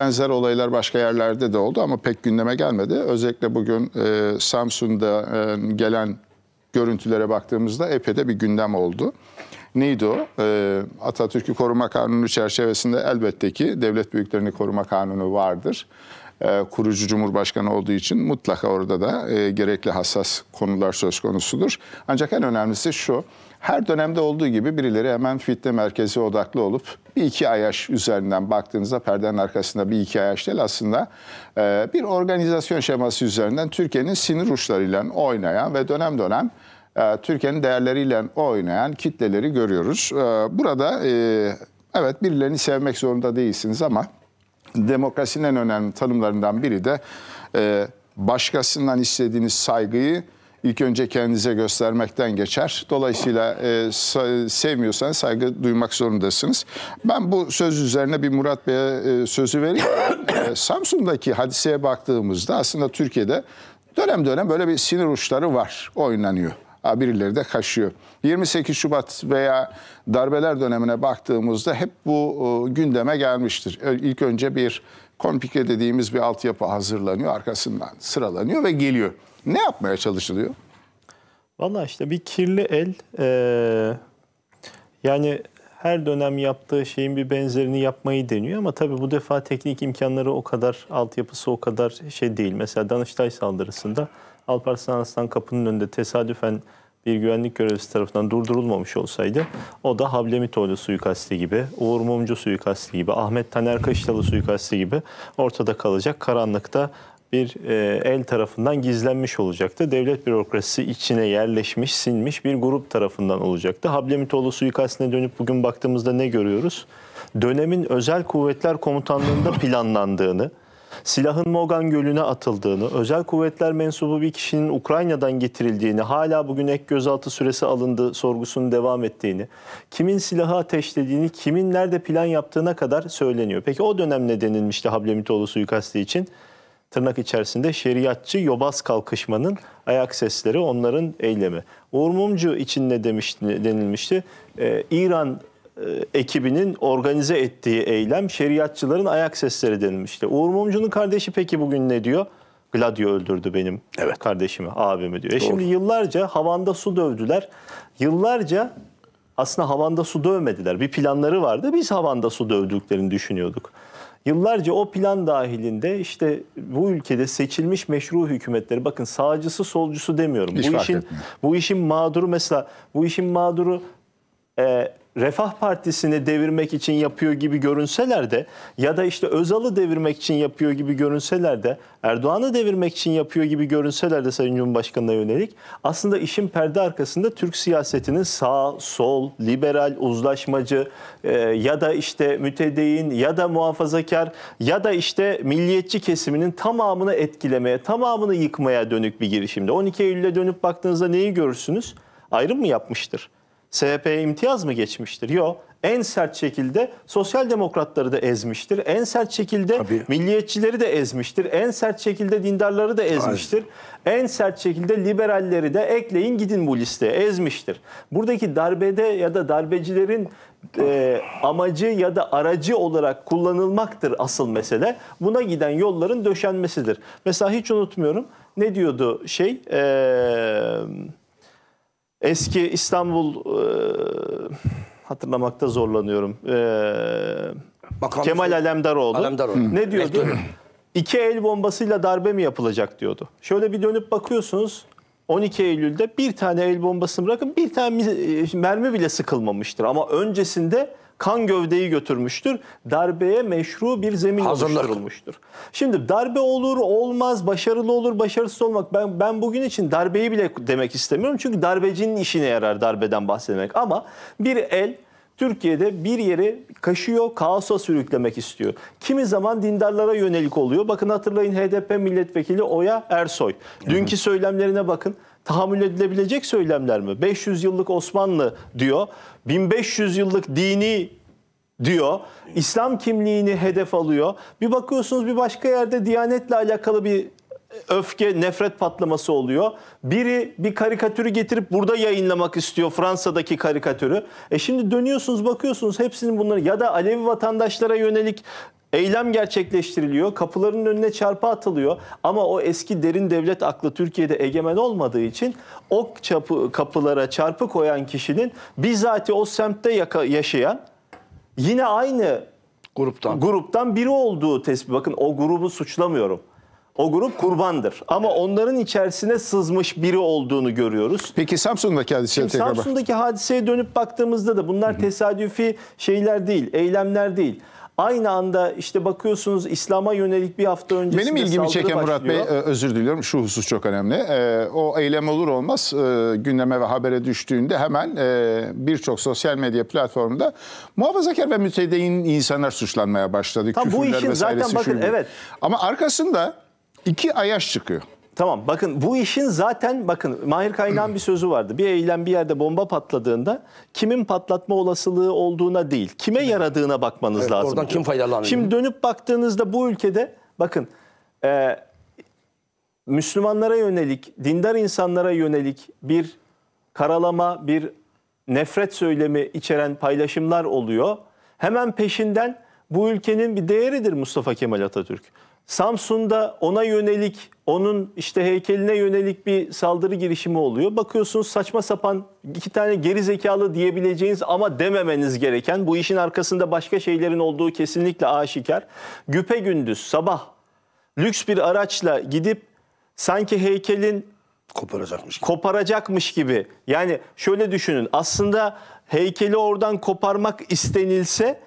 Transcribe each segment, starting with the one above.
Benzer olaylar başka yerlerde de oldu ama pek gündeme gelmedi. Özellikle bugün e, Samsun'da e, gelen görüntülere baktığımızda epey de bir gündem oldu. Neydi o? E, Atatürk'ü koruma kanunu çerçevesinde elbette ki devlet büyüklerini koruma kanunu vardır. E, kurucu cumhurbaşkanı olduğu için mutlaka orada da e, gerekli hassas konular söz konusudur. Ancak en önemlisi şu, her dönemde olduğu gibi birileri hemen fitne merkezi odaklı olup bir iki ayaş üzerinden baktığınızda perdenin arkasında bir iki ayaş değil aslında e, bir organizasyon şeması üzerinden Türkiye'nin sinir uçlarıyla oynayan ve dönem dönem e, Türkiye'nin değerleriyle oynayan kitleleri görüyoruz. E, burada evet birilerini sevmek zorunda değilsiniz ama demokrasinin en önemli tanımlarından biri de başkasından istediğiniz saygıyı ilk önce kendinize göstermekten geçer. Dolayısıyla e, sevmiyorsanız saygı duymak zorundasınız. Ben bu söz üzerine bir Murat Bey'e e, sözü vereyim. e, Samsun'daki hadiseye baktığımızda aslında Türkiye'de dönem dönem böyle bir sinir uçları var, oynanıyor. birileri de kaşıyor. 28 Şubat veya darbeler dönemine baktığımızda hep bu e, gündeme gelmiştir. İlk önce bir kompike dediğimiz bir altyapı hazırlanıyor, arkasından sıralanıyor ve geliyor. Ne yapmaya çalışılıyor? Valla işte bir kirli el e, yani her dönem yaptığı şeyin bir benzerini yapmayı deniyor ama tabii bu defa teknik imkanları o kadar, altyapısı o kadar şey değil. Mesela Danıştay saldırısında Alparslan Aslan kapının önünde tesadüfen bir güvenlik görevlisi tarafından durdurulmamış olsaydı o da Hablemitoğlu suikasti gibi, Uğur Mumcu suikasti gibi, Ahmet Taner Kaşıtalı suikasti gibi ortada kalacak karanlıkta bir e, el tarafından gizlenmiş olacaktı. Devlet bürokrasisi içine yerleşmiş, sinmiş bir grup tarafından olacaktı. Hablemitoğlu suikastine dönüp bugün baktığımızda ne görüyoruz? Dönemin özel kuvvetler komutanlığında planlandığını, silahın Mogan Gölü'ne atıldığını, özel kuvvetler mensubu bir kişinin Ukrayna'dan getirildiğini, hala bugün ek gözaltı süresi alındı sorgusunun devam ettiğini, kimin silahı ateşlediğini, kimin nerede plan yaptığına kadar söyleniyor. Peki o dönem ne denilmişti Hablemitoğlu suikasti için? tırnak içerisinde şeriatçı yobaz kalkışmanın ayak sesleri onların eylemi. Uğur Mumcu için ne demişti, denilmişti? Ee, İran e, ekibinin organize ettiği eylem şeriatçıların ayak sesleri denilmişti. Uğur Mumcu'nun kardeşi peki bugün ne diyor? Gladio öldürdü benim evet. kardeşimi, abimi diyor. E şimdi yıllarca havanda su dövdüler. Yıllarca aslında havanda su dövmediler. Bir planları vardı. Biz havanda su dövdüklerini düşünüyorduk. Yıllarca o plan dahilinde işte bu ülkede seçilmiş meşru hükümetleri bakın sağcısı solcusu demiyorum. Hiç bu işin etmiyor. bu işin mağduru mesela bu işin mağduru e, Refah Partisi'ni devirmek için yapıyor gibi görünseler de ya da işte Özal'ı devirmek için yapıyor gibi görünseler de Erdoğan'ı devirmek için yapıyor gibi görünseler de Sayın Cumhurbaşkanı'na yönelik aslında işin perde arkasında Türk siyasetinin sağ, sol, liberal, uzlaşmacı e, ya da işte mütedeyin ya da muhafazakar ya da işte milliyetçi kesiminin tamamını etkilemeye, tamamını yıkmaya dönük bir girişimde. 12 Eylül'e dönüp baktığınızda neyi görürsünüz? Ayrım mı yapmıştır? CHP'ye imtiyaz mı geçmiştir? Yok. En sert şekilde sosyal demokratları da ezmiştir. En sert şekilde Tabii. milliyetçileri de ezmiştir. En sert şekilde dindarları da ezmiştir. Aynen. En sert şekilde liberalleri de ekleyin gidin bu listeye ezmiştir. Buradaki darbede ya da darbecilerin e, amacı ya da aracı olarak kullanılmaktır asıl mesele. Buna giden yolların döşenmesidir. Mesela hiç unutmuyorum ne diyordu şey... E, Eski İstanbul e, hatırlamakta zorlanıyorum. E, Bakan Kemal Alemdaroğlu. Alemdaroğlu. Ne diyordu? İki el bombasıyla darbe mi yapılacak diyordu. Şöyle bir dönüp bakıyorsunuz 12 Eylül'de bir tane el bombasını bırakın bir tane e, mermi bile sıkılmamıştır. Ama öncesinde kan gövdeyi götürmüştür. Darbeye meşru bir zemin Hazırlık. oluşturulmuştur. Şimdi darbe olur olmaz, başarılı olur başarısız olmak. Ben, ben bugün için darbeyi bile demek istemiyorum. Çünkü darbecinin işine yarar darbeden bahsetmek. Ama bir el Türkiye'de bir yeri kaşıyor, kaosa sürüklemek istiyor. Kimi zaman dindarlara yönelik oluyor. Bakın hatırlayın HDP milletvekili Oya Ersoy. Dünkü söylemlerine bakın tahammül edilebilecek söylemler mi? 500 yıllık Osmanlı diyor, 1500 yıllık dini diyor. İslam kimliğini hedef alıyor. Bir bakıyorsunuz bir başka yerde Diyanet'le alakalı bir e, öfke, nefret patlaması oluyor. Biri bir karikatürü getirip burada yayınlamak istiyor Fransa'daki karikatürü. E şimdi dönüyorsunuz bakıyorsunuz hepsinin bunları ya da Alevi vatandaşlara yönelik Eylem gerçekleştiriliyor, kapıların önüne çarpı atılıyor ama o eski derin devlet aklı Türkiye'de egemen olmadığı için o çapı, kapılara çarpı koyan kişinin bizzat o semtte yaka, yaşayan yine aynı gruptan gruptan biri olduğu tespit. Bakın o grubu suçlamıyorum. O grup kurbandır. Ama onların içerisine sızmış biri olduğunu görüyoruz. Peki Samsun'daki hadiseye tekrar Samsun'daki hadiseye dönüp baktığımızda da bunlar tesadüfi şeyler değil, eylemler değil. Aynı anda işte bakıyorsunuz İslam'a yönelik bir hafta öncesinde Benim ilgimi çeken Murat başlıyor. Bey özür diliyorum şu husus çok önemli. E, o eylem olur olmaz e, gündeme ve habere düştüğünde hemen e, birçok sosyal medya platformunda muhafazakar ve mütedeyyin insanlar suçlanmaya başladı. Tam bu işin zaten bakın şuydu. evet. Ama arkasında iki ayaş çıkıyor. Tamam bakın bu işin zaten bakın Mahir Kaynağ'ın bir sözü vardı. Bir eylem bir yerde bomba patladığında kimin patlatma olasılığı olduğuna değil kime yaradığına bakmanız evet, lazım. Oradan kim faydalanıyor? Şimdi dönüp baktığınızda bu ülkede bakın e, Müslümanlara yönelik, dindar insanlara yönelik bir karalama, bir nefret söylemi içeren paylaşımlar oluyor. Hemen peşinden bu ülkenin bir değeridir Mustafa Kemal Atatürk. Samsun'da ona yönelik, onun işte heykeline yönelik bir saldırı girişimi oluyor. Bakıyorsunuz saçma sapan iki tane geri zekalı diyebileceğiniz ama dememeniz gereken, bu işin arkasında başka şeylerin olduğu kesinlikle aşikar. Güpe gündüz sabah lüks bir araçla gidip sanki heykelin koparacakmış gibi. koparacakmış gibi. Yani şöyle düşünün aslında heykeli oradan koparmak istenilse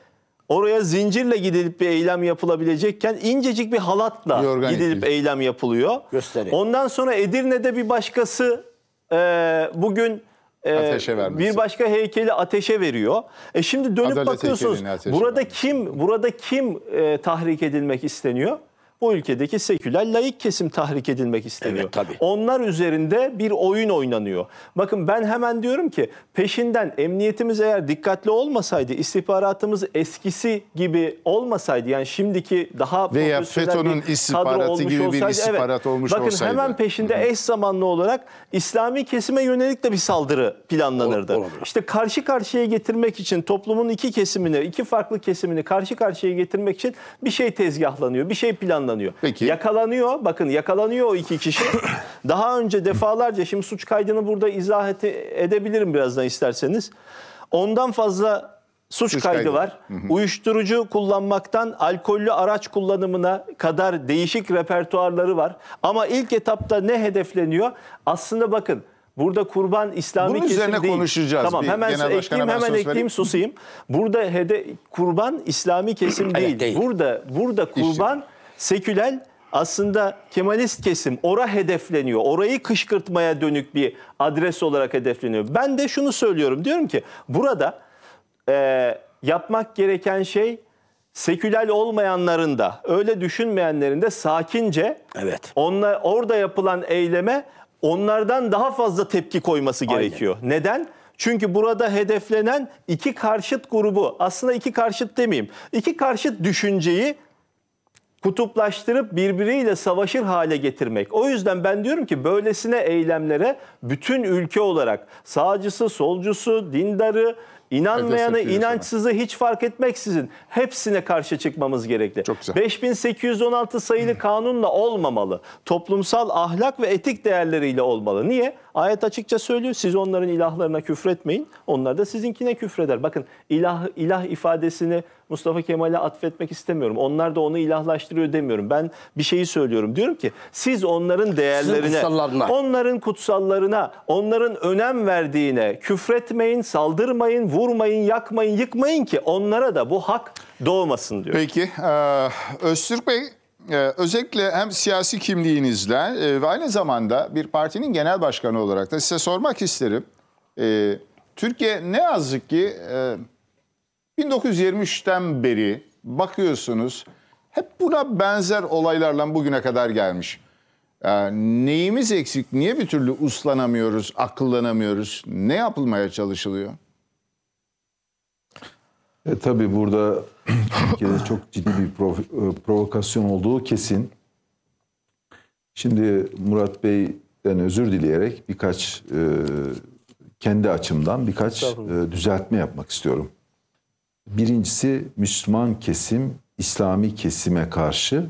Oraya zincirle gidilip bir eylem yapılabilecekken incecik bir halatla Yorgan gidilip edildi. eylem yapılıyor. Göstereyim. Ondan sonra Edirne'de bir başkası e, bugün e, bir başka heykeli ateşe veriyor. E şimdi dönüp Adalet bakıyorsunuz burada kim burada kim e, tahrik edilmek isteniyor? bu ülkedeki seküler laik kesim tahrik edilmek isteniyor. Evet, tabii. Onlar üzerinde bir oyun oynanıyor. Bakın ben hemen diyorum ki peşinden emniyetimiz eğer dikkatli olmasaydı, istihbaratımız eskisi gibi olmasaydı yani şimdiki daha veya FETÖ'nün istihbaratı gibi olsaydı, bir istihbarat evet, olmuş bakın olsaydı. Bakın hemen peşinde Hı. eş zamanlı olarak İslami kesime yönelik de bir saldırı planlanırdı. Ol, olabilir. karşı karşıya getirmek için toplumun iki kesimini, iki farklı kesimini karşı karşıya getirmek için bir şey tezgahlanıyor, bir şey planlanıyor planlanıyor. Peki. Yakalanıyor. Bakın yakalanıyor o iki kişi. Daha önce defalarca şimdi suç kaydını burada izah edebilirim birazdan isterseniz. Ondan fazla suç, suç kaydı, kaydı var. Hı hı. Uyuşturucu kullanmaktan alkollü araç kullanımına kadar değişik repertuarları var. Ama ilk etapta ne hedefleniyor? Aslında bakın burada kurban İslami Bunun kesim üzerine değil. konuşacağız. Tamam bir hemen ekleyeyim hemen, ekleyeyim susayım. Burada hede kurban İslami kesim değil. değil. Burada burada kurban işte Seküler aslında Kemalist kesim ora hedefleniyor. Orayı kışkırtmaya dönük bir adres olarak hedefleniyor. Ben de şunu söylüyorum. Diyorum ki burada e, yapmak gereken şey seküler olmayanların da öyle düşünmeyenlerin de sakince evet. onla, orada yapılan eyleme onlardan daha fazla tepki koyması gerekiyor. Aynen. Neden? Çünkü burada hedeflenen iki karşıt grubu aslında iki karşıt demeyeyim iki karşıt düşünceyi kutuplaştırıp birbiriyle savaşır hale getirmek. O yüzden ben diyorum ki böylesine eylemlere bütün ülke olarak sağcısı, solcusu, dindarı, inanmayanı inançsızı hiç fark etmeksizin hepsine karşı çıkmamız gerekli. 5816 sayılı hmm. kanunla olmamalı. Toplumsal ahlak ve etik değerleriyle olmalı. Niye? Ayet açıkça söylüyor. Siz onların ilahlarına küfretmeyin. Onlar da sizinkine küfreder. Bakın ilah ilah ifadesini Mustafa Kemal'e atfetmek istemiyorum. Onlar da onu ilahlaştırıyor demiyorum. Ben bir şeyi söylüyorum. Diyorum ki siz onların değerlerine, onların kutsallarına, onların önem verdiğine küfretmeyin, saldırmayın, vurmayın, yakmayın, yıkmayın ki onlara da bu hak doğmasın diyor. Peki ee, Öztürk Bey özellikle hem siyasi kimliğinizle ve aynı zamanda bir partinin genel başkanı olarak da size sormak isterim. Türkiye ne yazık ki 1923'ten beri bakıyorsunuz hep buna benzer olaylarla bugüne kadar gelmiş. Ee, neyimiz eksik? Niye bir türlü uslanamıyoruz, akıllanamıyoruz? Ne yapılmaya çalışılıyor? E, tabii burada Türkiye'de çok ciddi bir prov- e, provokasyon olduğu kesin. Şimdi Murat Bey'den özür dileyerek birkaç e, kendi açımdan birkaç e, düzeltme yapmak istiyorum. Birincisi Müslüman kesim, İslami kesime karşı.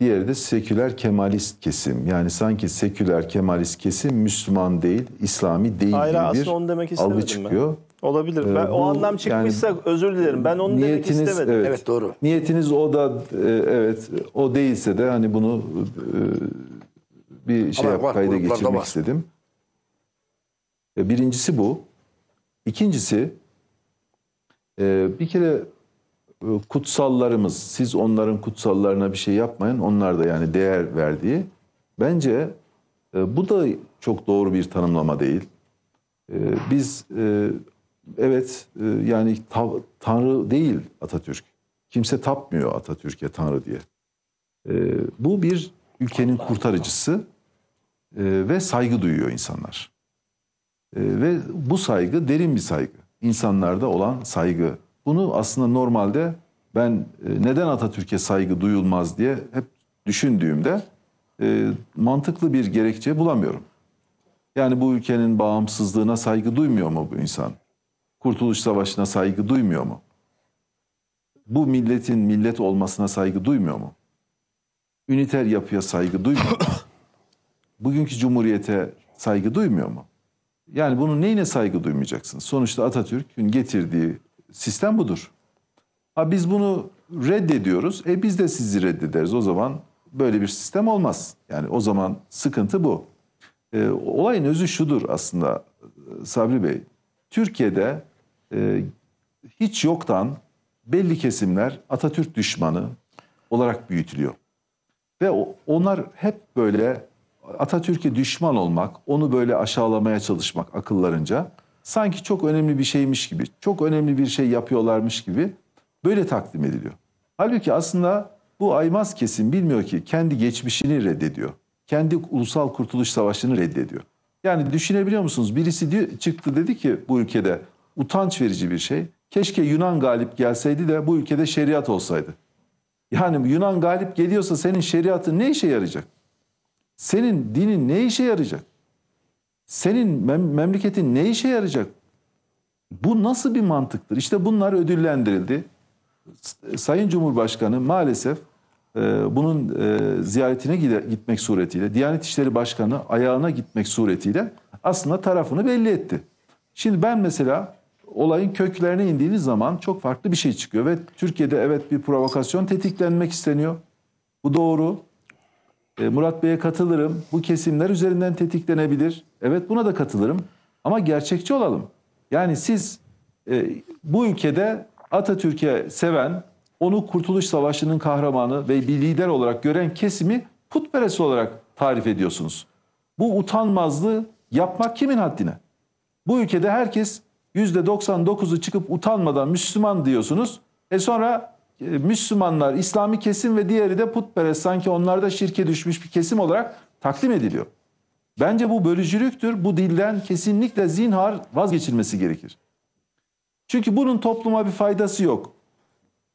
Diğeri de seküler kemalist kesim. Yani sanki seküler kemalist kesim Müslüman değil, İslami değil Hayır, gibi bir onu demek algı çıkıyor. Ee, ben. Olabilir. Ben, ee, bu, o anlam çıkmışsa yani, özür dilerim. Ben onu niyetiniz, demek istemedim. Evet, evet doğru. Niyetiniz o da e, evet o değilse de hani bunu e, bir şey Ama yap, var, kayda geçirmek var. istedim. E, birincisi bu. İkincisi ee, bir kere e, kutsallarımız, siz onların kutsallarına bir şey yapmayın, onlar da yani değer verdiği. Bence e, bu da çok doğru bir tanımlama değil. Ee, biz e, evet yani Tanrı değil Atatürk. Kimse tapmıyor Atatürk'e Tanrı diye. Ee, bu bir ülkenin kurtarıcısı ve saygı duyuyor insanlar. Ve bu saygı derin bir saygı insanlarda olan saygı. Bunu aslında normalde ben e, neden Atatürk'e saygı duyulmaz diye hep düşündüğümde e, mantıklı bir gerekçe bulamıyorum. Yani bu ülkenin bağımsızlığına saygı duymuyor mu bu insan? Kurtuluş Savaşı'na saygı duymuyor mu? Bu milletin millet olmasına saygı duymuyor mu? Üniter yapıya saygı duymuyor mu? Bugünkü cumhuriyete saygı duymuyor mu? Yani bunun neyine saygı duymayacaksınız? Sonuçta Atatürk'ün getirdiği sistem budur. Ha biz bunu reddediyoruz. E biz de sizi reddederiz. O zaman böyle bir sistem olmaz. Yani o zaman sıkıntı bu. E, olayın özü şudur aslında e, Sabri Bey. Türkiye'de e, hiç yoktan belli kesimler Atatürk düşmanı olarak büyütülüyor. Ve onlar hep böyle Atatürk'e düşman olmak, onu böyle aşağılamaya çalışmak akıllarınca sanki çok önemli bir şeymiş gibi, çok önemli bir şey yapıyorlarmış gibi böyle takdim ediliyor. Halbuki aslında bu aymaz kesin bilmiyor ki kendi geçmişini reddediyor. Kendi ulusal kurtuluş savaşını reddediyor. Yani düşünebiliyor musunuz? Birisi diyor, çıktı dedi ki bu ülkede utanç verici bir şey. Keşke Yunan galip gelseydi de bu ülkede şeriat olsaydı. Yani Yunan galip geliyorsa senin şeriatın ne işe yarayacak? Senin dinin ne işe yarayacak? Senin mem- memleketin ne işe yarayacak? Bu nasıl bir mantıktır? İşte bunlar ödüllendirildi. Sayın Cumhurbaşkanı maalesef e, bunun e, ziyaretine gide, gitmek suretiyle, Diyanet İşleri Başkanı ayağına gitmek suretiyle aslında tarafını belli etti. Şimdi ben mesela olayın köklerine indiğiniz zaman çok farklı bir şey çıkıyor ve Türkiye'de evet bir provokasyon tetiklenmek isteniyor. Bu doğru. E, Murat Bey'e katılırım. Bu kesimler üzerinden tetiklenebilir. Evet buna da katılırım. Ama gerçekçi olalım. Yani siz e, bu ülkede Atatürk'e seven, onu Kurtuluş Savaşı'nın kahramanı ve bir lider olarak gören kesimi putperest olarak tarif ediyorsunuz. Bu utanmazlığı yapmak kimin haddine? Bu ülkede herkes %99'u çıkıp utanmadan Müslüman diyorsunuz. E sonra e, Müslümanlar, İslami kesim ve diğeri de putperest sanki onlarda şirke düşmüş bir kesim olarak takdim ediliyor. Bence bu bölücülüktür. Bu dilden kesinlikle zinhar vazgeçilmesi gerekir. Çünkü bunun topluma bir faydası yok.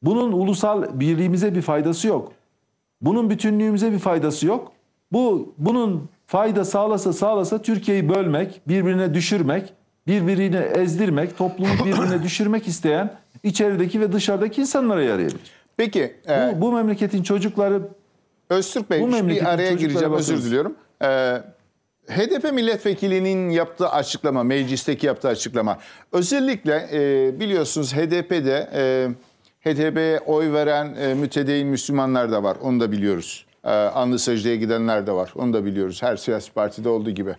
Bunun ulusal birliğimize bir faydası yok. Bunun bütünlüğümüze bir faydası yok. Bu bunun fayda sağlasa sağlasa Türkiye'yi bölmek, birbirine düşürmek, birbirini ezdirmek, toplumu birbirine düşürmek isteyen içerideki ve dışarıdaki insanlara yarayabilir. Peki. E, bu, bu memleketin çocukları... Öztürk Bey bir araya gireceğim bakıyoruz. özür diliyorum. Ee, HDP milletvekilinin yaptığı açıklama, meclisteki yaptığı açıklama. Özellikle e, biliyorsunuz HDP'de e, HDP'ye oy veren e, mütedeyyin Müslümanlar da var. Onu da biliyoruz. E, anlı secdeye gidenler de var. Onu da biliyoruz. Her siyasi partide olduğu gibi.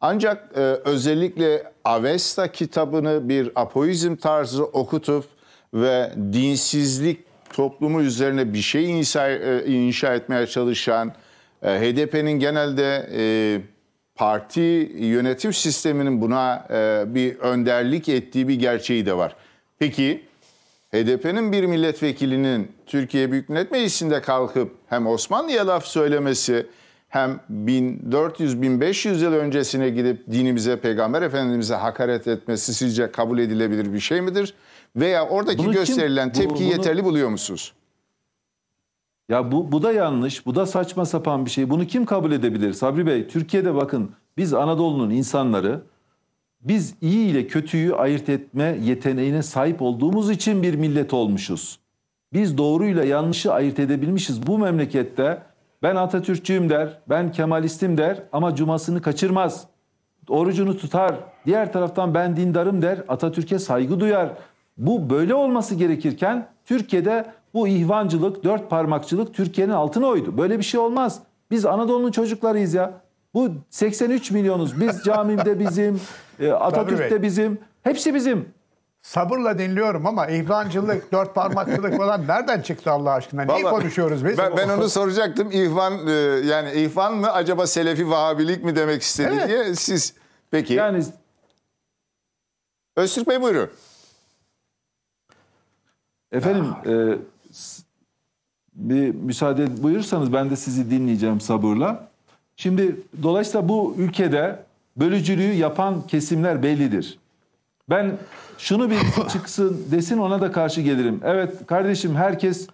Ancak e, özellikle Avesta kitabını bir apoizm tarzı okutup ve dinsizlik toplumu üzerine bir şey inşa, e, inşa etmeye çalışan e, HDP'nin genelde e, parti yönetim sisteminin buna bir önderlik ettiği bir gerçeği de var. Peki HDP'nin bir milletvekilinin Türkiye Büyük Millet Meclisi'nde kalkıp hem Osmanlı'ya laf söylemesi hem 1400-1500 yıl öncesine gidip dinimize, peygamber efendimize hakaret etmesi sizce kabul edilebilir bir şey midir? veya oradaki bunu gösterilen kim, tepki bunu, yeterli buluyor musunuz? Ya bu, bu da yanlış, bu da saçma sapan bir şey. Bunu kim kabul edebilir? Sabri Bey, Türkiye'de bakın biz Anadolu'nun insanları biz iyi ile kötüyü ayırt etme yeteneğine sahip olduğumuz için bir millet olmuşuz. Biz doğruyla yanlışı ayırt edebilmişiz. Bu memlekette ben Atatürkçüyüm der, ben Kemalistim der ama cumasını kaçırmaz. Orucunu tutar. Diğer taraftan ben dindarım der, Atatürk'e saygı duyar. Bu böyle olması gerekirken Türkiye'de bu ihvancılık, dört parmakçılık Türkiye'nin altına oydu. Böyle bir şey olmaz. Biz Anadolu'nun çocuklarıyız ya. Bu 83 milyonuz. Biz camimde bizim, e, Atatürk'te bizim, hepsi bizim. Sabırla dinliyorum ama ihvancılık, dört parmakçılık falan nereden çıktı Allah aşkına? Neyi konuşuyoruz biz? Ben, ben onu soracaktım. İhvan e, yani ihvan mı acaba Selefi Vahabilik mi demek istedi evet. diye siz peki. Yani Öztürk Bey buyurun. Efendim e, bir müsaade buyursanız ben de sizi dinleyeceğim sabırla. Şimdi dolayısıyla bu ülkede bölücülüğü yapan kesimler bellidir. Ben şunu bir çıksın desin ona da karşı gelirim. Evet kardeşim herkes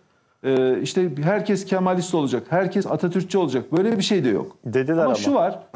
e, işte herkes Kemalist olacak. Herkes Atatürkçü olacak. Böyle bir şey de yok. Dediler ama. ama. şu var.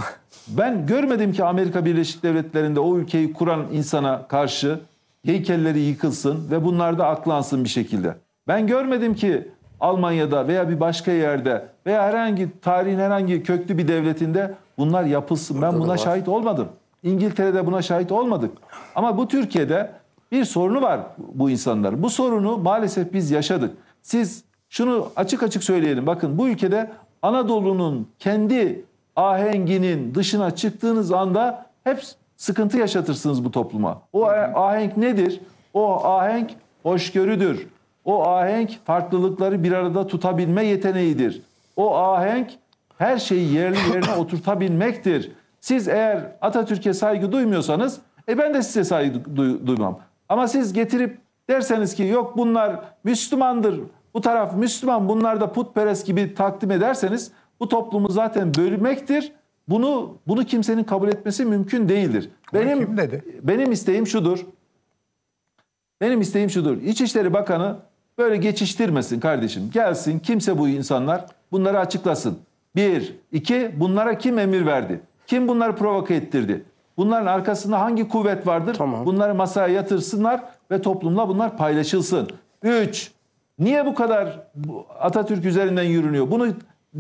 Ben görmedim ki Amerika Birleşik Devletleri'nde o ülkeyi kuran insana karşı heykelleri yıkılsın ve bunlar da aklansın bir şekilde. Ben görmedim ki Almanya'da veya bir başka yerde veya herhangi tarihin herhangi köklü bir devletinde bunlar yapılsın. Burada ben buna şahit olmadım. İngiltere'de buna şahit olmadık. Ama bu Türkiye'de bir sorunu var bu insanlar. Bu sorunu maalesef biz yaşadık. Siz şunu açık açık söyleyelim. Bakın bu ülkede Anadolu'nun kendi ahenginin dışına çıktığınız anda hep sıkıntı yaşatırsınız bu topluma. O ahenk nedir? O ahenk hoşgörüdür. O ahenk farklılıkları bir arada tutabilme yeteneğidir. O ahenk her şeyi yerli yerine oturtabilmektir. Siz eğer Atatürk'e saygı duymuyorsanız e ben de size saygı duy duymam. Ama siz getirip derseniz ki yok bunlar Müslümandır, bu taraf Müslüman bunlar da putperest gibi takdim ederseniz bu toplumu zaten bölmektir. Bunu bunu kimsenin kabul etmesi mümkün değildir. benim kim dedi? benim isteğim şudur. Benim isteğim şudur. İçişleri Bakanı böyle geçiştirmesin kardeşim. Gelsin kimse bu insanlar bunları açıklasın. Bir, iki bunlara kim emir verdi? Kim bunları provoke ettirdi? Bunların arkasında hangi kuvvet vardır? Tamam. Bunları masaya yatırsınlar ve toplumla bunlar paylaşılsın. Üç, niye bu kadar Atatürk üzerinden yürünüyor? Bunu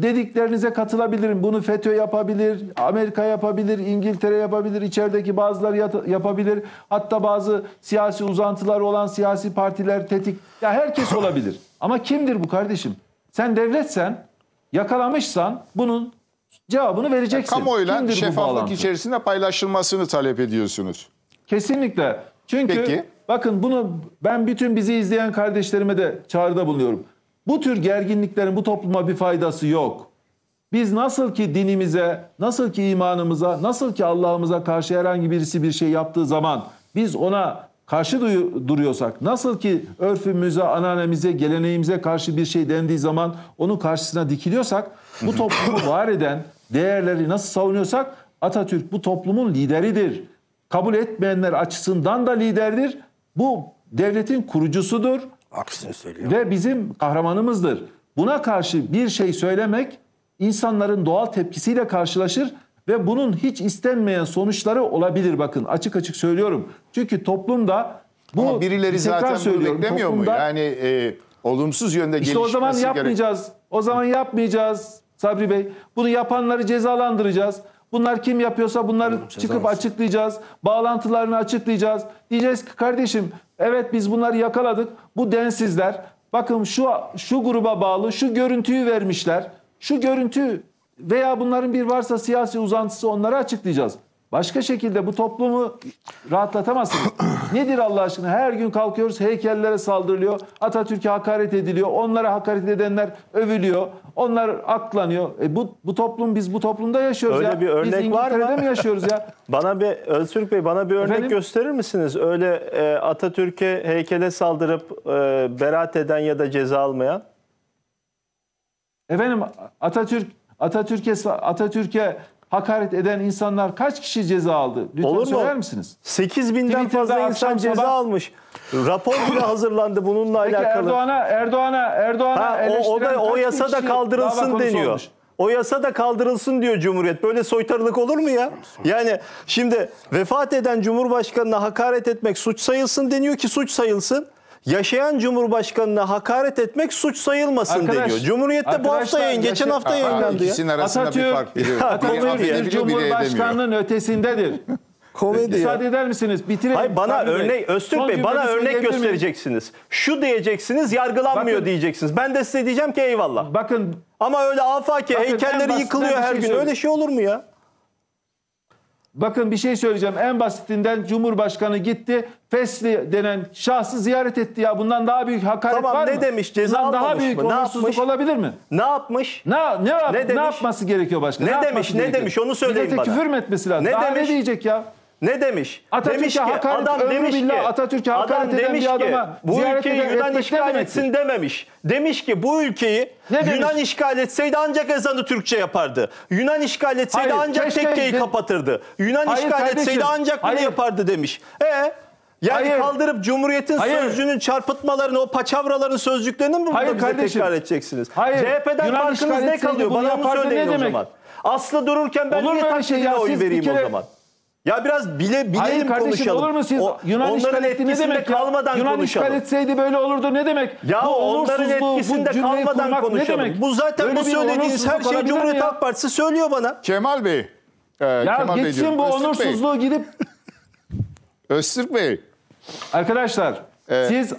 dediklerinize katılabilirim. Bunu FETÖ yapabilir, Amerika yapabilir, İngiltere yapabilir, içerideki bazılar yapabilir. Hatta bazı siyasi uzantılar olan siyasi partiler tetik. Ya herkes olabilir. Ama kimdir bu kardeşim? Sen devletsen, yakalamışsan bunun cevabını vereceksin. Ya, kamuoyla kimdir şeffaflık içerisinde paylaşılmasını talep ediyorsunuz. Kesinlikle. Çünkü Peki. bakın bunu ben bütün bizi izleyen kardeşlerime de çağrıda bulunuyorum. Bu tür gerginliklerin bu topluma bir faydası yok. Biz nasıl ki dinimize, nasıl ki imanımıza, nasıl ki Allah'ımıza karşı herhangi birisi bir şey yaptığı zaman biz ona karşı duruyorsak, nasıl ki örfümüze, ananemize, geleneğimize karşı bir şey dendiği zaman onun karşısına dikiliyorsak, bu toplumu var eden değerleri nasıl savunuyorsak Atatürk bu toplumun lideridir. Kabul etmeyenler açısından da liderdir. Bu devletin kurucusudur. Aksini söylüyor. Ve bizim kahramanımızdır. Buna karşı bir şey söylemek insanların doğal tepkisiyle karşılaşır ve bunun hiç istenmeyen sonuçları olabilir bakın açık açık söylüyorum. Çünkü toplumda bu Ama birileri zaten bunu beklemiyor toplumda, mu? Yani e, olumsuz yönde işte gelişmesi İşte o zaman yapmayacağız. Gerek. O zaman yapmayacağız Sabri Bey. Bunu yapanları cezalandıracağız. Bunlar kim yapıyorsa bunları Oğlum, çıkıp açıklayacağız. Bağlantılarını açıklayacağız. Diyeceğiz ki kardeşim Evet biz bunları yakaladık. Bu densizler bakın şu şu gruba bağlı şu görüntüyü vermişler. Şu görüntü veya bunların bir varsa siyasi uzantısı onları açıklayacağız. Başka şekilde bu toplumu rahatlatamazsınız. Nedir Allah aşkına? Her gün kalkıyoruz heykellere saldırılıyor. Atatürk'e hakaret ediliyor. Onlara hakaret edenler övülüyor. Onlar aklanıyor. E bu, bu toplum biz bu toplumda yaşıyoruz Öyle ya. bir örnek biz var mı? mi yaşıyoruz ya? bana bir Öztürk Bey bana bir örnek Efendim? gösterir misiniz? Öyle e, Atatürk'e heykele saldırıp e, beraat eden ya da ceza almayan? Efendim Atatürk Atatürk'e Atatürk'e hakaret eden insanlar kaç kişi ceza aldı? Lütfen Olur mu? söyler misiniz? 8 binden Twitter'da fazla insan ceza sabah- almış. Rapor bile hazırlandı bununla Peki alakalı. Erdoğan'a Erdoğan'a Erdoğan'a Ha, o, o da o yasa da kaldırılsın deniyor. olmuş? O yasa da kaldırılsın diyor Cumhuriyet. Böyle soytarılık olur mu ya? Yani şimdi vefat eden Cumhurbaşkanına hakaret etmek suç sayılsın deniyor ki suç sayılsın yaşayan cumhurbaşkanına hakaret etmek suç sayılmasın Arkadaş, deniyor. Cumhuriyette bu hafta yayın, geçen hafta yayınlandı ya. İkisinin arasında Atatürk, bir fark biliyorum. bir cumhurbaşkanının ötesindedir. Komedi Müsaade ya. eder misiniz? Bitirelim. Hayır bana Tanrı örnek Bey. Öztürk Son Bey bana örnek göstereceksiniz. Mi? Şu diyeceksiniz yargılanmıyor bakın, diyeceksiniz. Ben de size diyeceğim ki eyvallah. Bakın. Ama öyle afaki bakın, heykelleri yıkılıyor her şey gün. Öyle şey olur mu ya? Bakın bir şey söyleyeceğim. En basitinden Cumhurbaşkanı gitti. Fesli denen şahsı ziyaret etti ya. Bundan daha büyük hakaret tamam, var ne mı? demiş? Ceza Bundan daha büyük mı? Ne yapmış? olabilir mi? Ne yapmış? Ne ne, yap ne, demiş? ne yapması gerekiyor başka? Ne, ne demiş? Ne gerekiyor? demiş? Onu söyleyin Millete bana. küfür mü etmesi lazım? Ne daha demiş? ne diyecek ya? Ne demiş? demiş ki, hakaret, adam demiş ki, Atatürk'e hakaret adam demiş eden bir adama ki, bu ülkeyi Yunan işgal etsin dememiş. Demiş ki bu ülkeyi ne Yunan demiş? işgal etseydi ancak ezanı Türkçe yapardı. Yunan işgal etseydi hayır, ancak keşke, tekkeyi de... kapatırdı. Yunan hayır, işgal kardeşim, etseydi ancak hayır. yapardı demiş. E yani hayır. kaldırıp Cumhuriyet'in hayır. sözcüğünün çarpıtmalarını, o paçavraların sözcüklerini mi hayır, burada kardeşim. tekrar edeceksiniz? Hayır. CHP'den Yunan farkınız ne kalıyor? Bana bunu söyleyin o zaman. Aslı dururken ben Olur niye takdirine şey oy vereyim o zaman? Ya biraz bile bilelim Hayır kardeşim konuşalım. olur mu siz o, Yunan onların etkisinde ne demek kalmadan Yunan konuşalım. Yunan işgal böyle olurdu ne demek? Ya bu onların etkisinde bu, kalmadan konuşalım. Ne demek? Bu zaten Öyle bu söylediğiniz her şey Cumhuriyet Halk Partisi söylüyor bana. Kemal Bey. E, ya Kemal gitsin Bey bu Öztürk onursuzluğu Bey. gidip. Öztürk Bey. Arkadaşlar ee, siz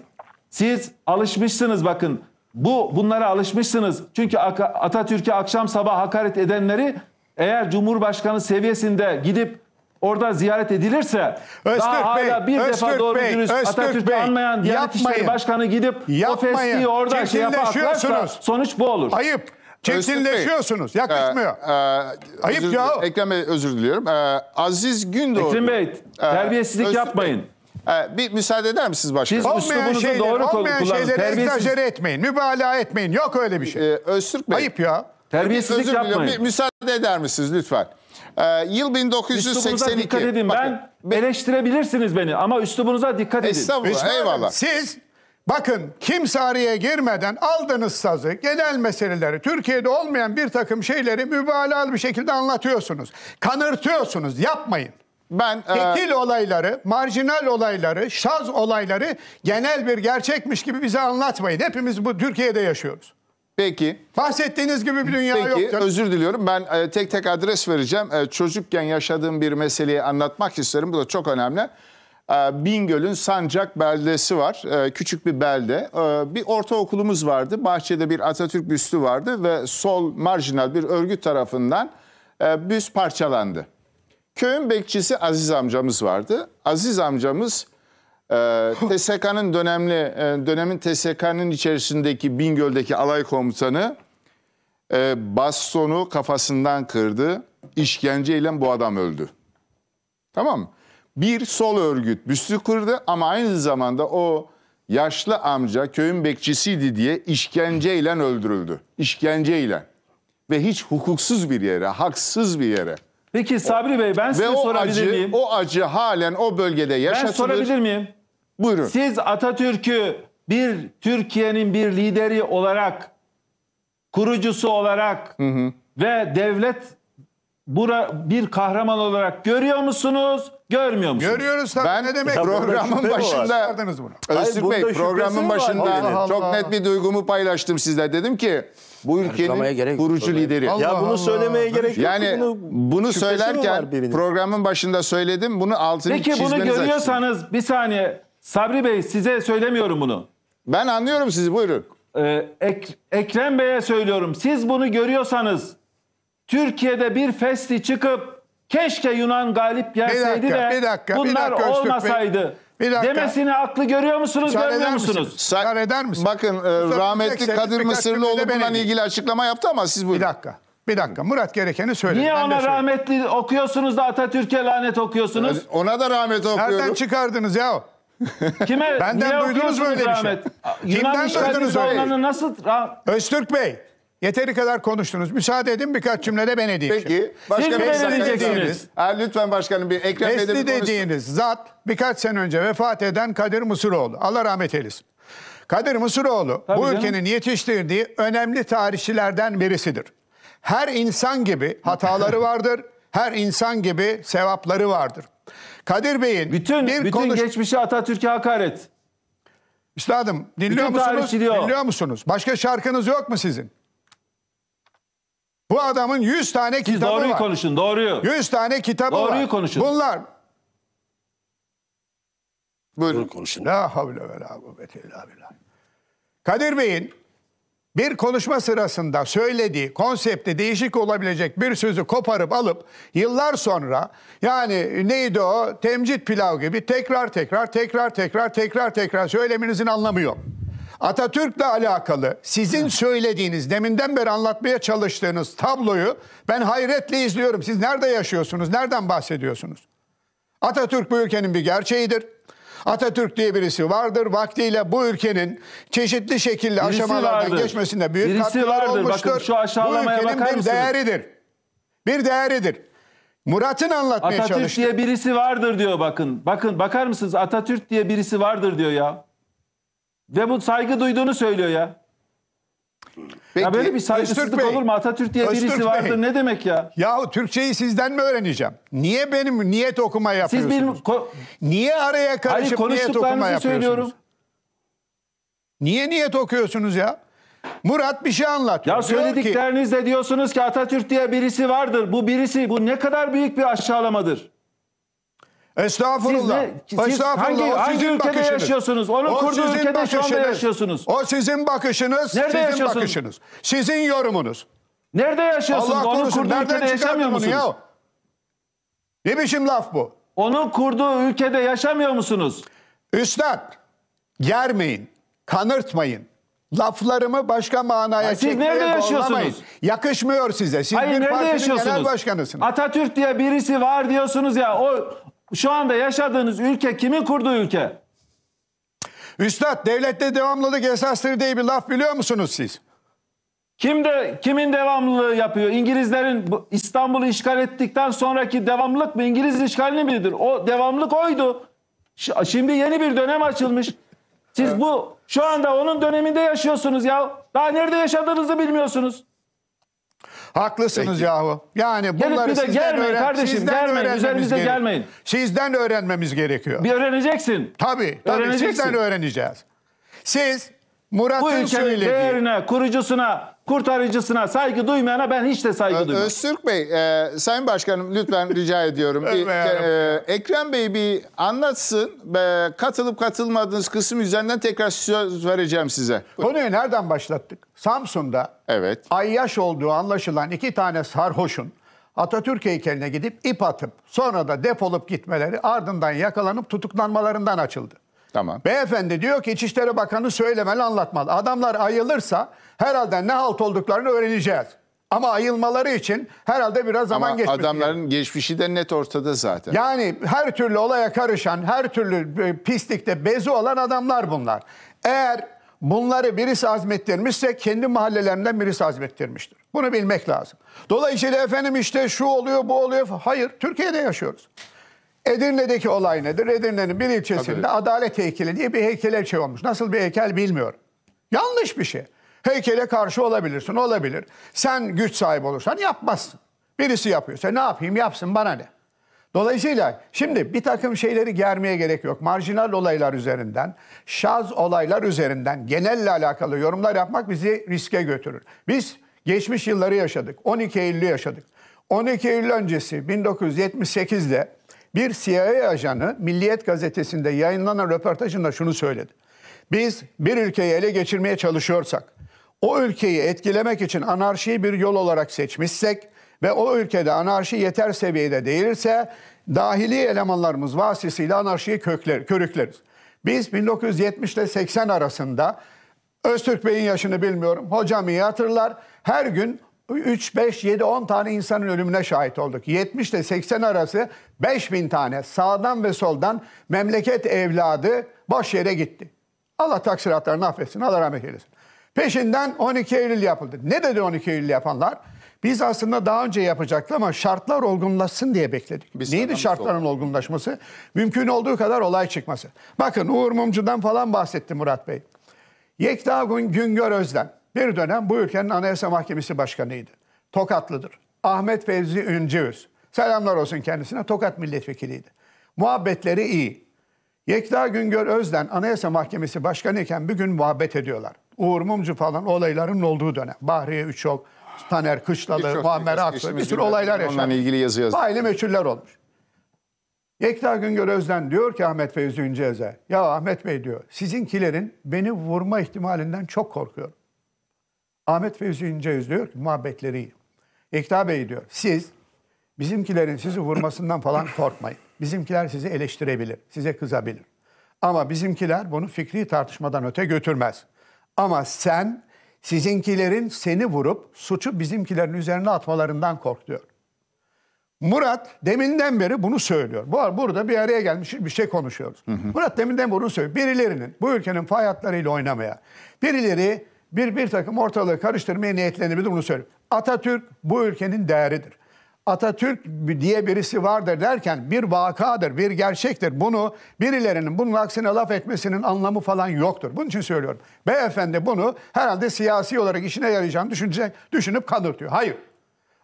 siz alışmışsınız bakın. Bu bunlara alışmışsınız. Çünkü Atatürk'e akşam sabah hakaret edenleri eğer Cumhurbaşkanı seviyesinde gidip orada ziyaret edilirse Öztürk daha hala bir Öztürk defa doğru dürüst Öztürk Atatürk'ü anmayan Diyanet İşleri Başkanı gidip Yapmayın. o fesliği orada şey yaparlarsa sonuç bu olur. Ayıp. Öztürk Yakışmıyor. Ee, e, Ayıp özür- ya. Ekrem Bey özür diliyorum. Ee, Aziz Gündoğdu. Ekrem Bey e, terbiyesizlik Öztürk yapmayın. e, bir müsaade eder misiniz başkanım? Biz- Olmayan üslubunuzu şeyleri, doğru olmayan kullanın. şeyleri etmeyin. Mübalağa etmeyin. Yok öyle bir şey. Ee, Öztürk Bey. Ayıp ya. Terbiyesizlik özür yapmayın. Bir müsaade eder misiniz lütfen? Ee, yıl 1982. Üslubunuza dikkat edin. Bakın, ben eleştirebilirsiniz beni ama üslubunuza dikkat edin. Estağfurullah Üstad, eyvallah. Siz Bakın kimse araya girmeden aldınız sazı, genel meseleleri, Türkiye'de olmayan bir takım şeyleri mübalağalı bir şekilde anlatıyorsunuz. Kanırtıyorsunuz, yapmayın. Ben e, tekil e... olayları, marjinal olayları, şaz olayları genel bir gerçekmiş gibi bize anlatmayın. Hepimiz bu Türkiye'de yaşıyoruz. Peki. Bahsettiğiniz gibi bir dünya Peki, yok. Peki özür diliyorum ben e, tek tek adres vereceğim. E, çocukken yaşadığım bir meseleyi anlatmak isterim. Bu da çok önemli. E, Bingöl'ün Sancak beldesi var. E, küçük bir belde. E, bir ortaokulumuz vardı. Bahçede bir Atatürk büstü vardı ve sol marjinal bir örgüt tarafından e, büst parçalandı. Köyün bekçisi Aziz amcamız vardı. Aziz amcamız ee, TSK'nın dönemli e, dönemin TSK'nın içerisindeki Bingöl'deki alay komutanı e, bastonu kafasından kırdı. İşkenceyle bu adam öldü. Tamam mı? Bir sol örgüt büstü kırdı ama aynı zamanda o yaşlı amca köyün bekçisiydi diye işkenceyle öldürüldü. İşkenceyle. Ve hiç hukuksuz bir yere, haksız bir yere. Peki Sabri Bey ben size Ve o sorabilir acı, miyim? o acı halen o bölgede yaşatılır. Ben sorabilir miyim? Buyurun. Siz Atatürk'ü bir Türkiye'nin bir lideri olarak, kurucusu olarak hı hı. ve devlet bura bir kahraman olarak görüyor musunuz? Görmüyor musunuz? Görüyoruz tabii. Ben ne demek? Programın başında Öztürk Bey programın başında Allah çok net bir duygumu paylaştım sizle. Dedim ki bu ülkenin kurucu lideri. Allah ya bunu Allah. söylemeye gerek yok. Yani bunu, söylerken programın başında söyledim. Bunu altını Peki, çizmeniz Peki bunu görüyorsanız açtım. bir saniye Sabri Bey size söylemiyorum bunu. Ben anlıyorum sizi buyurun. Ee, Ek Ekrem Bey'e söylüyorum. Siz bunu görüyorsanız Türkiye'de bir festi çıkıp keşke Yunan galip gelseydi de bir dakika, bir bunlar dakika olmasaydı. Bir Demesini aklı görüyor musunuz, Müsaade görmüyor eder misin? musunuz? Sa- eder misin? Bakın e, rahmetli Yüksek, Kadir birkaç Mısırlıoğlu cümlede bununla ilgili açıklama yaptı ama siz buyurun. Bir dakika. Bir dakika. Murat gerekeni söyledi. Niye Ben ona rahmetli okuyorsunuz da Atatürk'e lanet okuyorsunuz? Ona da rahmet okuyorum. Nereden çıkardınız ya? Kime? Benden duydunuz böyle bir şey? Kimden duydunuz öyle? Şey? Nasıl? Öztürk Bey. Yeteri kadar konuştunuz. Müsaade edin birkaç cümlede ben edeyim. Peki. Şimdi. Başkanım, Siz ne diyeceksiniz? Ha, lütfen başkanım bir ekran edin. bir dediğiniz zat birkaç sene önce vefat eden Kadir Musuroğlu. Allah rahmet eylesin. Kadir Musuroğlu Tabii bu canım. ülkenin yetiştirdiği önemli tarihçilerden birisidir. Her insan gibi hataları vardır. Her insan gibi sevapları vardır. Kadir Bey'in bütün, bir bütün konuş... geçmişi Atatürk'e hakaret. Üstadım dinliyor bütün musunuz? Dinliyor musunuz? Başka şarkınız yok mu sizin? Bu adamın 100 tane Siz kitabı doğruyu var. doğruyu konuşun doğruyu. 100 tane kitabı doğruyu var. Doğruyu konuşun. Bunlar. Buyurun. Doğru konuşun. La havle ve la kuvvete illa billah. Kadir Bey'in bir konuşma sırasında söylediği konsepte değişik olabilecek bir sözü koparıp alıp yıllar sonra yani neydi o temcit pilav gibi tekrar tekrar tekrar tekrar tekrar tekrar söyleminizin anlamı yok. Atatürk'le alakalı sizin söylediğiniz, deminden beri anlatmaya çalıştığınız tabloyu ben hayretle izliyorum. Siz nerede yaşıyorsunuz, nereden bahsediyorsunuz? Atatürk bu ülkenin bir gerçeğidir. Atatürk diye birisi vardır. Vaktiyle bu ülkenin çeşitli şekilde birisi aşamalardan vardır. geçmesinde büyük birisi katkılar vardır. olmuştur. Bakın şu bu ülkenin bir değeridir. Bir değeridir. Murat'ın anlatmaya çalıştığı Atatürk çalıştı. diye birisi vardır diyor bakın. Bakın bakar mısınız Atatürk diye birisi vardır diyor ya. Ve bu saygı duyduğunu söylüyor ya. Peki, ya böyle bir saygısızlık olur mu? Atatürk diye Öztürk birisi Bey. Ne demek ya? Ya Türkçeyi sizden mi öğreneceğim? Niye benim niyet okuma yapıyorsunuz? Siz bir, niye araya karışıp Hayır, niyet okuma yapıyorsunuz? söylüyorum. Niye niyet okuyorsunuz ya? Murat bir şey anlat. Ya söylediklerinizle diyorsunuz ki Atatürk diye birisi vardır. Bu birisi bu ne kadar büyük bir aşağılamadır. Estağfurullah. Siz, ne, siz Estağfurullah. hangi, hangi ülkede bakışınız. yaşıyorsunuz? Onun o kurduğu ülkede bakışınız. şu anda yaşıyorsunuz. O sizin bakışınız, Nerede sizin yaşıyorsunuz? bakışınız. Sizin yorumunuz. Nerede yaşıyorsunuz? Allah Onun kurduğu Nereden yaşamıyor musunuz? Ya? Ne biçim laf bu? Onun kurduğu ülkede yaşamıyor musunuz? Üstad, germeyin, kanırtmayın. Laflarımı başka manaya Siz nerede yaşıyorsunuz? Olamayın. Yakışmıyor size. Siz Hayır, bir nerede yaşıyorsunuz? genel başkanısınız. Atatürk diye birisi var diyorsunuz ya. O şu anda yaşadığınız ülke kimin kurduğu ülke? Üstad devlette devamlılık esastır diye bir laf biliyor musunuz siz? Kim de kimin devamlılığı yapıyor? İngilizlerin İstanbul'u işgal ettikten sonraki devamlılık mı İngiliz işgalini midir? O devamlılık oydu. Şimdi yeni bir dönem açılmış. Siz evet. bu şu anda onun döneminde yaşıyorsunuz ya. Daha nerede yaşadığınızı bilmiyorsunuz. Haklısınız Peki. yahu. Yani bunları Gelip bir de sizden gelmeyin öğren kardeşim sizden gelmeyin üzerimize gelmeyin. Sizden öğrenmemiz gerekiyor. Bir öğreneceksin. Tabii tabii öğreneceksin. sizden öğreneceğiz. Siz Murat'ın söylediği. Bu ülkenin değerine, kurucusuna, kurtarıcısına saygı duymayana ben hiç de saygı duymuyorum. Öztürk Bey, e, Sayın Başkanım lütfen rica ediyorum. bir, e, Ekrem Bey bir anlatsın. E, katılıp katılmadığınız kısım üzerinden tekrar söz vereceğim size. Buyurun. Konuyu nereden başlattık? Samsun'da evet. Ay yaş olduğu anlaşılan iki tane sarhoşun Atatürk heykeline gidip ip atıp sonra da defolup gitmeleri ardından yakalanıp tutuklanmalarından açıldı. Tamam. Beyefendi diyor ki İçişleri Bakanı söylemeli anlatmalı. Adamlar ayılırsa herhalde ne halt olduklarını öğreneceğiz. Ama ayılmaları için herhalde biraz zaman Ama adamların yani. geçmişi de net ortada zaten. Yani her türlü olaya karışan, her türlü e, pislikte bezi olan adamlar bunlar. Eğer bunları birisi azmettirmişse kendi mahallelerinden birisi azmettirmiştir. Bunu bilmek lazım. Dolayısıyla efendim işte şu oluyor, bu oluyor. Hayır, Türkiye'de yaşıyoruz. Edirne'deki olay nedir? Edirne'nin bir ilçesinde Tabii. adalet heykeli diye bir heykele şey olmuş. Nasıl bir heykel bilmiyorum. Yanlış bir şey. Heykele karşı olabilirsin, olabilir. Sen güç sahibi olursan yapmazsın. Birisi yapıyorsa ne yapayım yapsın bana ne? Dolayısıyla şimdi bir takım şeyleri germeye gerek yok. Marjinal olaylar üzerinden, şaz olaylar üzerinden genelle alakalı yorumlar yapmak bizi riske götürür. Biz geçmiş yılları yaşadık. 12 Eylül'ü yaşadık. 12 Eylül öncesi 1978'de bir CIA ajanı Milliyet gazetesinde yayınlanan röportajında şunu söyledi. Biz bir ülkeyi ele geçirmeye çalışıyorsak, o ülkeyi etkilemek için anarşiyi bir yol olarak seçmişsek ve o ülkede anarşi yeter seviyede değilse dahili elemanlarımız vasıtasıyla anarşiyi kökler, körükleriz. Biz 1970 ile 80 arasında Öztürk Bey'in yaşını bilmiyorum. Hocam iyi hatırlar. Her gün 3, 5, 7, 10 tane insanın ölümüne şahit olduk. 70 ile 80 arası 5 bin tane sağdan ve soldan memleket evladı boş yere gitti. Allah taksiratlarını affetsin, Allah rahmet eylesin. Peşinden 12 Eylül yapıldı. Ne dedi 12 Eylül yapanlar? Biz aslında daha önce yapacaktık ama şartlar olgunlaşsın diye bekledik. Biz Neydi şartların olduk. olgunlaşması? Mümkün olduğu kadar olay çıkması. Bakın Uğur Mumcu'dan falan bahsetti Murat Bey. Yekta Güngör Özden bir dönem bu ülkenin Anayasa Mahkemesi Başkanı'ydı. Tokatlıdır. Ahmet Fevzi Üncüöz. Selamlar olsun kendisine. Tokat milletvekiliydi. Muhabbetleri iyi. Yekta Güngör Özden Anayasa Mahkemesi Başkanı iken bir gün muhabbet ediyorlar. Uğur Mumcu falan olayların olduğu dönem. Bahriye Üçok, Taner Kışlalı, çok, Muammer Aksoy bir sürü olaylar yaşandı. Onunla ilgili yazı yazdı. Faili meçhuller olmuş. Yekta Güngör Özden diyor ki Ahmet Fevzi Üncez'e, ya Ahmet Bey diyor, sizinkilerin beni vurma ihtimalinden çok korkuyorum. Ahmet Fevzi İnce diyor ki muhabbetleri. Ekta Bey diyor siz bizimkilerin sizi vurmasından falan korkmayın. Bizimkiler sizi eleştirebilir, size kızabilir. Ama bizimkiler bunu fikri tartışmadan öte götürmez. Ama sen sizinkilerin seni vurup suçu bizimkilerin üzerine atmalarından kork diyor. Murat deminden beri bunu söylüyor. Bu burada bir araya gelmiş bir şey konuşuyoruz. Hı hı. Murat deminden bunu söylüyor. Birilerinin bu ülkenin fay hatlarıyla oynamaya, birileri bir bir takım ortalığı karıştırmaya niyetlenebilir bunu söylüyorum. Atatürk bu ülkenin değeridir. Atatürk diye birisi vardır derken bir vakadır, bir gerçektir. Bunu birilerinin bunun aksine laf etmesinin anlamı falan yoktur. Bunun için söylüyorum. Beyefendi bunu herhalde siyasi olarak işine yarayacağını düşünecek, düşünüp kanırtıyor. Hayır.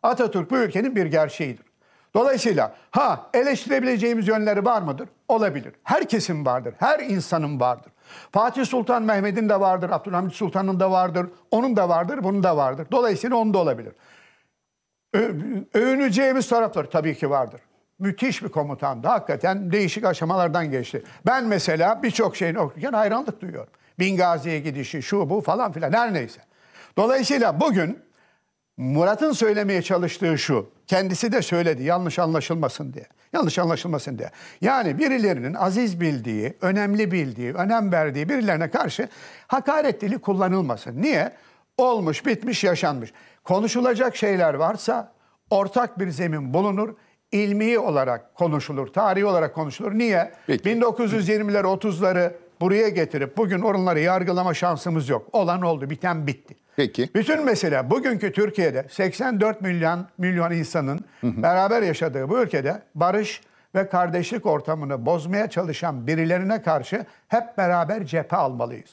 Atatürk bu ülkenin bir gerçeğidir. Dolayısıyla ha eleştirebileceğimiz yönleri var mıdır? Olabilir. Herkesin vardır. Her insanın vardır. Fatih Sultan Mehmet'in de vardır, Abdülhamit Sultan'ın da vardır, onun da vardır, bunun da vardır. Dolayısıyla onun da olabilir. Ö övüneceğimiz tarafları tabii ki vardır. Müthiş bir komutandı. Hakikaten değişik aşamalardan geçti. Ben mesela birçok şeyini okurken hayranlık duyuyorum. Bingazi'ye gidişi, şu bu falan filan her neyse. Dolayısıyla bugün Murat'ın söylemeye çalıştığı şu. Kendisi de söyledi yanlış anlaşılmasın diye. Yanlış anlaşılmasın diye. Yani birilerinin aziz bildiği, önemli bildiği, önem verdiği birilerine karşı hakaret dili kullanılmasın. Niye? Olmuş, bitmiş, yaşanmış. Konuşulacak şeyler varsa ortak bir zemin bulunur. İlmi olarak konuşulur, tarihi olarak konuşulur. Niye? Peki. 1920'leri, 30'ları buraya getirip bugün onları yargılama şansımız yok. Olan oldu, biten bitti. Peki. Bütün mesele bugünkü Türkiye'de 84 milyon milyon insanın hı hı. beraber yaşadığı bu ülkede barış ve kardeşlik ortamını bozmaya çalışan birilerine karşı hep beraber cephe almalıyız.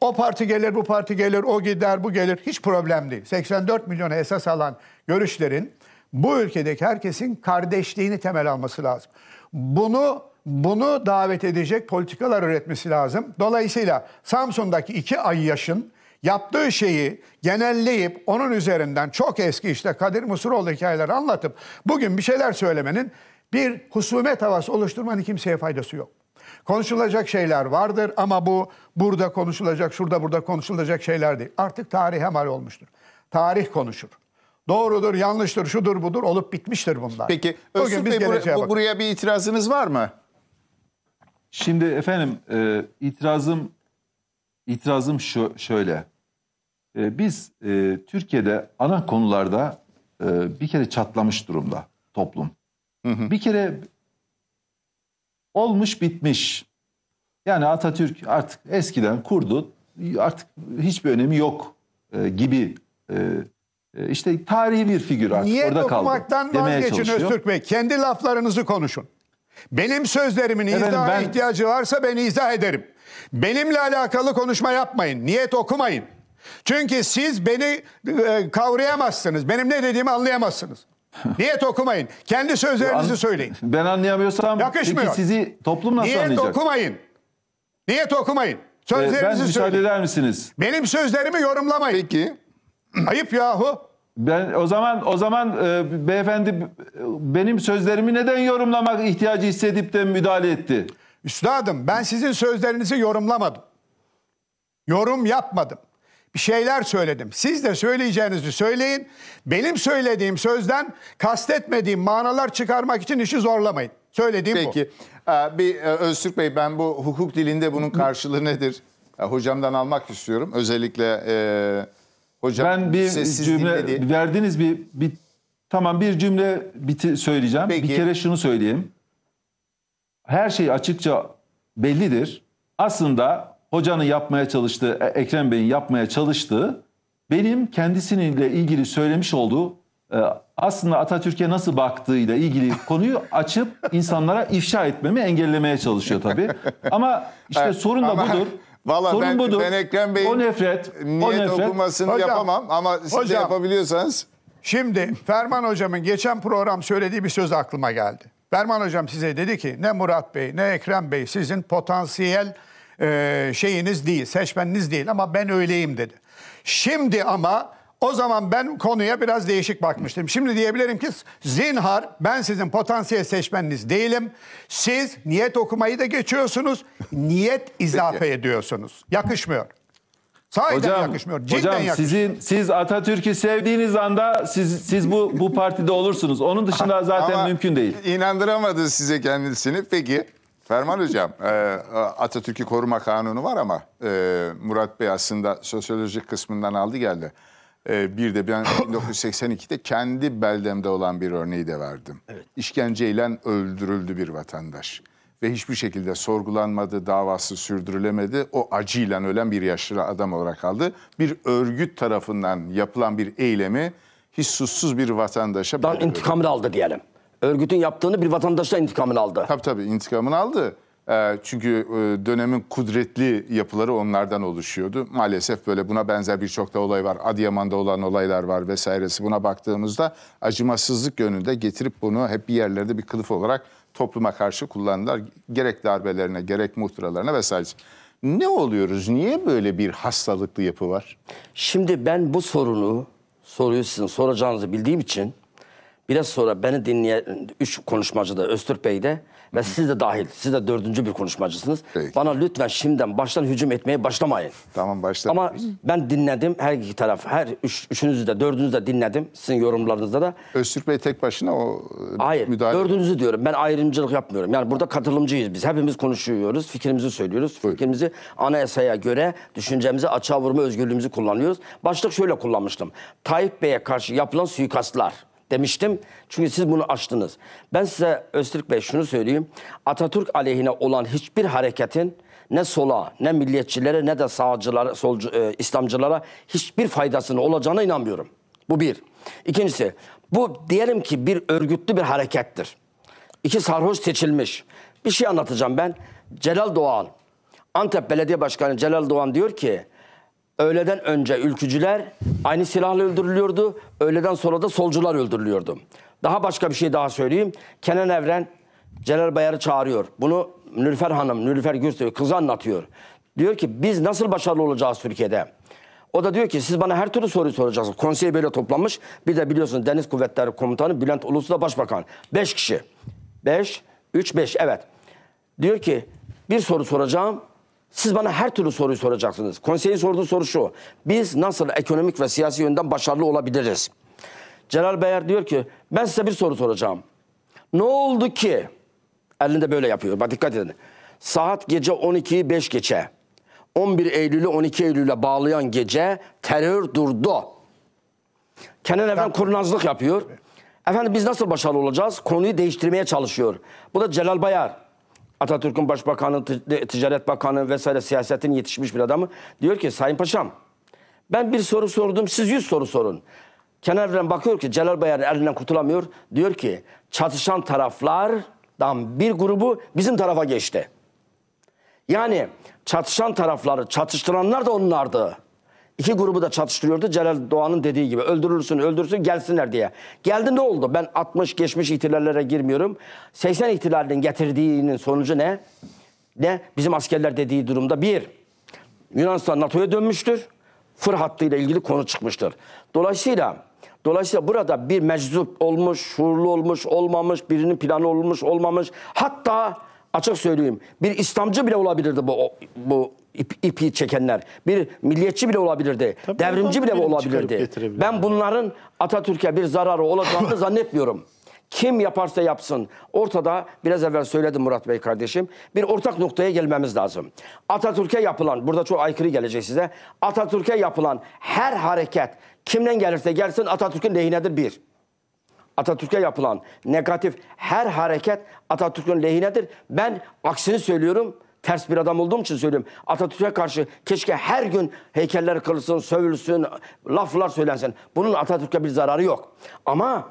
O parti gelir, bu parti gelir, o gider, bu gelir hiç problem değil. 84 milyona esas alan görüşlerin bu ülkedeki herkesin kardeşliğini temel alması lazım. Bunu bunu davet edecek politikalar üretmesi lazım. Dolayısıyla Samsun'daki iki ay yaşın yaptığı şeyi genelleyip onun üzerinden çok eski işte Kadir Musuroğlu hikayeleri anlatıp bugün bir şeyler söylemenin bir husumet havası oluşturmanın kimseye faydası yok. Konuşulacak şeyler vardır ama bu burada konuşulacak, şurada burada konuşulacak şeyler değil. Artık tarihe mal olmuştur. Tarih konuşur. Doğrudur, yanlıştır, şudur budur olup bitmiştir bunlar. Peki Öztürk Bey bur- bu, buraya bir itirazınız var mı? Şimdi efendim e, itirazım itirazım şu şöyle. Ee, biz e, Türkiye'de ana konularda e, bir kere çatlamış durumda toplum. Hı hı. Bir kere olmuş bitmiş. Yani Atatürk artık eskiden kurdu artık hiçbir önemi yok e, gibi e, e işte tarihi bir figür artık Niye orada kaldı. Niye dokumaktan vazgeçin Öztürk Bey? Kendi laflarınızı konuşun. Benim sözlerimin Efendim, izaha ben... ihtiyacı varsa ben izah ederim. Benimle alakalı konuşma yapmayın. Niyet okumayın. Çünkü siz beni e, kavrayamazsınız. Benim ne dediğimi anlayamazsınız. Niyet okumayın. Kendi sözlerinizi söyleyin. Ben anlayamıyorsam Yakışmıyor. peki sizi toplum nasıl Niyet anlayacak? Niyet okumayın. Niyet okumayın. Sözlerinizi e, ben müsaade söyleyin. eder misiniz? Benim sözlerimi yorumlamayın. Peki. Ayıp yahu. Ben o zaman o zaman e, beyefendi e, benim sözlerimi neden yorumlamak ihtiyacı hissedip de müdahale etti? Üstadım ben sizin sözlerinizi yorumlamadım. Yorum yapmadım bir şeyler söyledim. Siz de söyleyeceğinizi söyleyin. Benim söylediğim sözden kastetmediğim manalar çıkarmak için işi zorlamayın. Söylediğim Peki. bu. Peki. Ee, bir e, Öztürk Bey ben bu hukuk dilinde bunun karşılığı nedir? Hocamdan almak istiyorum. Özellikle e, hocam ben bir cümle dinledi. verdiniz bir, bir tamam bir cümle biti söyleyeceğim. Peki. Bir kere şunu söyleyeyim. Her şey açıkça bellidir. Aslında hocanın yapmaya çalıştığı, e, Ekrem Bey'in yapmaya çalıştığı benim kendisininle ilgili söylemiş olduğu e, aslında Atatürk'e nasıl baktığıyla ilgili konuyu açıp insanlara ifşa etmemi engellemeye çalışıyor tabii. Ama işte evet, sorun da budur. Valla sorun ben, budur. ben Ekrem Bey'in o nefret, niyet o nefret. okumasını hocam, yapamam ama siz hocam, de yapabiliyorsanız. Şimdi Ferman hocamın geçen program söylediği bir söz aklıma geldi. Ferman hocam size dedi ki ne Murat Bey ne Ekrem Bey sizin potansiyel e, şeyiniz değil, seçmeniniz değil ama ben öyleyim dedi. Şimdi ama o zaman ben konuya biraz değişik bakmıştım. Şimdi diyebilirim ki zinhar ben sizin potansiyel seçmeniniz değilim. Siz niyet okumayı da geçiyorsunuz. Niyet izafe ediyorsunuz. Yakışmıyor. Sahiden hocam, yakışmıyor. Cidden hocam yakışmıyor. sizin siz Atatürk'ü sevdiğiniz anda siz siz bu bu partide olursunuz. Onun dışında zaten Ama mümkün değil. İnandıramadı size kendisini. Peki Ferman Hocam, e, Atatürk'ü koruma kanunu var ama e, Murat Bey aslında sosyolojik kısmından aldı geldi. E, bir de ben 1982'de kendi beldemde olan bir örneği de verdim. Evet. İşkenceyle öldürüldü bir vatandaş. Ve hiçbir şekilde sorgulanmadı, davası sürdürülemedi. O acıyla ölen bir yaşlı adam olarak kaldı. Bir örgüt tarafından yapılan bir eylemi hiç bir vatandaşa... Dan intikamını aldı diyelim örgütün yaptığını bir vatandaşla intikamını aldı. Tabii tabii intikamını aldı. Ee, çünkü e, dönemin kudretli yapıları onlardan oluşuyordu. Maalesef böyle buna benzer birçok da olay var. Adıyaman'da olan olaylar var vesairesi. Buna baktığımızda acımasızlık yönünde getirip bunu hep bir yerlerde bir kılıf olarak topluma karşı kullandılar. Gerek darbelerine, gerek muhtıralarına vesaire. Ne oluyoruz? Niye böyle bir hastalıklı yapı var? Şimdi ben bu sorunu, soruyu sizin soracağınızı bildiğim için Biraz sonra beni dinleyen üç konuşmacı da Öztürk Bey de ve Hı. siz de dahil. Siz de dördüncü bir konuşmacısınız. Peki. Bana lütfen şimdiden baştan hücum etmeye başlamayın. Tamam başladım. Ama ben dinledim her iki taraf. Her üç, üçünüzü de dördünüzü de dinledim. Sizin yorumlarınızda da. Öztürk Bey tek başına o e, Hayır, müdahale... Hayır dördünüzü diyorum. Ben ayrımcılık yapmıyorum. Yani burada katılımcıyız biz. Hepimiz konuşuyoruz. Fikrimizi söylüyoruz. Buyurun. Fikrimizi anayasaya göre düşüncemizi açığa vurma özgürlüğümüzü kullanıyoruz. Başlık şöyle kullanmıştım. Tayyip Bey'e karşı yapılan suikastlar demiştim. Çünkü siz bunu açtınız. Ben size Öztürk Bey şunu söyleyeyim. Atatürk aleyhine olan hiçbir hareketin ne sola, ne milliyetçilere, ne de sağcılara, solcu, e, İslamcılara hiçbir faydasının olacağına inanmıyorum. Bu bir. İkincisi, bu diyelim ki bir örgütlü bir harekettir. İki sarhoş seçilmiş. Bir şey anlatacağım ben. Celal Doğan, Antep Belediye Başkanı Celal Doğan diyor ki, öğleden önce ülkücüler aynı silahla öldürülüyordu. Öğleden sonra da solcular öldürülüyordu. Daha başka bir şey daha söyleyeyim. Kenan Evren Celal Bayar'ı çağırıyor. Bunu Nülfer Hanım, Nülfer Gürsoy kızı anlatıyor. Diyor ki biz nasıl başarılı olacağız Türkiye'de? O da diyor ki siz bana her türlü soruyu soracaksınız. Konsey böyle toplanmış. Bir de biliyorsunuz Deniz Kuvvetleri Komutanı Bülent Uluslu da Başbakan. Beş kişi. Beş, üç, beş evet. Diyor ki bir soru soracağım. Siz bana her türlü soruyu soracaksınız. Konseyin sorduğu soru şu. Biz nasıl ekonomik ve siyasi yönden başarılı olabiliriz? Celal Beyer diyor ki ben size bir soru soracağım. Ne oldu ki? Elinde böyle yapıyor. Bak dikkat edin. Saat gece 12'yi 5 geçe. 11 Eylül'ü 12 Eylül'e bağlayan gece terör durdu. Kenan Evren kurnazlık yapıyor. Efendim biz nasıl başarılı olacağız? Konuyu değiştirmeye çalışıyor. Bu da Celal Bayar. Atatürk'ün başbakanı, ticaret bakanı vesaire siyasetin yetişmiş bir adamı. Diyor ki Sayın Paşam ben bir soru sordum siz yüz soru sorun. Kenan bakıyor ki Celal Bayar elinden kurtulamıyor. Diyor ki çatışan taraflardan bir grubu bizim tarafa geçti. Yani çatışan tarafları çatıştıranlar da onlardı. İki grubu da çatıştırıyordu. Celal Doğan'ın dediği gibi öldürürsün öldürürsün gelsinler diye. Geldi ne oldu? Ben 60 geçmiş ihtilallere girmiyorum. 80 ihtilalinin getirdiğinin sonucu ne? Ne? Bizim askerler dediği durumda bir, Yunanistan NATO'ya dönmüştür. Fır hattıyla ilgili konu çıkmıştır. Dolayısıyla Dolayısıyla burada bir meczup olmuş, şuurlu olmuş, olmamış, birinin planı olmuş, olmamış. Hatta açık söyleyeyim bir İslamcı bile olabilirdi bu, bu ip, ipi çekenler. Bir milliyetçi bile olabilirdi. Tabii devrimci bile olabilirdi. Ben bunların Atatürk'e bir zararı olacağını zannetmiyorum. Kim yaparsa yapsın. Ortada biraz evvel söyledim Murat Bey kardeşim. Bir ortak noktaya gelmemiz lazım. Atatürk'e yapılan, burada çok aykırı gelecek size. Atatürk'e yapılan her hareket kimden gelirse gelsin Atatürk'ün lehinedir bir. Atatürk'e yapılan negatif her hareket Atatürk'ün lehinedir. Ben aksini söylüyorum ters bir adam olduğum için söylüyorum. Atatürk'e karşı keşke her gün heykeller kırılsın, sövülsün, laflar söylensin. Bunun Atatürk'e bir zararı yok. Ama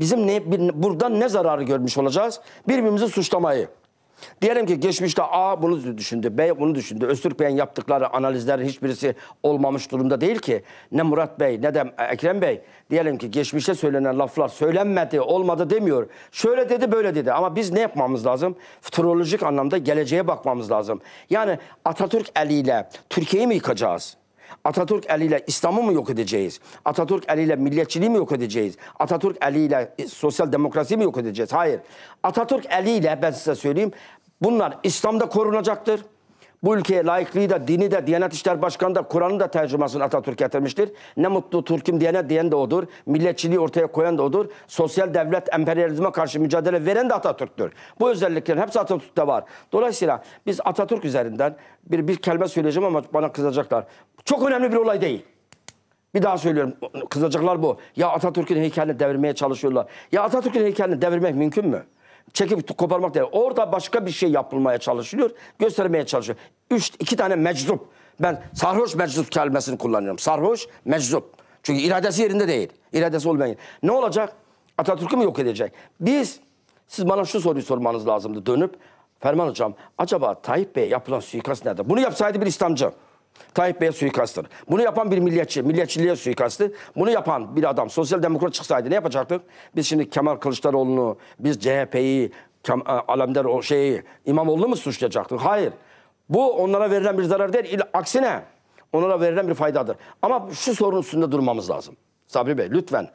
bizim ne, bir, buradan ne zararı görmüş olacağız? Birbirimizi suçlamayı. Diyelim ki geçmişte A bunu düşündü, B bunu düşündü. Öztürk Bey'in yaptıkları analizlerin hiçbirisi olmamış durumda değil ki. Ne Murat Bey ne de Ekrem Bey. Diyelim ki geçmişte söylenen laflar söylenmedi, olmadı demiyor. Şöyle dedi, böyle dedi. Ama biz ne yapmamız lazım? Futurolojik anlamda geleceğe bakmamız lazım. Yani Atatürk eliyle Türkiye'yi mi yıkacağız? Atatürk eliyle İslam'ı mı yok edeceğiz? Atatürk eliyle milliyetçiliği mi yok edeceğiz? Atatürk eliyle e, sosyal demokrasi mi yok edeceğiz? Hayır. Atatürk eliyle ben size söyleyeyim bunlar İslam'da korunacaktır. Bu ülkeye layıklığı da, dini de, Diyanet İşleri Başkanı da, Kur'an'ın da tercümasını Atatürk getirmiştir. Ne mutlu Türk'üm diyene diyen de odur. Milletçiliği ortaya koyan da odur. Sosyal devlet, emperyalizme karşı mücadele veren de Atatürk'tür. Bu özelliklerin hepsi Atatürk'te var. Dolayısıyla biz Atatürk üzerinden bir, bir kelime söyleyeceğim ama bana kızacaklar. Çok önemli bir olay değil. Bir daha söylüyorum. Kızacaklar bu. Ya Atatürk'ün heykelini devirmeye çalışıyorlar. Ya Atatürk'ün heykelini devirmek mümkün mü? çekip koparmak değil. Orada başka bir şey yapılmaya çalışılıyor. Göstermeye çalışıyor. Üç, iki tane meczup. Ben sarhoş meczup kelimesini kullanıyorum. Sarhoş meczup. Çünkü iradesi yerinde değil. İradesi olmayan. Ne olacak? Atatürk'ü mü yok edecek? Biz, siz bana şu soruyu sormanız lazımdı dönüp. Ferman Hocam, acaba Tayyip Bey'e yapılan suikast nerede? Bunu yapsaydı bir İslamcı. Tayyip Bey'e suikasttır. Bunu yapan bir milliyetçi, milliyetçiliğe suikastı. Bunu yapan bir adam sosyal demokrat çıksaydı ne yapacaktık? Biz şimdi Kemal Kılıçdaroğlu'nu, biz CHP'yi, e, Alemdar o şeyi, İmamoğlu'nu mu suçlayacaktık? Hayır. Bu onlara verilen bir zarar değil. Aksine onlara verilen bir faydadır. Ama şu sorun üstünde durmamız lazım. Sabri Bey lütfen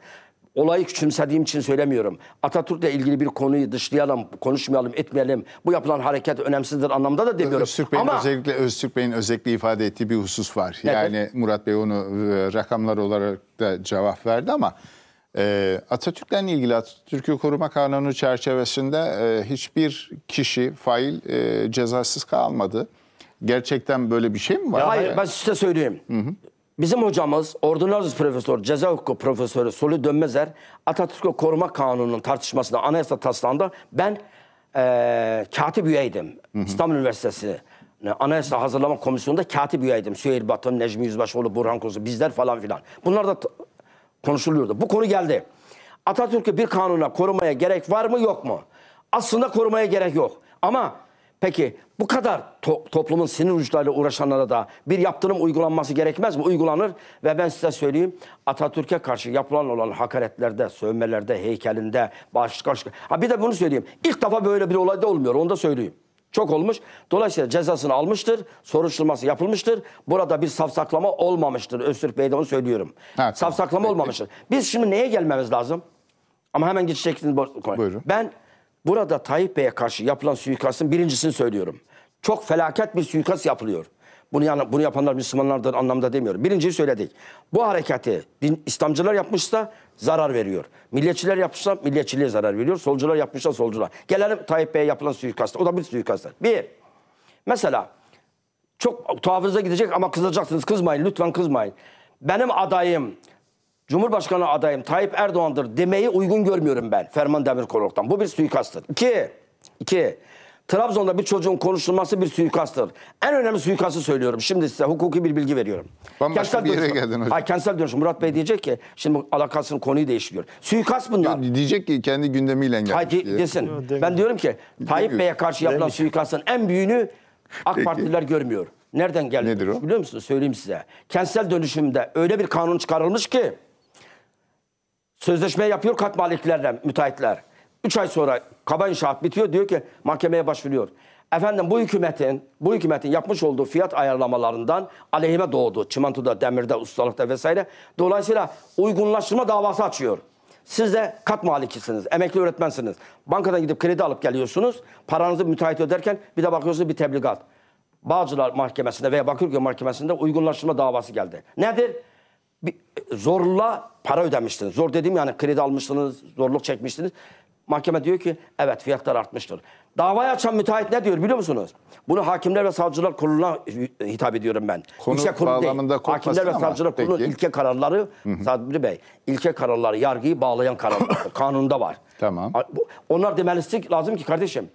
olayı küçümsediğim için söylemiyorum. Atatürk'le ilgili bir konuyu dışlayalım, konuşmayalım, etmeyelim. Bu yapılan hareket önemsizdir anlamda da demiyorum. Öztürk Bey'in Ama... özellikle Öztürk Bey'in özellikle ifade ettiği bir husus var. Evet. Yani Murat Bey onu e, rakamlar olarak da cevap verdi ama e, Atatürk'le ilgili Atatürk'ü koruma kanunu çerçevesinde e, hiçbir kişi, fail e, cezasız kalmadı. Gerçekten böyle bir şey mi var? Ya hayır, ben size söyleyeyim. Hı hı. Bizim hocamız Ordinarius Profesör, Ceza Hukuku Profesörü Soli Dönmezer Atatürk'ü koruma kanununun tartışmasında anayasa taslağında ben e, katip üyeydim. Hı hı. İstanbul Üniversitesi Anayasa Hazırlama Komisyonu'nda katip üyeydim. Süheyl Batın, Necmi Yüzbaşoğlu, Burhan Kuzu, bizler falan filan. Bunlar da konuşuluyordu. Bu konu geldi. Atatürk'ü bir kanuna korumaya gerek var mı yok mu? Aslında korumaya gerek yok. Ama Peki bu kadar to toplumun sinir uçlarıyla uğraşanlara da bir yaptırım uygulanması gerekmez mi? Uygulanır ve ben size söyleyeyim Atatürk'e karşı yapılan olan hakaretlerde, sövmelerde, heykelinde, başka başka. Ha bir de bunu söyleyeyim. İlk defa böyle bir olay da olmuyor onu da söyleyeyim. Çok olmuş. Dolayısıyla cezasını almıştır. Soruşturması yapılmıştır. Burada bir safsaklama olmamıştır. Öztürk Bey'de onu söylüyorum. Ha, safsaklama peki. olmamıştır. Biz şimdi neye gelmemiz lazım? Ama hemen geçeceksiniz. Buyurun. Ben Burada Tayyip Bey'e karşı yapılan suikastın birincisini söylüyorum. Çok felaket bir suikast yapılıyor. Bunu, yani, bunu yapanlar Müslümanlardır anlamda demiyorum. Birinciyi söyledik. Bu hareketi din, İslamcılar yapmışsa zarar veriyor. Milliyetçiler yapmışsa milliyetçiliğe zarar veriyor. Solcular yapmışsa solcular. Gelelim Tayyip Bey'e yapılan suikasta. O da bir suikasta. Bir, mesela çok tuhafınıza gidecek ama kızacaksınız. Kızmayın lütfen kızmayın. Benim adayım Cumhurbaşkanı adayım Tayyip Erdoğan'dır demeyi uygun görmüyorum ben Ferman Demirkolok'tan. Bu bir suikasttır. İki, iki, Trabzon'da bir çocuğun konuşulması bir suikasttır. En önemli suikastı söylüyorum. Şimdi size hukuki bir bilgi veriyorum. Bambaşka kentsel bir yere dönüşüm. geldin hocam. Hayır, kentsel dönüşüm. Murat Bey diyecek ki şimdi alakasının konuyu değiştiriyor. Suikast bunlar. Yo, diyecek ki kendi gündemiyle gelmiş Hayır diye. desin. Yo, ben diyorum ki Tayyip Bey'e karşı yapılan Demiş. suikastın en büyüğünü AK Peki. Partililer görmüyor. Nereden geldi? Nedir o? Biliyor musunuz? Söyleyeyim size. Kentsel dönüşümde öyle bir kanun çıkarılmış ki Sözleşme yapıyor kat maliklerle müteahhitler. Üç ay sonra kaba inşaat bitiyor diyor ki mahkemeye başvuruyor. Efendim bu hükümetin bu hükümetin yapmış olduğu fiyat ayarlamalarından aleyhime doğdu. Çimentoda, demirde, ustalıkta vesaire. Dolayısıyla uygunlaştırma davası açıyor. Siz de kat malikisiniz, emekli öğretmensiniz. Bankadan gidip kredi alıp geliyorsunuz. Paranızı müteahhit öderken bir de bakıyorsunuz bir tebligat. Bağcılar Mahkemesi'nde veya Bakırköy Mahkemesi'nde uygunlaştırma davası geldi. Nedir? bir, e, zorla para ödemiştiniz. Zor dedim yani kredi almışsınız, zorluk çekmiştiniz. Mahkeme diyor ki evet fiyatlar artmıştır. Davayı açan müteahhit ne diyor biliyor musunuz? Bunu Hakimler ve Savcılar Kurulu'na hitap ediyorum ben. Konu ilke kurulu değil. Hakimler ve Savcılar Kurulu ilke kararları hı Sadri Bey, ilke kararları yargıyı bağlayan kararlar kanunda var. Tamam. Onlar demelisi lazım ki kardeşim,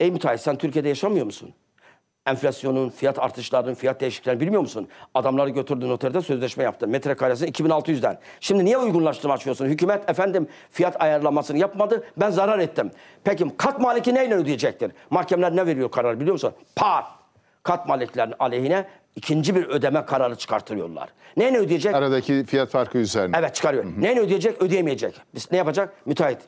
ey müteahhit sen Türkiye'de yaşamıyor musun? enflasyonun, fiyat artışlarının, fiyat değişikliklerini bilmiyor musun? Adamları götürdü noterde sözleşme yaptı. Metrekaresini 2600'den. Şimdi niye uygunlaştırma açıyorsun? Hükümet efendim fiyat ayarlamasını yapmadı. Ben zarar ettim. Peki kat maliki neyle ödeyecektir? Mahkemeler ne veriyor karar biliyor musun? Pat! Kat maliklerin aleyhine ikinci bir ödeme kararı çıkartıyorlar. Neyle ödeyecek? Aradaki fiyat farkı üzerine. Evet çıkarıyor. Hı ödeyecek? Ödeyemeyecek. Biz ne yapacak? Müteahhit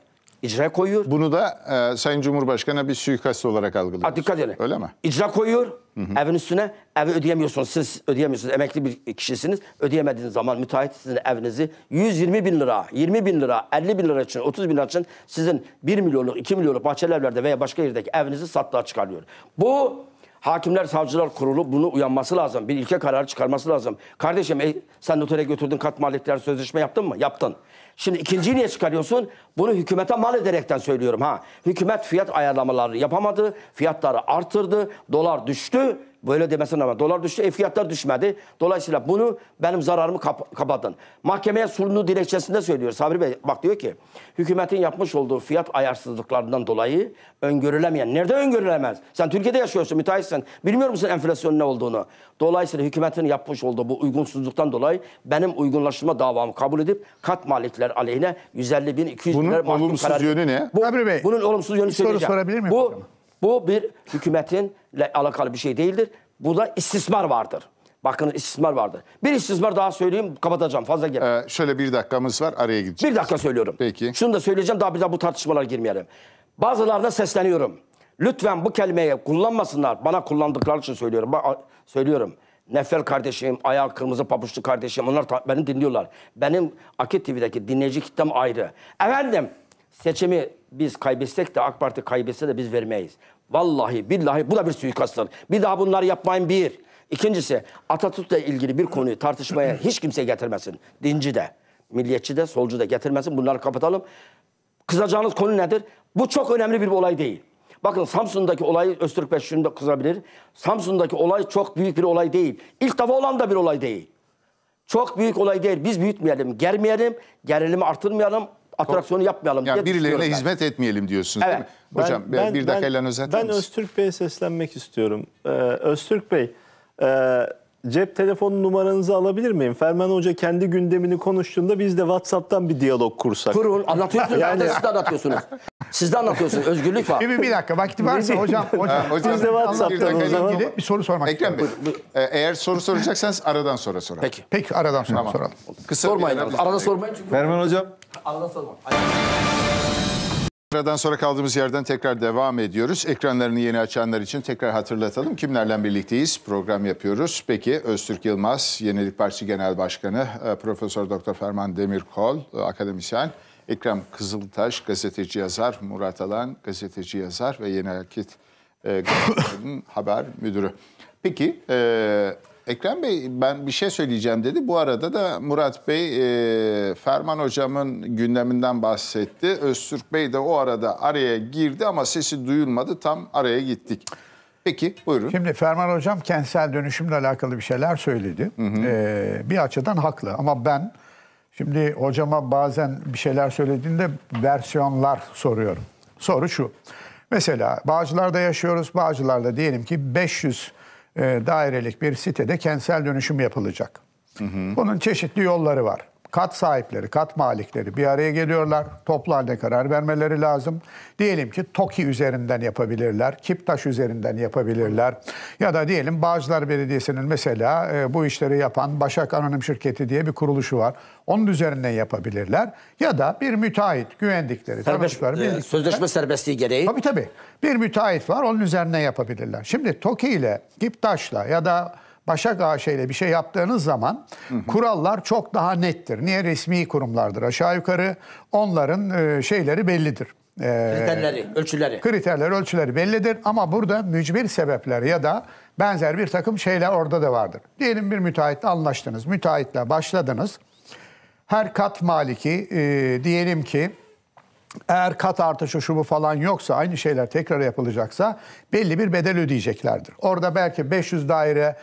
İcra koyuyor. Bunu da e, Sayın Cumhurbaşkanı bir suikast olarak algılıyor. Ha, dikkat edin. Öyle mi? İcra koyuyor hı hı. evin üstüne. Evi ödeyemiyorsunuz. Siz ödeyemiyorsunuz. Emekli bir kişisiniz. Ödeyemediğiniz zaman müteahhit sizin evinizi 120 bin lira, 20 bin lira, 50 bin lira için, 30 bin lira için sizin 1 milyonluk, 2 milyonluk bahçeli evlerde veya başka yerdeki evinizi satlığa çıkarıyor. Bu Hakimler Savcılar Kurulu bunu uyanması lazım. Bir ilke kararı çıkarması lazım. Kardeşim e, sen notere götürdün kat malikler sözleşme yaptın mı? Yaptın. Şimdi ikinciyi niye çıkarıyorsun? Bunu hükümete mal ederekten söylüyorum ha. Hükümet fiyat ayarlamaları yapamadı. Fiyatları artırdı. Dolar düştü. Böyle demesine ama dolar düştü, e, fiyatlar düşmedi. Dolayısıyla bunu benim zararımı kap kapatın. Mahkemeye sunduğu dilekçesinde söylüyor Sabri Bey. Bak diyor ki hükümetin yapmış olduğu fiyat ayarsızlıklarından dolayı öngörülemeyen. Nerede öngörülemez? Sen Türkiye'de yaşıyorsun, müteahhitsin. Bilmiyor musun enflasyonun ne olduğunu? Dolayısıyla hükümetin yapmış olduğu bu uygunsuzluktan dolayı benim uygunlaştırma davamı kabul edip kat malikler aleyhine 150 bin, 200 bin Bunun lira mahkum olumsuz yönü ne? Bu, Sabri Bey, bunun olumsuz yönü soru sorabilir miyim? Bu, hocam? Bu bir hükümetinle alakalı bir şey değildir. Burada istismar vardır. Bakın istismar vardır. Bir istismar daha söyleyeyim kapatacağım fazla gel. Ee, şöyle bir dakikamız var araya gideceğiz. Bir dakika söylüyorum. Peki. Şunu da söyleyeceğim daha bir daha bu tartışmalara girmeyelim. Bazılarına sesleniyorum. Lütfen bu kelimeyi kullanmasınlar. Bana kullandıkları için söylüyorum. Ba söylüyorum. Nefer kardeşim, ayağı kırmızı papuçlu kardeşim onlar beni dinliyorlar. Benim Akit TV'deki dinleyici kitlem ayrı. Efendim seçimi biz kaybetsek de AK Parti kaybetse de biz vermeyiz. Vallahi billahi bu da bir suikasttır. Bir daha bunları yapmayın bir. İkincisi Atatürk'le ilgili bir konuyu tartışmaya hiç kimse getirmesin. Dinci de, milliyetçi de, solcu da getirmesin. Bunları kapatalım. Kızacağınız konu nedir? Bu çok önemli bir olay değil. Bakın Samsun'daki olay Öztürk Bey şunu da kızabilir. Samsun'daki olay çok büyük bir olay değil. İlk defa olan da bir olay değil. Çok büyük olay değil. Biz büyütmeyelim, germeyelim, gerilimi artırmayalım atraksiyonu yapmayalım yani diye Birilerine hizmet etmeyelim diyorsunuz evet. değil mi? Hocam ben, ben, bir dakikayla özetler Ben Öztürk Bey'e seslenmek istiyorum. Ee, Öztürk Bey, e, cep telefonu numaranızı alabilir miyim? Ferman Hoca kendi gündemini konuştuğunda biz de WhatsApp'tan bir diyalog kursak. Kurul, anlatıyorsunuz. yani... Siz de anlatıyorsunuz. Siz de anlatıyorsunuz. Özgürlük var. Bir, bir dakika vakti varsa hocam. hocam, hocam biz de WhatsApp'tan o zaman. Ilgili bir soru sormak Ekrem Bey, e, eğer soru soracaksanız aradan sonra soralım. Peki. Peki aradan sonra tamam. soralım. Kısa sormayın. Arada sormayın çünkü. Ferman Hocam. Anlatalım. Aradan sonra kaldığımız yerden tekrar devam ediyoruz. Ekranlarını yeni açanlar için tekrar hatırlatalım. Kimlerle birlikteyiz? Program yapıyoruz. Peki Öztürk Yılmaz, Yenilik Partisi Genel Başkanı, e, Profesör Doktor Ferman Demirkol, e, akademisyen. Ekrem Kızıltaş, gazeteci yazar, Murat Alan, gazeteci yazar ve Yeni Hareket e, haber müdürü. Peki, e, Ekrem Bey ben bir şey söyleyeceğim dedi. Bu arada da Murat Bey e, Ferman hocamın gündeminden bahsetti. Öztürk Bey de o arada araya girdi ama sesi duyulmadı. Tam araya gittik. Peki buyurun. Şimdi Ferman hocam kentsel dönüşümle alakalı bir şeyler söyledi. Hı hı. Ee, bir açıdan haklı ama ben şimdi hocama bazen bir şeyler söylediğinde versiyonlar soruyorum. Soru şu. Mesela Bağcılar'da yaşıyoruz. Bağcılar'da diyelim ki 500 e, dairelik bir sitede kentsel dönüşüm yapılacak. Hı hı. Bunun çeşitli yolları var kat sahipleri, kat malikleri bir araya geliyorlar. Toplu halde karar vermeleri lazım. Diyelim ki TOKİ üzerinden yapabilirler, Kiptaş üzerinden yapabilirler. Ya da diyelim Bağcılar Belediyesi'nin mesela e, bu işleri yapan Başak Anonim Şirketi diye bir kuruluşu var. Onun üzerinden yapabilirler. Ya da bir müteahhit, güvendikleri, Serbest, e, Sözleşme serbestliği gereği. Tabii tabii. Bir müteahhit var, onun üzerinden yapabilirler. Şimdi TOKİ ile, Kiptaş'la ya da Başak AŞ ile bir şey yaptığınız zaman hı hı. kurallar çok daha nettir. Niye resmi kurumlardır aşağı yukarı onların e, şeyleri bellidir. E, kriterleri, ölçüleri. Kriterler, ölçüleri bellidir ama burada mücbir sebepler ya da benzer bir takım şeyler orada da vardır. Diyelim bir müteahhitle anlaştınız, müteahhitle başladınız. Her kat maliki e, diyelim ki eğer kat artışı şu bu falan yoksa aynı şeyler tekrar yapılacaksa belli bir bedel ödeyeceklerdir. Orada belki 500 daire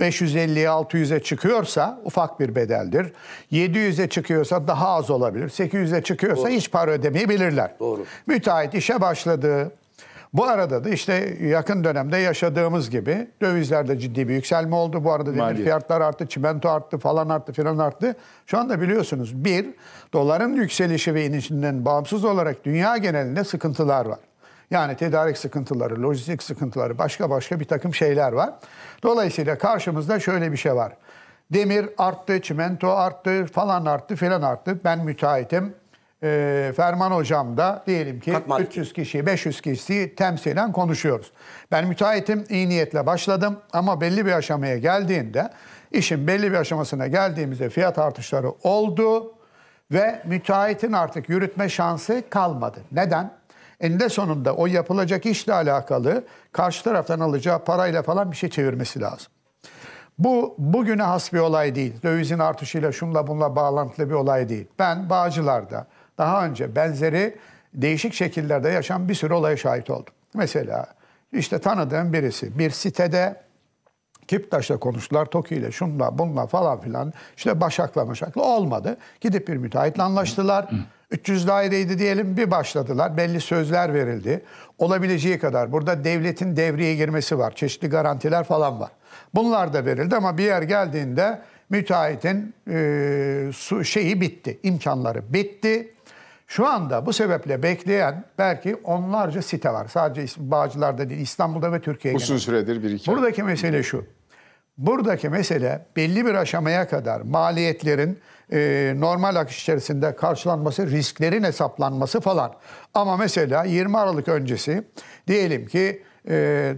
550'ye 600'e çıkıyorsa ufak bir bedeldir. 700'e çıkıyorsa daha az olabilir. 800'e çıkıyorsa Doğru. hiç para ödemeyebilirler. Doğru. Müteahhit işe başladı. Bu arada da işte yakın dönemde yaşadığımız gibi dövizlerde ciddi bir yükselme oldu. Bu arada demir fiyatlar arttı, çimento arttı, falan arttı, filan arttı. Şu anda biliyorsunuz bir, doların yükselişi ve inişinden bağımsız olarak dünya genelinde sıkıntılar var. Yani tedarik sıkıntıları, lojistik sıkıntıları, başka başka bir takım şeyler var. Dolayısıyla karşımızda şöyle bir şey var. Demir arttı, çimento arttı, falan arttı, filan arttı. Ben müteahhitim. E, Ferman Hocam da diyelim ki Katman. 300 kişi, 500 kişiyi temsilen konuşuyoruz. Ben müteahhitim, iyi niyetle başladım ama belli bir aşamaya geldiğinde, işin belli bir aşamasına geldiğimizde fiyat artışları oldu ve müteahhitin artık yürütme şansı kalmadı. Neden? eninde sonunda o yapılacak işle alakalı karşı taraftan alacağı parayla falan bir şey çevirmesi lazım. Bu bugüne has bir olay değil. Dövizin artışıyla şunla bunla bağlantılı bir olay değil. Ben Bağcılar'da daha önce benzeri değişik şekillerde yaşan bir sürü olaya şahit oldum. Mesela işte tanıdığım birisi bir sitede Kiptaş'la konuştular, Toki ile şunla bunla falan filan. İşte Başak'la Başak'la olmadı. Gidip bir müteahhitle anlaştılar. 300 daireydi diyelim bir başladılar. Belli sözler verildi. Olabileceği kadar. Burada devletin devreye girmesi var. Çeşitli garantiler falan var. Bunlar da verildi ama bir yer geldiğinde müteahhitin e, su, şeyi bitti. imkanları bitti. Şu anda bu sebeple bekleyen belki onlarca site var. Sadece Bağcılar'da değil İstanbul'da ve Türkiye'de. Uzun süredir bir iki. Buradaki mesele şu. Buradaki mesele belli bir aşamaya kadar maliyetlerin e, normal akış içerisinde karşılanması, risklerin hesaplanması falan. Ama mesela 20 Aralık öncesi diyelim ki e,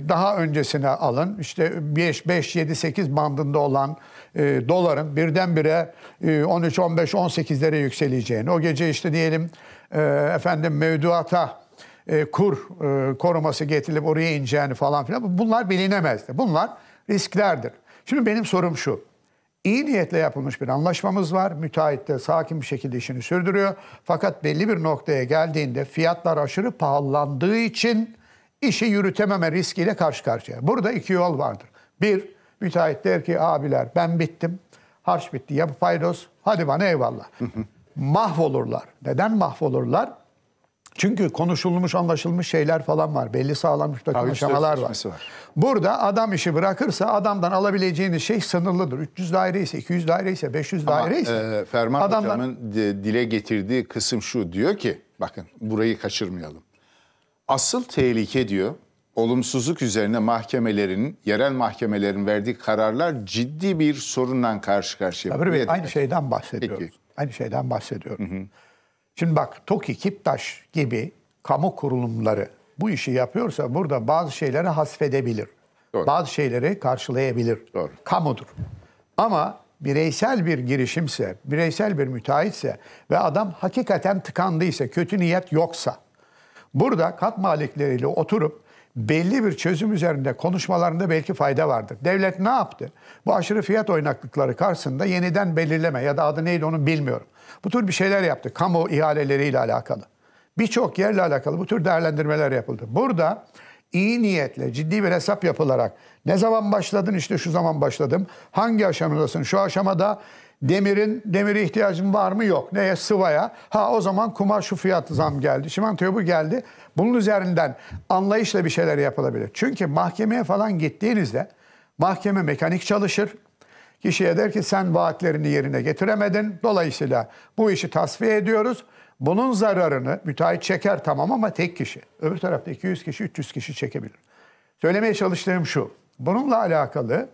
daha öncesine alın işte 5, 5, 7, 8 bandında olan e, doların birdenbire e, 13, 15, 18'lere yükseleceğini, o gece işte diyelim e, efendim mevduata e, kur e, koruması getirilip oraya ineceğini falan filan bunlar bilinemezdi. Bunlar risklerdir. Şimdi benim sorum şu. İyi niyetle yapılmış bir anlaşmamız var. Müteahhit de sakin bir şekilde işini sürdürüyor. Fakat belli bir noktaya geldiğinde fiyatlar aşırı pahalandığı için işi yürütememe riskiyle karşı karşıya. Burada iki yol vardır. Bir, müteahhit der ki abiler ben bittim. Harç bitti yapı paydos. Hadi bana eyvallah. mahvolurlar. Neden mahvolurlar? Çünkü konuşulmuş, anlaşılmış şeyler falan var. Belli sağlanmış da aşamalar var. var. Burada adam işi bırakırsa adamdan alabileceğiniz şey sınırlıdır. 300 daire ise, 200 daire ise, 500 daire ise. E, Ferman adamdan... Hocam'ın dile getirdiği kısım şu. Diyor ki, bakın burayı kaçırmayalım. Asıl tehlike diyor, olumsuzluk üzerine mahkemelerin, yerel mahkemelerin verdiği kararlar ciddi bir sorundan karşı karşıya. Sabri Bey, aynı şeyden bahsediyoruz. Peki. Aynı şeyden bahsediyorum. Hı hı. Şimdi bak TOKİ, Kiptaş gibi kamu kurulumları bu işi yapıyorsa burada bazı şeyleri hasfedebilir. Doğru. Bazı şeyleri karşılayabilir. Doğru. Kamudur. Ama bireysel bir girişimse, bireysel bir müteahhitse ve adam hakikaten tıkandıysa, kötü niyet yoksa burada kat malikleriyle oturup belli bir çözüm üzerinde konuşmalarında belki fayda vardır. Devlet ne yaptı? Bu aşırı fiyat oynaklıkları karşısında yeniden belirleme ya da adı neydi onu bilmiyorum. Bu tür bir şeyler yaptı. Kamu ihaleleriyle alakalı. Birçok yerle alakalı bu tür değerlendirmeler yapıldı. Burada iyi niyetle ciddi bir hesap yapılarak ne zaman başladın işte şu zaman başladım. Hangi aşamadasın? Şu aşamada demirin demire ihtiyacın var mı? Yok. Neye? Sıvaya. Ha o zaman kuma şu fiyat zam geldi. Şimantoya bu geldi. Bunun üzerinden anlayışla bir şeyler yapılabilir. Çünkü mahkemeye falan gittiğinizde mahkeme mekanik çalışır. Kişiye der ki sen vaatlerini yerine getiremedin. Dolayısıyla bu işi tasfiye ediyoruz. Bunun zararını müteahhit çeker tamam ama tek kişi. Öbür tarafta 200 kişi, 300 kişi çekebilir. Söylemeye çalıştığım şu. Bununla alakalı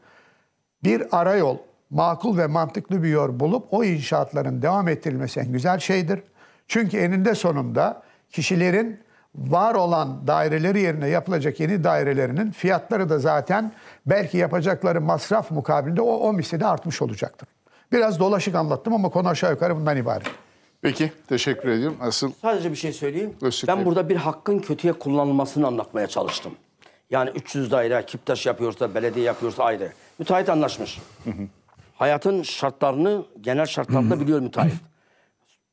bir arayol, makul ve mantıklı bir yol bulup o inşaatların devam ettirilmesi en güzel şeydir. Çünkü eninde sonunda kişilerin var olan daireleri yerine yapılacak yeni dairelerinin fiyatları da zaten belki yapacakları masraf mukabilinde o 10 misli de artmış olacaktır. Biraz dolaşık anlattım ama konu aşağı yukarı bundan ibaret. Peki teşekkür ediyorum. Asıl Sadece bir şey söyleyeyim. Özür ben burada bir hakkın kötüye kullanılmasını anlatmaya çalıştım. Yani 300 daire Kiptaş yapıyorsa, belediye yapıyorsa ayrı. Müteahhit anlaşmış. Hı hı. Hayatın şartlarını, genel şartlarda biliyor müteahhit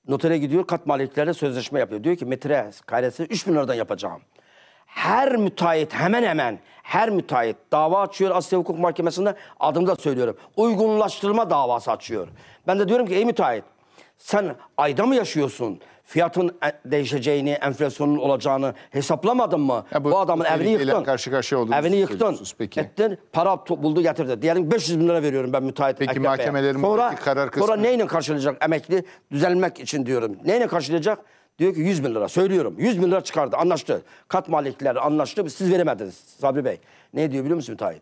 notere gidiyor kat maliklerle sözleşme yapıyor. Diyor ki metre karesi 3 bin liradan yapacağım. Her müteahhit hemen hemen her müteahhit dava açıyor Asya Hukuk Mahkemesi'nde adımı da söylüyorum. Uygunlaştırma davası açıyor. Ben de diyorum ki ey müteahhit sen ayda mı yaşıyorsun? fiyatın e, değişeceğini, enflasyonun olacağını hesaplamadın mı? bu, bu adamın bu evini yıktın. Karşı karşıya olduğunu Evini yıktın. Peki. Ettin, para buldu getirdi. Diyelim 500 bin lira veriyorum ben müteahhit Peki Ekrem mahkemelerin sonra, karar kısmı. Sonra neyle karşılayacak emekli? Düzelmek için diyorum. Neyle karşılayacak? Diyor ki 100 bin lira söylüyorum. 100 bin lira çıkardı anlaştı. Kat malikleri anlaştı siz veremediniz Sabri Bey. Ne diyor biliyor musun müteahhit?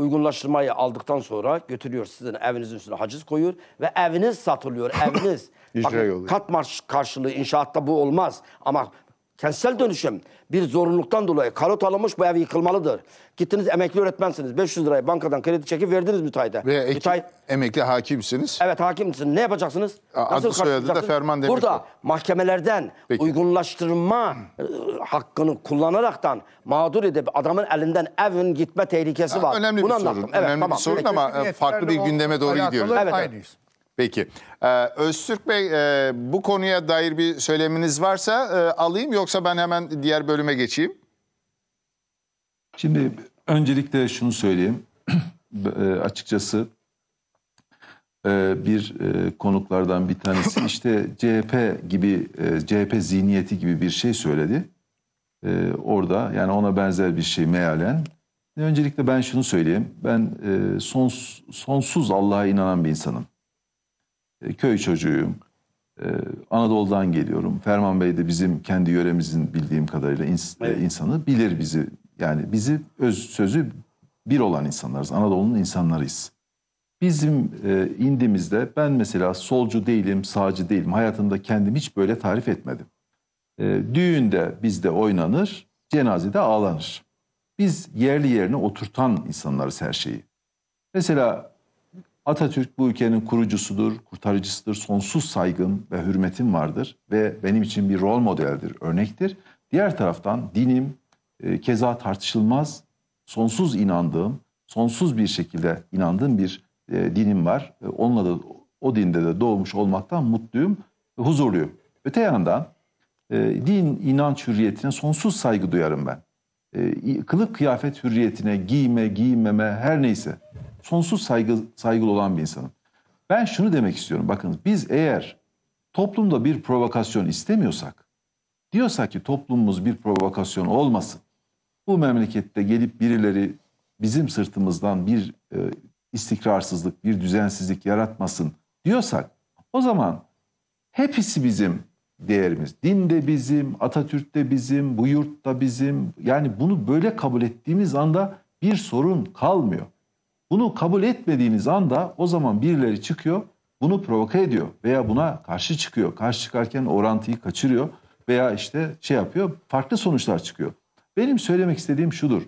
uygunlaştırmayı aldıktan sonra götürüyor sizin evinizin üstüne haciz koyuyor ve eviniz satılıyor, eviniz. İcra Bakın, oluyor. Kat karşılığı inşaatta bu olmaz ama Kentsel dönüşüm bir zorunluluktan dolayı karot alınmış bu ev yıkılmalıdır. Gittiniz emekli öğretmensiniz. 500 lirayı bankadan kredi çekip verdiniz müteahhite. Ve ek, Müteahhit... emekli hakimsiniz. Evet hakimsiniz. Ne yapacaksınız? A, Nasıl karşılayacaksınız? Ferman demek Burada o. mahkemelerden Peki. uygunlaştırma e, hakkını kullanaraktan mağdur edip adamın elinden evin gitme tehlikesi ha, var. Önemli Bunu bir anlattım. sorun. Evet, önemli tamam. bir sorun ama e, farklı bir gündeme doğru gidiyoruz. Evet, evet. Peki. Ee, Öztürk Bey e, bu konuya dair bir söyleminiz varsa e, alayım yoksa ben hemen diğer bölüme geçeyim. Şimdi öncelikle şunu söyleyeyim. e, açıkçası e, bir e, konuklardan bir tanesi işte CHP gibi e, CHP zihniyeti gibi bir şey söyledi. E, orada yani ona benzer bir şey mealen. Öncelikle ben şunu söyleyeyim. Ben e, sons, sonsuz Allah'a inanan bir insanım. E, köy çocuğuyum. E, Anadolu'dan geliyorum. Ferman Bey de bizim kendi yöremizin bildiğim kadarıyla ins e, evet. insanı bilir bizi. Yani bizi öz sözü bir olan insanlarız. Anadolu'nun insanlarıyız. Bizim e, indimizde ben mesela solcu değilim, sağcı değilim. Hayatımda kendim hiç böyle tarif etmedim. E, düğünde bizde oynanır, cenazede ağlanır. Biz yerli yerine oturtan insanlarız her şeyi. Mesela Atatürk bu ülkenin kurucusudur, kurtarıcısıdır, sonsuz saygım ve hürmetim vardır ve benim için bir rol modeldir, örnektir. Diğer taraftan dinim e, keza tartışılmaz, sonsuz inandığım, sonsuz bir şekilde inandığım bir e, dinim var. E, onunla da o dinde de doğmuş olmaktan mutluyum ve huzurluyum. Öte yandan e, din, inanç hürriyetine sonsuz saygı duyarım ben. E, kılık kıyafet hürriyetine, giyme, giymeme her neyse sonsuz saygı, saygılı olan bir insanım. Ben şunu demek istiyorum. bakın biz eğer toplumda bir provokasyon istemiyorsak, diyorsak ki toplumumuz bir provokasyon olmasın. Bu memlekette gelip birileri bizim sırtımızdan bir e, istikrarsızlık, bir düzensizlik yaratmasın diyorsak o zaman hepsi bizim değerimiz. Din de bizim, Atatürk de bizim, bu yurt da bizim. Yani bunu böyle kabul ettiğimiz anda bir sorun kalmıyor. Bunu kabul etmediğiniz anda o zaman birileri çıkıyor, bunu provoke ediyor veya buna karşı çıkıyor. Karşı çıkarken orantıyı kaçırıyor veya işte şey yapıyor, farklı sonuçlar çıkıyor. Benim söylemek istediğim şudur.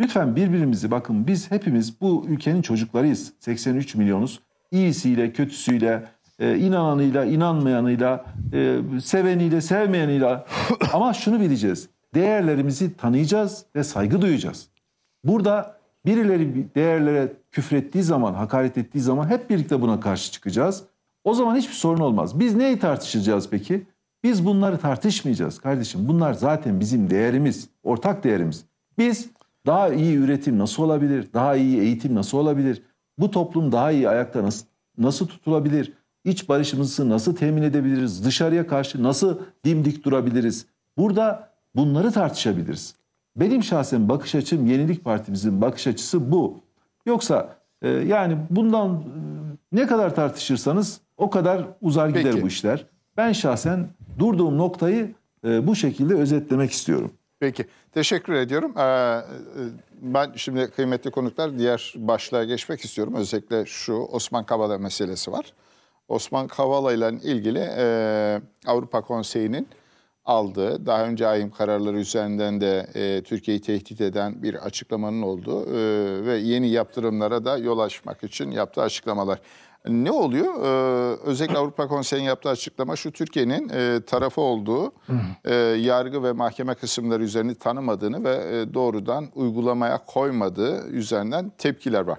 Lütfen birbirimizi bakın biz hepimiz bu ülkenin çocuklarıyız. 83 milyonuz. İyisiyle, kötüsüyle, e, inananıyla, inanmayanıyla, e, seveniyle, sevmeyeniyle. Ama şunu bileceğiz. Değerlerimizi tanıyacağız ve saygı duyacağız. Burada Birileri bir değerlere küfrettiği zaman, hakaret ettiği zaman hep birlikte buna karşı çıkacağız. O zaman hiçbir sorun olmaz. Biz neyi tartışacağız peki? Biz bunları tartışmayacağız kardeşim. Bunlar zaten bizim değerimiz, ortak değerimiz. Biz daha iyi üretim nasıl olabilir? Daha iyi eğitim nasıl olabilir? Bu toplum daha iyi ayakta nasıl, nasıl tutulabilir? İç barışımızı nasıl temin edebiliriz? Dışarıya karşı nasıl dimdik durabiliriz? Burada bunları tartışabiliriz. Benim şahsen bakış açım Yenilik Partimizin bakış açısı bu. Yoksa e, yani bundan e, ne kadar tartışırsanız o kadar uzar gider bu işler. Ben şahsen durduğum noktayı e, bu şekilde özetlemek istiyorum. Peki. Teşekkür ediyorum. Ee, e, ben şimdi kıymetli konuklar diğer başlığa geçmek istiyorum. Özellikle şu Osman Kavala meselesi var. Osman Kavala ile ilgili e, Avrupa Konseyi'nin aldı. Daha önce ayım kararları üzerinden de e, Türkiye'yi tehdit eden bir açıklamanın olduğu e, ve yeni yaptırımlara da yol açmak için yaptığı açıklamalar. Ne oluyor? Ee, özellikle Avrupa Konseyi'nin yaptığı açıklama şu Türkiye'nin e, tarafı olduğu e, yargı ve mahkeme kısımları üzerine tanımadığını ve e, doğrudan uygulamaya koymadığı üzerinden tepkiler var.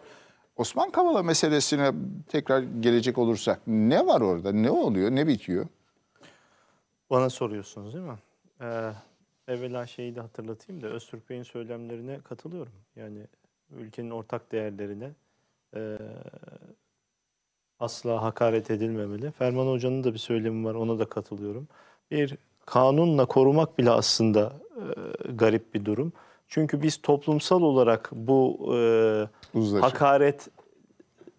Osman Kavala meselesine tekrar gelecek olursak ne var orada? Ne oluyor? Ne bitiyor? Bana soruyorsunuz değil mi? Ee, evvela şeyi de hatırlatayım da Öztürk Bey'in söylemlerine katılıyorum. Yani ülkenin ortak değerlerine e, asla hakaret edilmemeli. Ferman Hoca'nın da bir söylemi var ona da katılıyorum. Bir kanunla korumak bile aslında e, garip bir durum. Çünkü biz toplumsal olarak bu e, hakaret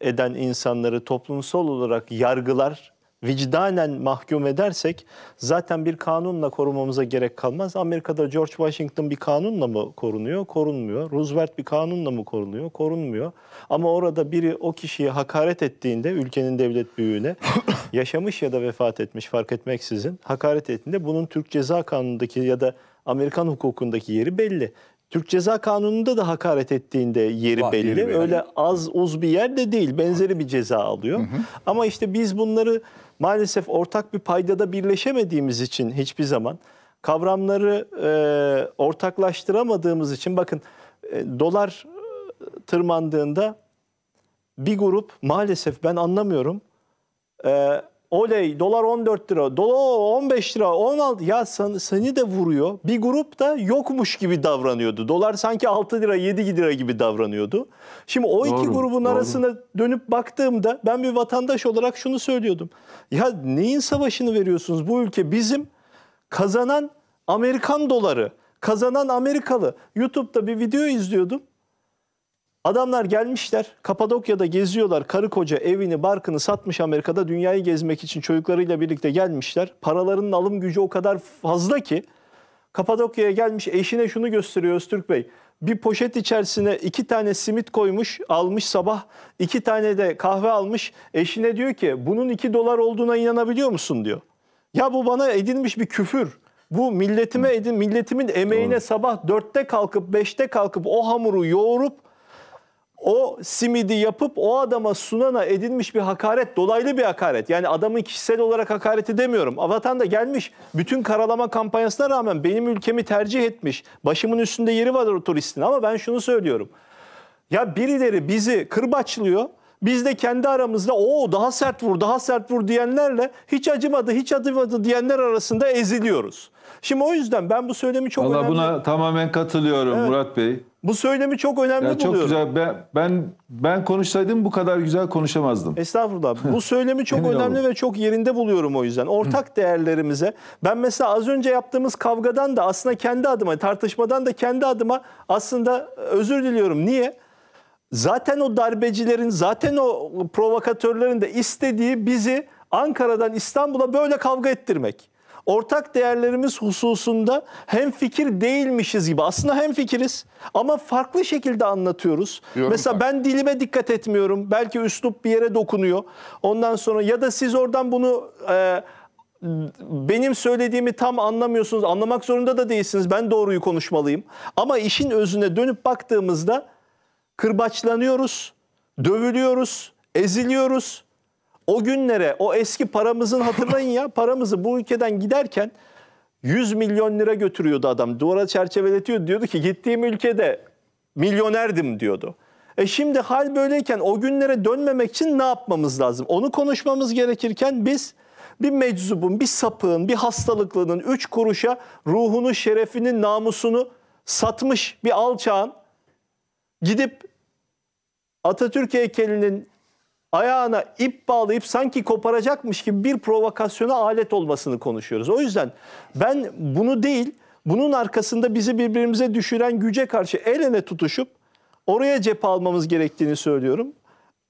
eden insanları toplumsal olarak yargılar vicdanen mahkum edersek zaten bir kanunla korumamıza gerek kalmaz. Amerika'da George Washington bir kanunla mı korunuyor? Korunmuyor. Roosevelt bir kanunla mı korunuyor? Korunmuyor. Ama orada biri o kişiyi hakaret ettiğinde ülkenin devlet büyüğüne yaşamış ya da vefat etmiş fark etmeksizin hakaret ettiğinde bunun Türk Ceza Kanunu'ndaki ya da Amerikan hukukundaki yeri belli. Türk Ceza Kanunu'nda da hakaret ettiğinde yeri Var, belli. Yeri Öyle az uz bir yer de değil. Benzeri bir ceza alıyor. Hı hı. Ama işte biz bunları maalesef ortak bir paydada birleşemediğimiz için hiçbir zaman kavramları e, ortaklaştıramadığımız için bakın e, dolar e, tırmandığında bir grup maalesef ben anlamıyorum e, Oley dolar 14 lira, dolar 15 lira, 16 ya seni de vuruyor. Bir grup da yokmuş gibi davranıyordu. Dolar sanki 6 lira 7 lira gibi davranıyordu. Şimdi o doğru, iki grubun doğru. arasına dönüp baktığımda ben bir vatandaş olarak şunu söylüyordum. Ya neyin savaşını veriyorsunuz bu ülke bizim kazanan Amerikan doları, kazanan Amerikalı. YouTube'da bir video izliyordum. Adamlar gelmişler Kapadokya'da geziyorlar karı koca evini barkını satmış Amerika'da dünyayı gezmek için çocuklarıyla birlikte gelmişler. Paralarının alım gücü o kadar fazla ki Kapadokya'ya gelmiş eşine şunu gösteriyor Öztürk Bey. Bir poşet içerisine iki tane simit koymuş almış sabah iki tane de kahve almış eşine diyor ki bunun iki dolar olduğuna inanabiliyor musun diyor. Ya bu bana edinmiş bir küfür. Bu milletime edin, milletimin emeğine Doğru. sabah dörtte kalkıp beşte kalkıp o hamuru yoğurup o simidi yapıp o adama sunana edilmiş bir hakaret, dolaylı bir hakaret. Yani adamın kişisel olarak hakareti demiyorum. Avatan da gelmiş, bütün karalama kampanyasına rağmen benim ülkemi tercih etmiş. Başımın üstünde yeri var o turistin ama ben şunu söylüyorum. Ya birileri bizi kırbaçlıyor. Biz de kendi aramızda o daha sert vur, daha sert vur diyenlerle hiç acımadı, hiç acımadı diyenler arasında eziliyoruz. Şimdi o yüzden ben bu söylemi çok Vallahi önemli... buna tamamen katılıyorum evet. Murat Bey. Bu söylemi çok önemli ya çok buluyorum. Çok güzel. Ben, ben ben konuşsaydım bu kadar güzel konuşamazdım. Estağfurullah. Bu söylemi çok önemli olun. ve çok yerinde buluyorum o yüzden. Ortak değerlerimize. Ben mesela az önce yaptığımız kavgadan da aslında kendi adıma, tartışmadan da kendi adıma aslında özür diliyorum. Niye? Zaten o darbecilerin, zaten o provokatörlerin de istediği bizi Ankara'dan İstanbul'a böyle kavga ettirmek ortak değerlerimiz hususunda hem fikir değilmişiz gibi. Aslında hem fikiriz ama farklı şekilde anlatıyoruz. Yorum Mesela farklı. ben dilime dikkat etmiyorum. Belki üslup bir yere dokunuyor. Ondan sonra ya da siz oradan bunu e, benim söylediğimi tam anlamıyorsunuz. Anlamak zorunda da değilsiniz. Ben doğruyu konuşmalıyım. Ama işin özüne dönüp baktığımızda kırbaçlanıyoruz, dövülüyoruz, eziliyoruz o günlere o eski paramızın hatırlayın ya paramızı bu ülkeden giderken 100 milyon lira götürüyordu adam. Duvara çerçeveletiyordu diyordu ki gittiğim ülkede milyonerdim diyordu. E şimdi hal böyleyken o günlere dönmemek için ne yapmamız lazım? Onu konuşmamız gerekirken biz bir meczubun, bir sapığın, bir hastalıklının üç kuruşa ruhunu, şerefini, namusunu satmış bir alçağın gidip Atatürk heykelinin ayağına ip bağlayıp sanki koparacakmış gibi bir provokasyona alet olmasını konuşuyoruz. O yüzden ben bunu değil, bunun arkasında bizi birbirimize düşüren güce karşı el ele tutuşup oraya cephe almamız gerektiğini söylüyorum.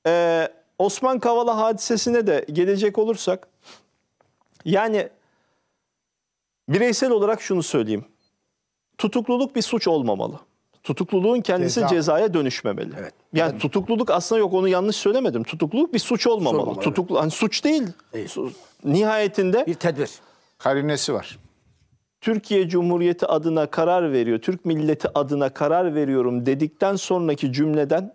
Ee, Osman Kavala hadisesine de gelecek olursak, yani bireysel olarak şunu söyleyeyim. Tutukluluk bir suç olmamalı. Tutukluluğun kendisi Ceza. cezaya dönüşmemeli. Evet. Yani evet. tutukluluk aslında yok onu yanlış söylemedim. Tutukluluk bir suç olmamalı. Sormalı, Tutuklu evet. hani suç değil. değil. Su, nihayetinde bir tedbir. Karinesi var. Türkiye Cumhuriyeti adına karar veriyor, Türk milleti adına karar veriyorum dedikten sonraki cümleden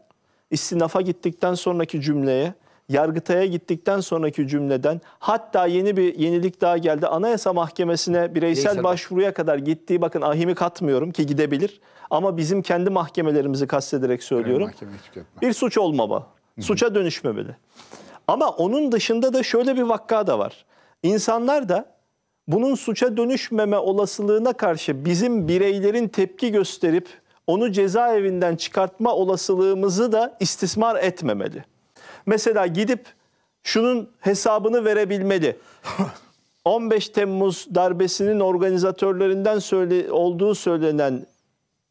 istinafa gittikten sonraki cümleye Yargıtay'a gittikten sonraki cümleden hatta yeni bir yenilik daha geldi. Anayasa Mahkemesi'ne bireysel, bireysel başvuruya kadar gittiği bakın ahimi katmıyorum ki gidebilir. Ama bizim kendi mahkemelerimizi kastederek söylüyorum. Bir suç olmama, suça dönüşmemeli. Ama onun dışında da şöyle bir vakka da var. İnsanlar da bunun suça dönüşmeme olasılığına karşı bizim bireylerin tepki gösterip onu cezaevinden çıkartma olasılığımızı da istismar etmemeli. Mesela gidip şunun hesabını verebilmeli. 15 Temmuz darbesinin organizatörlerinden söyle, olduğu söylenen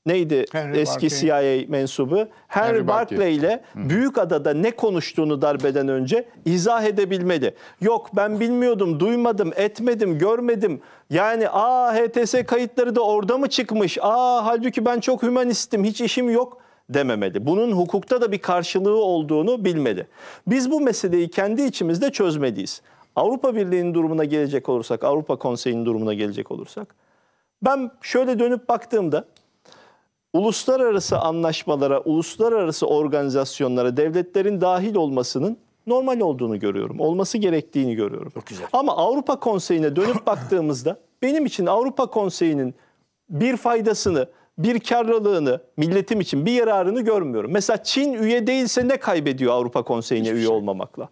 neydi Henry eski Barkley. CIA mensubu Henry, Henry Barkley, ile büyük adada ne konuştuğunu darbeden önce izah edebilmedi. Yok ben bilmiyordum, duymadım, etmedim, görmedim. Yani aa HTS kayıtları da orada mı çıkmış? Aa halbuki ben çok hümanistim, hiç işim yok dememeli. Bunun hukukta da bir karşılığı olduğunu bilmeli. Biz bu meseleyi kendi içimizde çözmediyiz. Avrupa Birliği'nin durumuna gelecek olursak, Avrupa Konseyi'nin durumuna gelecek olursak, ben şöyle dönüp baktığımda uluslararası anlaşmalara, uluslararası organizasyonlara devletlerin dahil olmasının normal olduğunu görüyorum. Olması gerektiğini görüyorum. Çok güzel. Ama Avrupa Konseyi'ne dönüp baktığımızda benim için Avrupa Konseyi'nin bir faydasını bir karlılığını, milletim için bir yararını görmüyorum. Mesela Çin üye değilse ne kaybediyor Avrupa Konseyi'ne üye şey. olmamakla?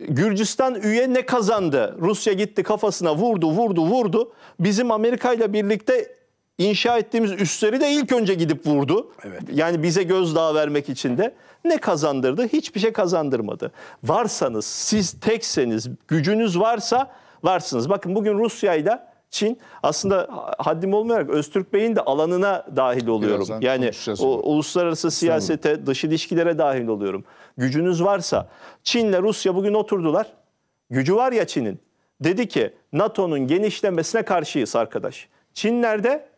Gürcistan üye ne kazandı? Rusya gitti kafasına vurdu, vurdu, vurdu. Bizim Amerika ile birlikte inşa ettiğimiz üstleri de ilk önce gidip vurdu. Evet. Yani bize gözdağı vermek için de. Ne kazandırdı? Hiçbir şey kazandırmadı. Varsanız, siz tekseniz, gücünüz varsa varsınız. Bakın bugün Rusya'yla Çin aslında haddim olmayarak Öztürk Bey'in de alanına dahil oluyorum. Birazdan yani o, uluslararası siyasete, dış ilişkilere dahil oluyorum. Gücünüz varsa Çin'le Rusya bugün oturdular. Gücü var ya Çin'in. Dedi ki NATO'nun genişlemesine karşıyız arkadaş. Çin nerede?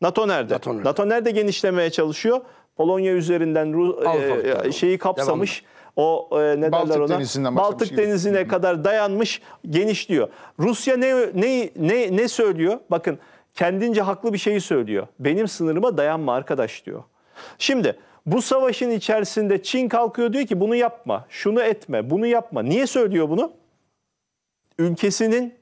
NATO nerede? NATO nerede, NATO nerede genişlemeye çalışıyor? Polonya üzerinden Ru- e, şeyi kapsamış. Devamlı o e, ne Baltık derler ona? Denizi'nden Baltık Denizi'ne kadar dayanmış, genişliyor. Rusya ne ne ne ne söylüyor? Bakın kendince haklı bir şeyi söylüyor. Benim sınırıma dayanma arkadaş diyor. Şimdi bu savaşın içerisinde Çin kalkıyor diyor ki bunu yapma, şunu etme, bunu yapma. Niye söylüyor bunu? Ülkesinin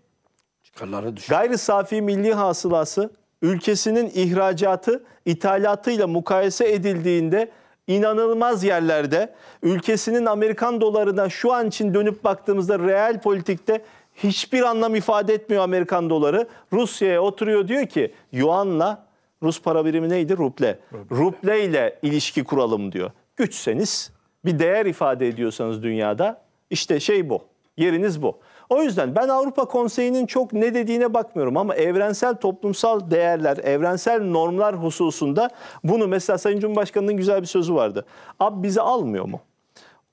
çıkarları Gayri safi milli hasılası ülkesinin ihracatı ithalatıyla mukayese edildiğinde inanılmaz yerlerde ülkesinin Amerikan dolarına şu an için dönüp baktığımızda real politikte hiçbir anlam ifade etmiyor Amerikan doları. Rusya'ya oturuyor diyor ki yuanla Rus para birimi neydi? Ruble. Ruble. Ruble ile ilişki kuralım diyor. Güçseniz bir değer ifade ediyorsanız dünyada işte şey bu. Yeriniz bu. O yüzden ben Avrupa Konseyi'nin çok ne dediğine bakmıyorum ama evrensel toplumsal değerler, evrensel normlar hususunda bunu mesela Sayın Cumhurbaşkanı'nın güzel bir sözü vardı. Abi bizi almıyor mu?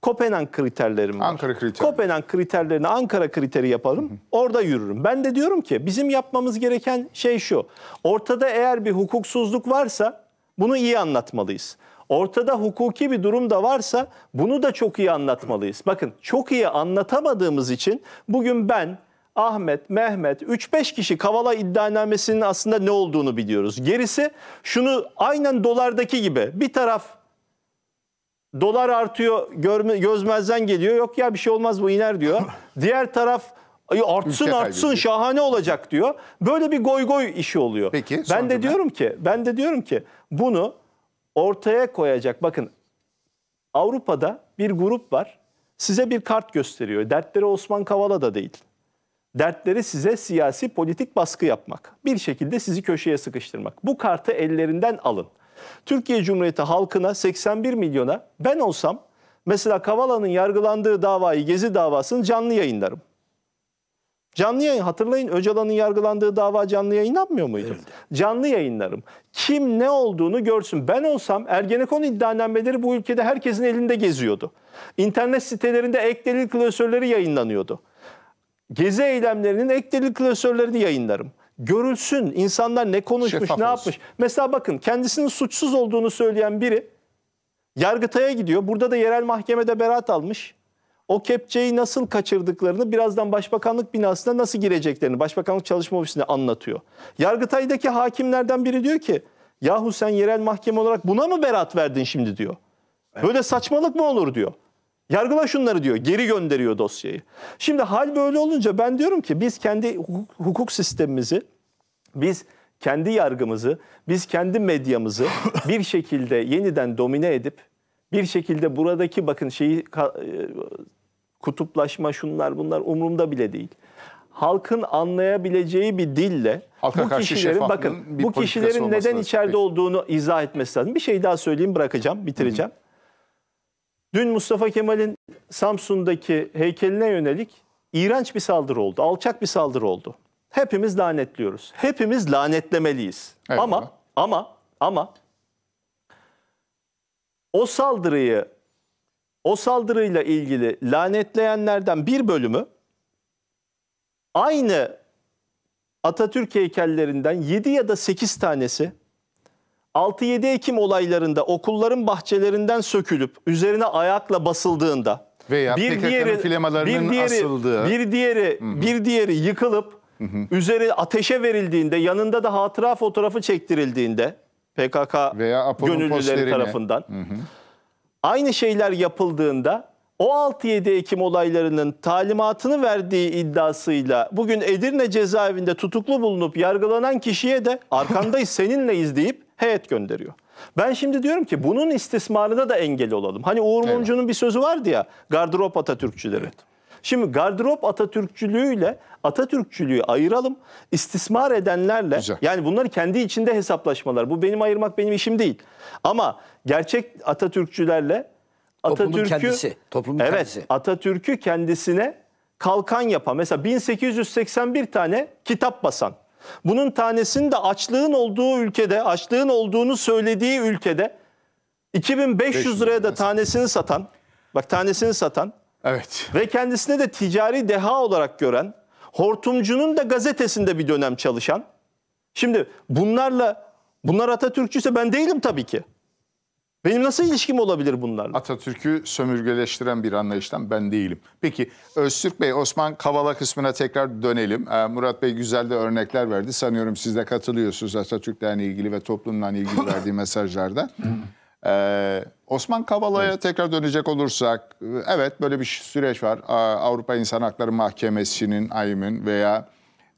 Kopenhag kriterleri var? Ankara kriteri. Kopenhag kriterlerini Ankara kriteri yapalım. Orada yürürüm. Ben de diyorum ki bizim yapmamız gereken şey şu. Ortada eğer bir hukuksuzluk varsa bunu iyi anlatmalıyız ortada hukuki bir durum da varsa bunu da çok iyi anlatmalıyız. Bakın çok iyi anlatamadığımız için bugün ben Ahmet, Mehmet 3-5 kişi Kavala iddianamesinin aslında ne olduğunu biliyoruz. Gerisi şunu aynen dolardaki gibi bir taraf dolar artıyor görme, gözmezden geliyor yok ya bir şey olmaz bu iner diyor. Diğer taraf artsın artsın şahane olacak diyor. Böyle bir goy goy işi oluyor. Peki, ben de diyorum ki ben de diyorum ki bunu ortaya koyacak. Bakın Avrupa'da bir grup var. Size bir kart gösteriyor. Dertleri Osman Kavala da değil. Dertleri size siyasi politik baskı yapmak. Bir şekilde sizi köşeye sıkıştırmak. Bu kartı ellerinden alın. Türkiye Cumhuriyeti halkına 81 milyona ben olsam mesela Kavala'nın yargılandığı davayı Gezi davasını canlı yayınlarım. Canlı yayın hatırlayın Öcalan'ın yargılandığı dava canlı yayınlanmıyor muydu? Evet. Canlı yayınlarım. Kim ne olduğunu görsün. Ben olsam Ergenekon iddianameleri bu ülkede herkesin elinde geziyordu. İnternet sitelerinde ek delil klasörleri yayınlanıyordu. Gezi eylemlerinin ek delil klasörlerini yayınlarım. Görülsün insanlar ne konuşmuş, Şeffaf ne yapmış. Mesela bakın kendisinin suçsuz olduğunu söyleyen biri Yargıtay'a gidiyor. Burada da yerel mahkemede beraat almış o kepçeyi nasıl kaçırdıklarını birazdan başbakanlık binasına nasıl gireceklerini başbakanlık çalışma ofisinde anlatıyor. Yargıtay'daki hakimlerden biri diyor ki yahu sen yerel mahkeme olarak buna mı berat verdin şimdi diyor. Böyle saçmalık mı olur diyor. Yargıla şunları diyor. Geri gönderiyor dosyayı. Şimdi hal böyle olunca ben diyorum ki biz kendi hukuk sistemimizi, biz kendi yargımızı, biz kendi medyamızı bir şekilde yeniden domine edip bir şekilde buradaki bakın şeyi kutuplaşma şunlar bunlar umurumda bile değil. Halkın anlayabileceği bir dille Halka bu kişilerin bakın bu kişilerin neden içeride peki. olduğunu izah etmesi lazım. Bir şey daha söyleyeyim bırakacağım, bitireceğim. Hı hı. Dün Mustafa Kemal'in Samsun'daki heykeline yönelik iğrenç bir saldırı oldu. Alçak bir saldırı oldu. Hepimiz lanetliyoruz. Hepimiz lanetlemeliyiz. Evet. Ama ama ama o saldırıyı o saldırıyla ilgili lanetleyenlerden bir bölümü aynı Atatürk heykellerinden 7 ya da 8 tanesi 6-7 Ekim olaylarında okulların bahçelerinden sökülüp üzerine ayakla basıldığında veya bir diğeri, bir diğeri, asıldığı. bir diğeri, Hı -hı. bir diğeri yıkılıp Hı -hı. üzeri ateşe verildiğinde yanında da hatıra fotoğrafı çektirildiğinde PKK veya gönüllüleri postlerine. tarafından. Hı -hı aynı şeyler yapıldığında o 6-7 Ekim olaylarının talimatını verdiği iddiasıyla bugün Edirne cezaevinde tutuklu bulunup yargılanan kişiye de arkandayız seninleyiz deyip heyet gönderiyor. Ben şimdi diyorum ki bunun istismarına da engel olalım. Hani Uğur Mumcu'nun bir sözü vardı ya gardırop Atatürkçüleri. Evet. Şimdi gardırop Atatürkçülüğüyle Atatürkçülüğü ayıralım. İstismar edenlerle Güzel. yani bunları kendi içinde hesaplaşmalar. Bu benim ayırmak benim işim değil. Ama gerçek Atatürkçülerle Atatürk'ü kendisi, toplumun evet, kendisi. Atatürk'ü kendisine kalkan yapan mesela 1881 tane kitap basan. Bunun tanesini de açlığın olduğu ülkede, açlığın olduğunu söylediği ülkede 2500 liraya da tanesini satan, bak tanesini satan Evet. Ve kendisine de ticari deha olarak gören, hortumcunun da gazetesinde bir dönem çalışan. Şimdi bunlarla, bunlar Atatürkçüse ben değilim tabii ki. Benim nasıl ilişkim olabilir bunlarla? Atatürk'ü sömürgeleştiren bir anlayıştan ben değilim. Peki Öztürk Bey, Osman Kavala kısmına tekrar dönelim. Ee, Murat Bey güzel de örnekler verdi. Sanıyorum siz de katılıyorsunuz Atatürk'le ilgili ve toplumla ilgili verdiği mesajlarda. Ee, Osman Kavala'ya evet. tekrar dönecek olursak, evet böyle bir süreç var. Avrupa İnsan Hakları Mahkemesi'nin, AYM'in veya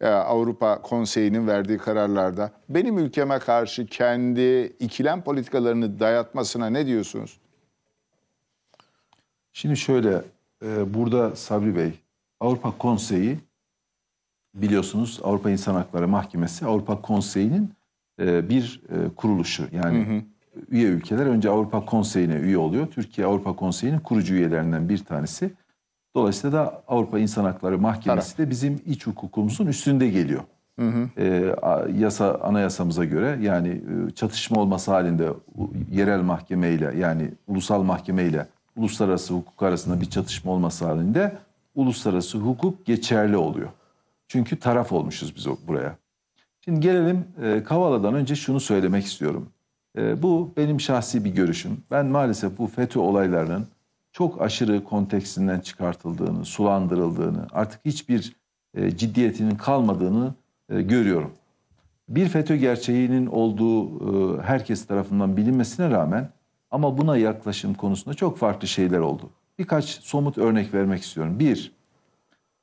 e, Avrupa Konseyi'nin verdiği kararlarda benim ülkeme karşı kendi ikilem politikalarını dayatmasına ne diyorsunuz? Şimdi şöyle, e, burada Sabri Bey, Avrupa Konseyi biliyorsunuz Avrupa İnsan Hakları Mahkemesi Avrupa Konseyi'nin e, bir kuruluşu. Yani hı hı üye ülkeler önce Avrupa Konseyi'ne üye oluyor. Türkiye Avrupa Konseyi'nin kurucu üyelerinden bir tanesi. Dolayısıyla da Avrupa İnsan Hakları Mahkemesi de bizim iç hukukumuzun üstünde geliyor. Hı hı. E, yasa anayasamıza göre yani e, çatışma olması halinde yerel mahkemeyle yani ulusal mahkemeyle uluslararası hukuk arasında bir çatışma olması halinde uluslararası hukuk geçerli oluyor. Çünkü taraf olmuşuz biz buraya. Şimdi gelelim e, Kavala'dan önce şunu söylemek istiyorum. E, bu benim şahsi bir görüşüm. Ben maalesef bu FETÖ olaylarının çok aşırı konteksinden çıkartıldığını, sulandırıldığını, artık hiçbir e, ciddiyetinin kalmadığını e, görüyorum. Bir FETÖ gerçeğinin olduğu e, herkes tarafından bilinmesine rağmen ama buna yaklaşım konusunda çok farklı şeyler oldu. Birkaç somut örnek vermek istiyorum. Bir,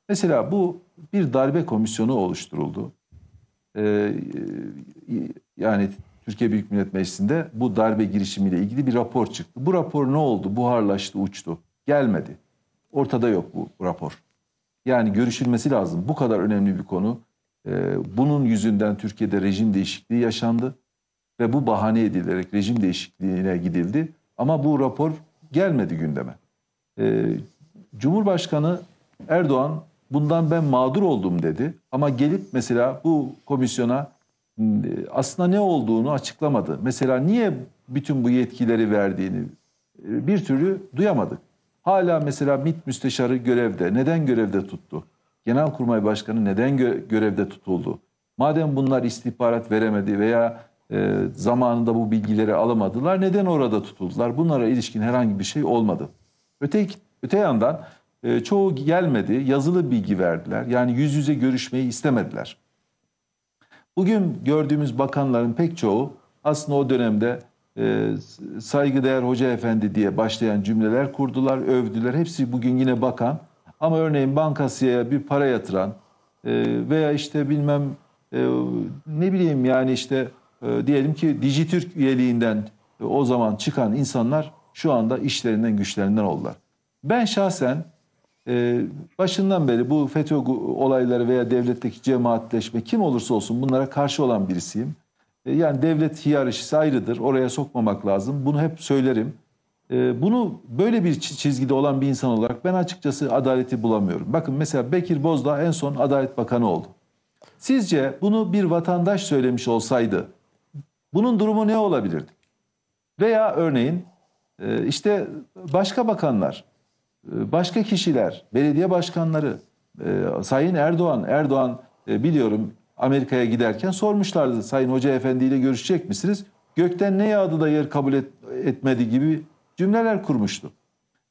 mesela bu bir darbe komisyonu oluşturuldu. Ee, e, yani Türkiye Büyük Millet Meclisi'nde bu darbe girişimiyle ilgili bir rapor çıktı. Bu rapor ne oldu? Buharlaştı, uçtu. Gelmedi. Ortada yok bu rapor. Yani görüşülmesi lazım. Bu kadar önemli bir konu. Ee, bunun yüzünden Türkiye'de rejim değişikliği yaşandı. Ve bu bahane edilerek rejim değişikliğine gidildi. Ama bu rapor gelmedi gündeme. Ee, Cumhurbaşkanı Erdoğan bundan ben mağdur oldum dedi. Ama gelip mesela bu komisyona aslında ne olduğunu açıklamadı. Mesela niye bütün bu yetkileri verdiğini e, bir türlü duyamadık. Hala mesela MİT müsteşarı görevde. Neden görevde tuttu? Genelkurmay Başkanı neden gö- görevde tutuldu? Madem bunlar istihbarat veremedi veya e, zamanında bu bilgileri alamadılar, neden orada tutuldular? Bunlara ilişkin herhangi bir şey olmadı. Öte, öte yandan e, çoğu gelmedi, yazılı bilgi verdiler. Yani yüz yüze görüşmeyi istemediler. Bugün gördüğümüz bakanların pek çoğu aslında o dönemde e, saygıdeğer hoca efendi diye başlayan cümleler kurdular, övdüler. Hepsi bugün yine bakan ama örneğin bankasıya bir para yatıran e, veya işte bilmem e, ne bileyim yani işte e, diyelim ki Dijitürk üyeliğinden e, o zaman çıkan insanlar şu anda işlerinden güçlerinden oldular. Ben şahsen ee, başından beri bu FETÖ olayları veya devletteki cemaatleşme kim olursa olsun bunlara karşı olan birisiyim. Ee, yani devlet hiyerarşisi ayrıdır. Oraya sokmamak lazım. Bunu hep söylerim. Ee, bunu böyle bir çizgide olan bir insan olarak ben açıkçası adaleti bulamıyorum. Bakın mesela Bekir Bozdağ en son Adalet Bakanı oldu. Sizce bunu bir vatandaş söylemiş olsaydı bunun durumu ne olabilirdi? Veya örneğin e, işte başka bakanlar ee, başka kişiler, belediye başkanları, e, Sayın Erdoğan, Erdoğan e, biliyorum Amerika'ya giderken sormuşlardı Sayın Hoca Efendi ile görüşecek misiniz? Gökten ne yağdı da yer kabul et, etmedi gibi cümleler kurmuştu.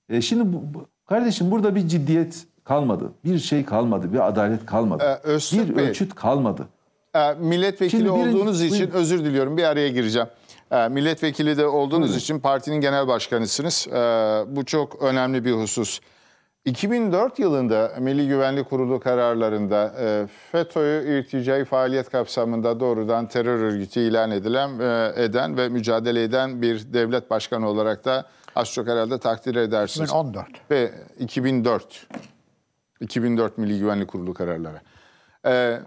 E şimdi bu, kardeşim burada bir ciddiyet kalmadı. Bir şey kalmadı, bir adalet kalmadı. Ee, bir Bey, ölçüt kalmadı. E, milletvekili birin, olduğunuz için buyurun. özür diliyorum bir araya gireceğim. Ee, milletvekili de olduğunuz Hı. için partinin genel başkanısınız. Ee, bu çok önemli bir husus. 2004 yılında Milli Güvenlik Kurulu kararlarında e, FETÖ'yü irticai faaliyet kapsamında doğrudan terör örgütü ilan edilen e, eden ve mücadele eden bir devlet başkanı olarak da az çok herhalde takdir edersiniz. 2014. Ve 2004. 2004 Milli Güvenlik Kurulu kararları. E,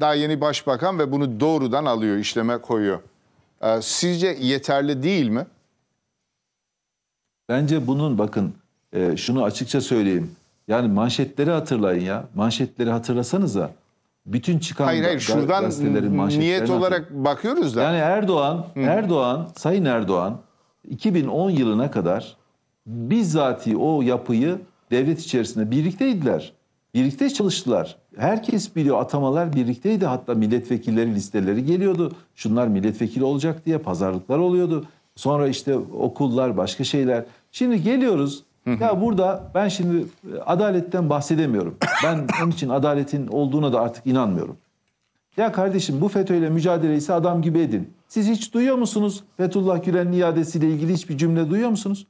daha yeni başbakan ve bunu doğrudan alıyor, işleme koyuyor e, sizce yeterli değil mi? Bence bunun bakın e, şunu açıkça söyleyeyim. Yani manşetleri hatırlayın ya. Manşetleri hatırlasanız da bütün çıkan hayır, hayır, şuradan gazetelerin manşetleri niyet olarak bakıyoruz da. Yani Erdoğan, Hı. Erdoğan, Sayın Erdoğan 2010 yılına kadar bizzati o yapıyı devlet içerisinde birlikteydiler. Birlikte çalıştılar herkes biliyor atamalar birlikteydi. Hatta milletvekilleri listeleri geliyordu. Şunlar milletvekili olacak diye pazarlıklar oluyordu. Sonra işte okullar başka şeyler. Şimdi geliyoruz. Ya burada ben şimdi e, adaletten bahsedemiyorum. Ben onun için adaletin olduğuna da artık inanmıyorum. Ya kardeşim bu FETÖ'yle mücadele ise adam gibi edin. Siz hiç duyuyor musunuz? Fethullah Gülen'in iadesiyle ilgili hiçbir cümle duyuyor musunuz?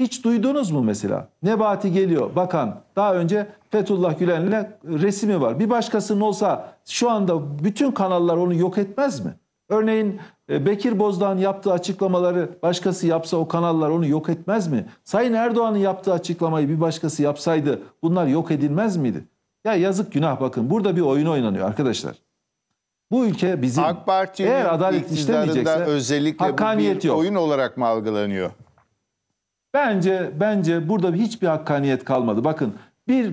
Hiç duydunuz mu mesela? Nebati geliyor bakan daha önce Fethullah Gülen'le resmi var. Bir başkasının olsa şu anda bütün kanallar onu yok etmez mi? Örneğin e, Bekir Bozdağ'ın yaptığı açıklamaları başkası yapsa o kanallar onu yok etmez mi? Sayın Erdoğan'ın yaptığı açıklamayı bir başkası yapsaydı bunlar yok edilmez miydi? Ya yazık günah bakın burada bir oyun oynanıyor arkadaşlar. Bu ülke bizim AK Parti'nin eğer adalet işlemeyecekse özellikle bu bir yok. oyun olarak mı algılanıyor? Bence bence burada hiçbir hakkaniyet kalmadı. Bakın bir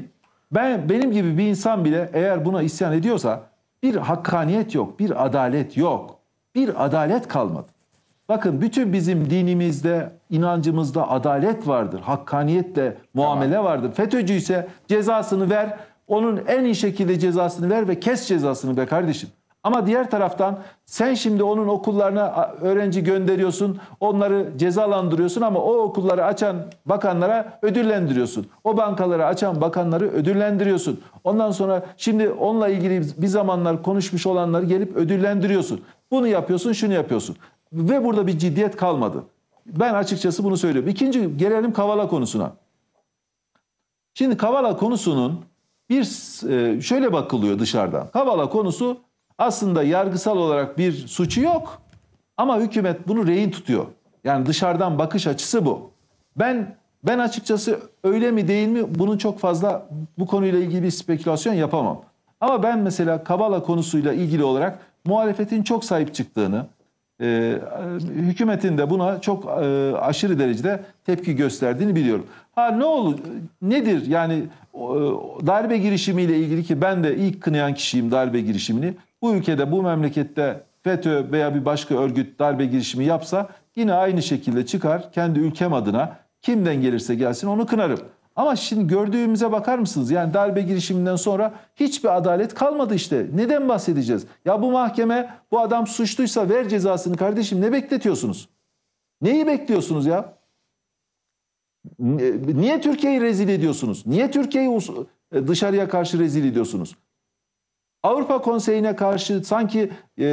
ben benim gibi bir insan bile eğer buna isyan ediyorsa bir hakkaniyet yok, bir adalet yok. Bir adalet kalmadı. Bakın bütün bizim dinimizde, inancımızda adalet vardır. Hakkaniyetle muamele tamam. vardır. FETÖ'cü ise cezasını ver, onun en iyi şekilde cezasını ver ve kes cezasını be kardeşim. Ama diğer taraftan sen şimdi onun okullarına öğrenci gönderiyorsun, onları cezalandırıyorsun ama o okulları açan bakanlara ödüllendiriyorsun. O bankaları açan bakanları ödüllendiriyorsun. Ondan sonra şimdi onunla ilgili bir zamanlar konuşmuş olanları gelip ödüllendiriyorsun. Bunu yapıyorsun, şunu yapıyorsun. Ve burada bir ciddiyet kalmadı. Ben açıkçası bunu söylüyorum. İkinci gelelim Kavala konusuna. Şimdi Kavala konusunun bir e, şöyle bakılıyor dışarıdan. Kavala konusu aslında yargısal olarak bir suçu yok ama hükümet bunu rehin tutuyor. Yani dışarıdan bakış açısı bu. Ben ben açıkçası öyle mi değil mi bunun çok fazla bu konuyla ilgili bir spekülasyon yapamam. Ama ben mesela Kavala konusuyla ilgili olarak muhalefetin çok sahip çıktığını, e, hükümetin de buna çok e, aşırı derecede tepki gösterdiğini biliyorum. Ha ne olur nedir yani e, darbe girişimiyle ilgili ki ben de ilk kınayan kişiyim darbe girişimini bu ülkede, bu memlekette FETÖ veya bir başka örgüt darbe girişimi yapsa yine aynı şekilde çıkar kendi ülkem adına kimden gelirse gelsin onu kınarım. Ama şimdi gördüğümüze bakar mısınız? Yani darbe girişiminden sonra hiçbir adalet kalmadı işte. Neden bahsedeceğiz? Ya bu mahkeme bu adam suçluysa ver cezasını kardeşim ne bekletiyorsunuz? Neyi bekliyorsunuz ya? E, niye Türkiye'yi rezil ediyorsunuz? Niye Türkiye'yi e, dışarıya karşı rezil ediyorsunuz? Avrupa Konseyi'ne karşı sanki e,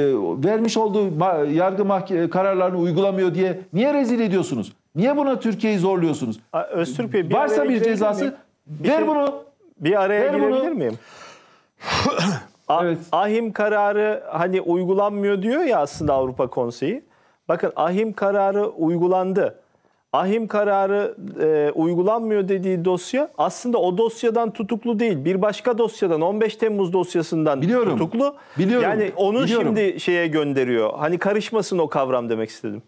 vermiş olduğu yargı mahke e, kararlarını uygulamıyor diye niye rezil ediyorsunuz? Niye buna Türkiye'yi zorluyorsunuz? A, Öztürk Bey, bir Varsa bir cezası bir ver şey, bunu. Bir araya ver girebilir bunu. miyim? evet. Ahim kararı hani uygulanmıyor diyor ya aslında Avrupa Konseyi. Bakın ahim kararı uygulandı ahim kararı e, uygulanmıyor dediği dosya aslında o dosyadan tutuklu değil. Bir başka dosyadan 15 Temmuz dosyasından biliyorum, tutuklu. Biliyorum. Yani onu biliyorum. şimdi şeye gönderiyor. Hani karışmasın o kavram demek istedim.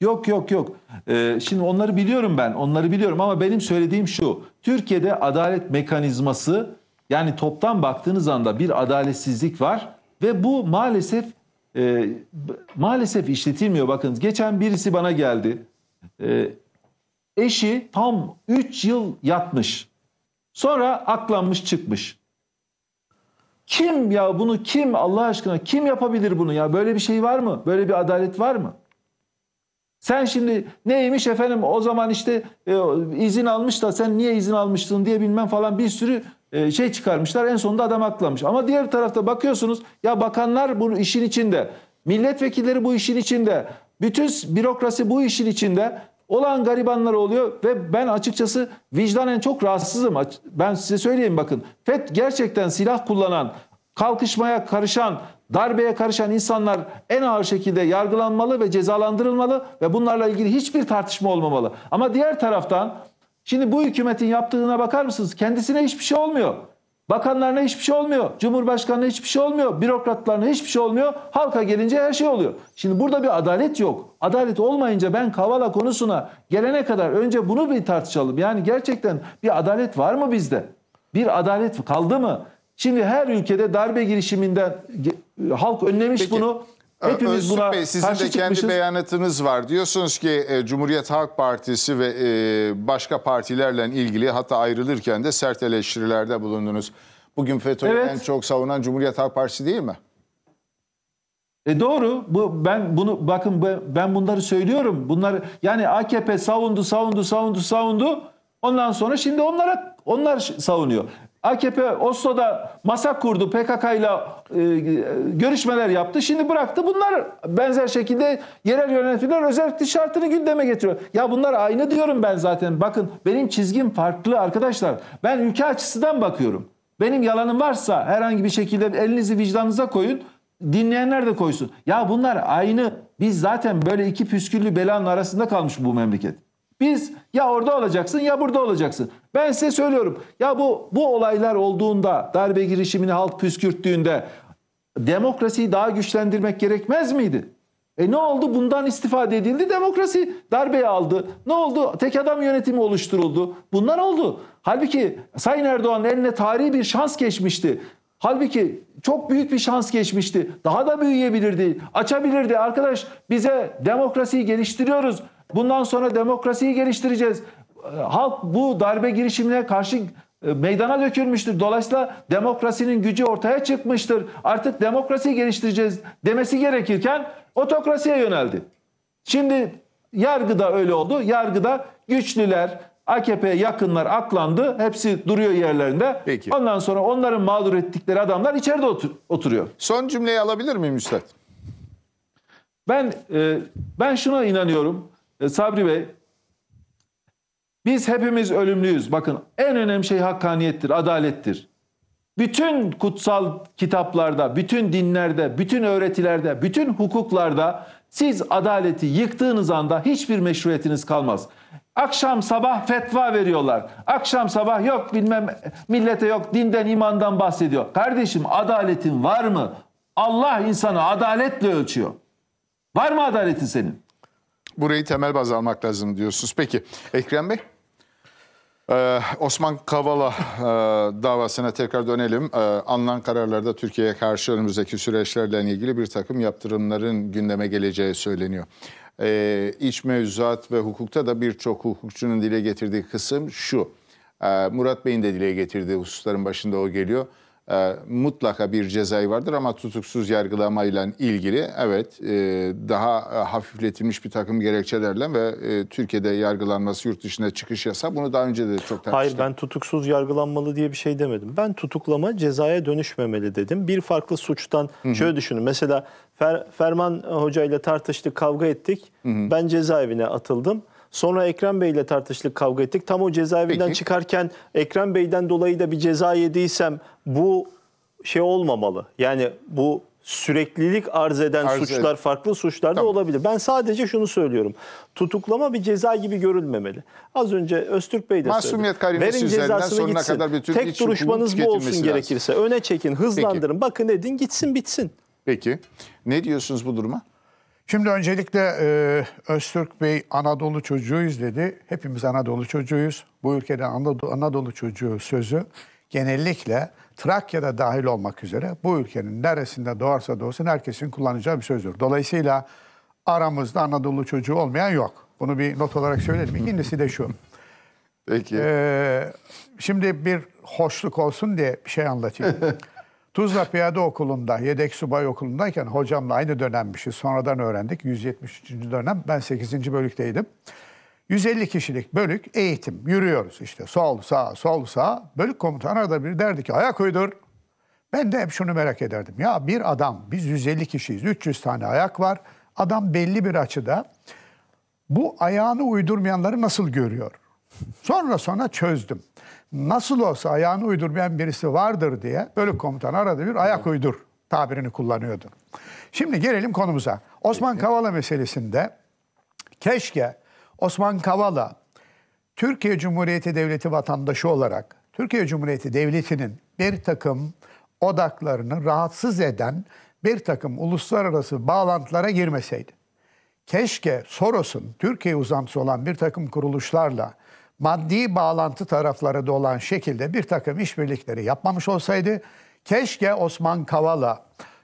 Yok yok yok. Ee, şimdi onları biliyorum ben. Onları biliyorum ama benim söylediğim şu. Türkiye'de adalet mekanizması yani toptan baktığınız anda bir adaletsizlik var ve bu maalesef e, maalesef işletilmiyor. bakın geçen birisi bana geldi ee, eşi tam 3 yıl yatmış. Sonra aklanmış çıkmış. Kim ya bunu kim Allah aşkına kim yapabilir bunu ya böyle bir şey var mı? Böyle bir adalet var mı? Sen şimdi neymiş efendim o zaman işte e, izin almış da sen niye izin almıştın diye bilmem falan bir sürü e, şey çıkarmışlar. En sonunda adam aklamış. Ama diğer tarafta bakıyorsunuz ya bakanlar bu işin içinde. Milletvekilleri bu işin içinde. Bütün bürokrasi bu işin içinde olan garibanlar oluyor ve ben açıkçası vicdanen çok rahatsızım. Ben size söyleyeyim bakın. fet gerçekten silah kullanan, kalkışmaya karışan, darbeye karışan insanlar en ağır şekilde yargılanmalı ve cezalandırılmalı ve bunlarla ilgili hiçbir tartışma olmamalı. Ama diğer taraftan şimdi bu hükümetin yaptığına bakar mısınız? Kendisine hiçbir şey olmuyor. Bakanlarına hiçbir şey olmuyor. Cumhurbaşkanına hiçbir şey olmuyor. Bürokratlarına hiçbir şey olmuyor. Halka gelince her şey oluyor. Şimdi burada bir adalet yok. Adalet olmayınca ben Kavala konusuna gelene kadar önce bunu bir tartışalım. Yani gerçekten bir adalet var mı bizde? Bir adalet kaldı mı? Şimdi her ülkede darbe girişiminden halk önlemiş Peki. bunu. Hepimiz buna Bey, sizin karşı de çıkmışız. kendi beyanatınız var. Diyorsunuz ki e, Cumhuriyet Halk Partisi ve e, başka partilerle ilgili hatta ayrılırken de sert eleştirilerde bulundunuz. Bugün FETÖ'yü Evet. en çok savunan Cumhuriyet Halk Partisi değil mi? E doğru. Bu ben bunu bakın ben bunları söylüyorum. Bunlar yani AKP savundu, savundu, savundu, savundu. Ondan sonra şimdi onlara onlar savunuyor. AKP Oslo'da masa kurdu PKK ile e, görüşmeler yaptı. Şimdi bıraktı. Bunlar benzer şekilde yerel yönetimler özellik şartını gündeme getiriyor. Ya bunlar aynı diyorum ben zaten. Bakın benim çizgim farklı arkadaşlar. Ben ülke açısından bakıyorum. Benim yalanım varsa herhangi bir şekilde elinizi vicdanınıza koyun. Dinleyenler de koysun. Ya bunlar aynı. Biz zaten böyle iki püsküllü belanın arasında kalmış bu memleket. Biz ya orada olacaksın ya burada olacaksın. Ben size söylüyorum. Ya bu bu olaylar olduğunda, darbe girişimini halk püskürttüğünde demokrasiyi daha güçlendirmek gerekmez miydi? E ne oldu? Bundan istifade edildi. Demokrasi darbeye aldı. Ne oldu? Tek adam yönetimi oluşturuldu. Bunlar oldu. Halbuki Sayın Erdoğan eline tarihi bir şans geçmişti. Halbuki çok büyük bir şans geçmişti. Daha da büyüyebilirdi, açabilirdi. Arkadaş bize demokrasiyi geliştiriyoruz. Bundan sonra demokrasiyi geliştireceğiz. Halk bu darbe girişimine karşı e, meydana dökülmüştür. Dolayısıyla demokrasinin gücü ortaya çıkmıştır. Artık demokrasiyi geliştireceğiz demesi gerekirken otokrasiye yöneldi. Şimdi yargıda öyle oldu. Yargıda güçlüler, AKP'ye yakınlar aklandı. Hepsi duruyor yerlerinde. Peki. Ondan sonra onların mağdur ettikleri adamlar içeride otur oturuyor. Son cümleyi alabilir miyim Üstad? Ben e, ben şuna inanıyorum. E, Sabri Bey, biz hepimiz ölümlüyüz. Bakın en önemli şey hakkaniyettir, adalettir. Bütün kutsal kitaplarda, bütün dinlerde, bütün öğretilerde, bütün hukuklarda siz adaleti yıktığınız anda hiçbir meşruiyetiniz kalmaz. Akşam sabah fetva veriyorlar. Akşam sabah yok bilmem millete yok dinden imandan bahsediyor. Kardeşim adaletin var mı? Allah insanı adaletle ölçüyor. Var mı adaletin senin? Burayı temel baz almak lazım diyorsunuz. Peki Ekrem Bey? Ee, Osman Kavala e, davasına tekrar dönelim. Ee, alınan kararlarda Türkiye'ye karşı önümüzdeki süreçlerle ilgili bir takım yaptırımların gündeme geleceği söyleniyor. Ee, iç mevzuat ve hukukta da birçok hukukçunun dile getirdiği kısım şu. Ee, Murat Bey'in de dile getirdiği hususların başında o geliyor e, mutlaka bir cezai vardır ama tutuksuz yargılamayla ilgili evet e, daha e, hafifletilmiş bir takım gerekçelerle ve e, Türkiye'de yargılanması yurt dışına çıkış yasa bunu daha önce de çok tartıştık. Hayır ben tutuksuz yargılanmalı diye bir şey demedim. Ben tutuklama cezaya dönüşmemeli dedim. Bir farklı suçtan Hı-hı. şöyle düşünün mesela Fer, Ferman Hoca ile tartıştık kavga ettik Hı-hı. ben cezaevine atıldım. Sonra Ekrem Bey ile tartıştık, kavga ettik. Tam o cezaevinden Peki. çıkarken Ekrem Bey'den dolayı da bir ceza yediysem bu şey olmamalı. Yani bu süreklilik arz eden arz suçlar eden. farklı suçlar tamam. da olabilir. Ben sadece şunu söylüyorum. Tutuklama bir ceza gibi görülmemeli. Az önce Öztürk Bey de Masumiyet söyledi. Verin cezasını sonuna gitsin. Kadar bütün Tek duruşmanız bu olsun lazım. gerekirse. Öne çekin, hızlandırın. Peki. Bakın edin gitsin bitsin. Peki. Ne diyorsunuz bu duruma? Şimdi öncelikle e, Öztürk Bey Anadolu çocuğuyuz dedi. Hepimiz Anadolu çocuğuyuz. Bu ülkede Anadolu, Anadolu çocuğu sözü genellikle Trakya'da dahil olmak üzere bu ülkenin neresinde doğarsa doğsun herkesin kullanacağı bir sözdür. Dolayısıyla aramızda Anadolu çocuğu olmayan yok. Bunu bir not olarak söyledim. İkincisi de şu. Peki. Ee, şimdi bir hoşluk olsun diye bir şey anlatayım. Tuzla Piyade Okulu'nda, yedek subay okulundayken hocamla aynı dönemmişiz. Sonradan öğrendik. 173. dönem. Ben 8. bölükteydim. 150 kişilik bölük eğitim. Yürüyoruz işte sol sağ sol sağ. Bölük komutanı da bir derdi ki ayak uydur. Ben de hep şunu merak ederdim. Ya bir adam biz 150 kişiyiz 300 tane ayak var. Adam belli bir açıda bu ayağını uydurmayanları nasıl görüyor? Sonra sonra çözdüm nasıl olsa ayağını uydurmayan birisi vardır diye bölük komutan arada bir ayak uydur tabirini kullanıyordu. Şimdi gelelim konumuza. Osman Kavala meselesinde keşke Osman Kavala Türkiye Cumhuriyeti Devleti vatandaşı olarak Türkiye Cumhuriyeti Devleti'nin bir takım odaklarını rahatsız eden bir takım uluslararası bağlantılara girmeseydi. Keşke Soros'un Türkiye uzantısı olan bir takım kuruluşlarla maddi bağlantı tarafları da olan şekilde bir takım işbirlikleri yapmamış olsaydı keşke Osman Kavala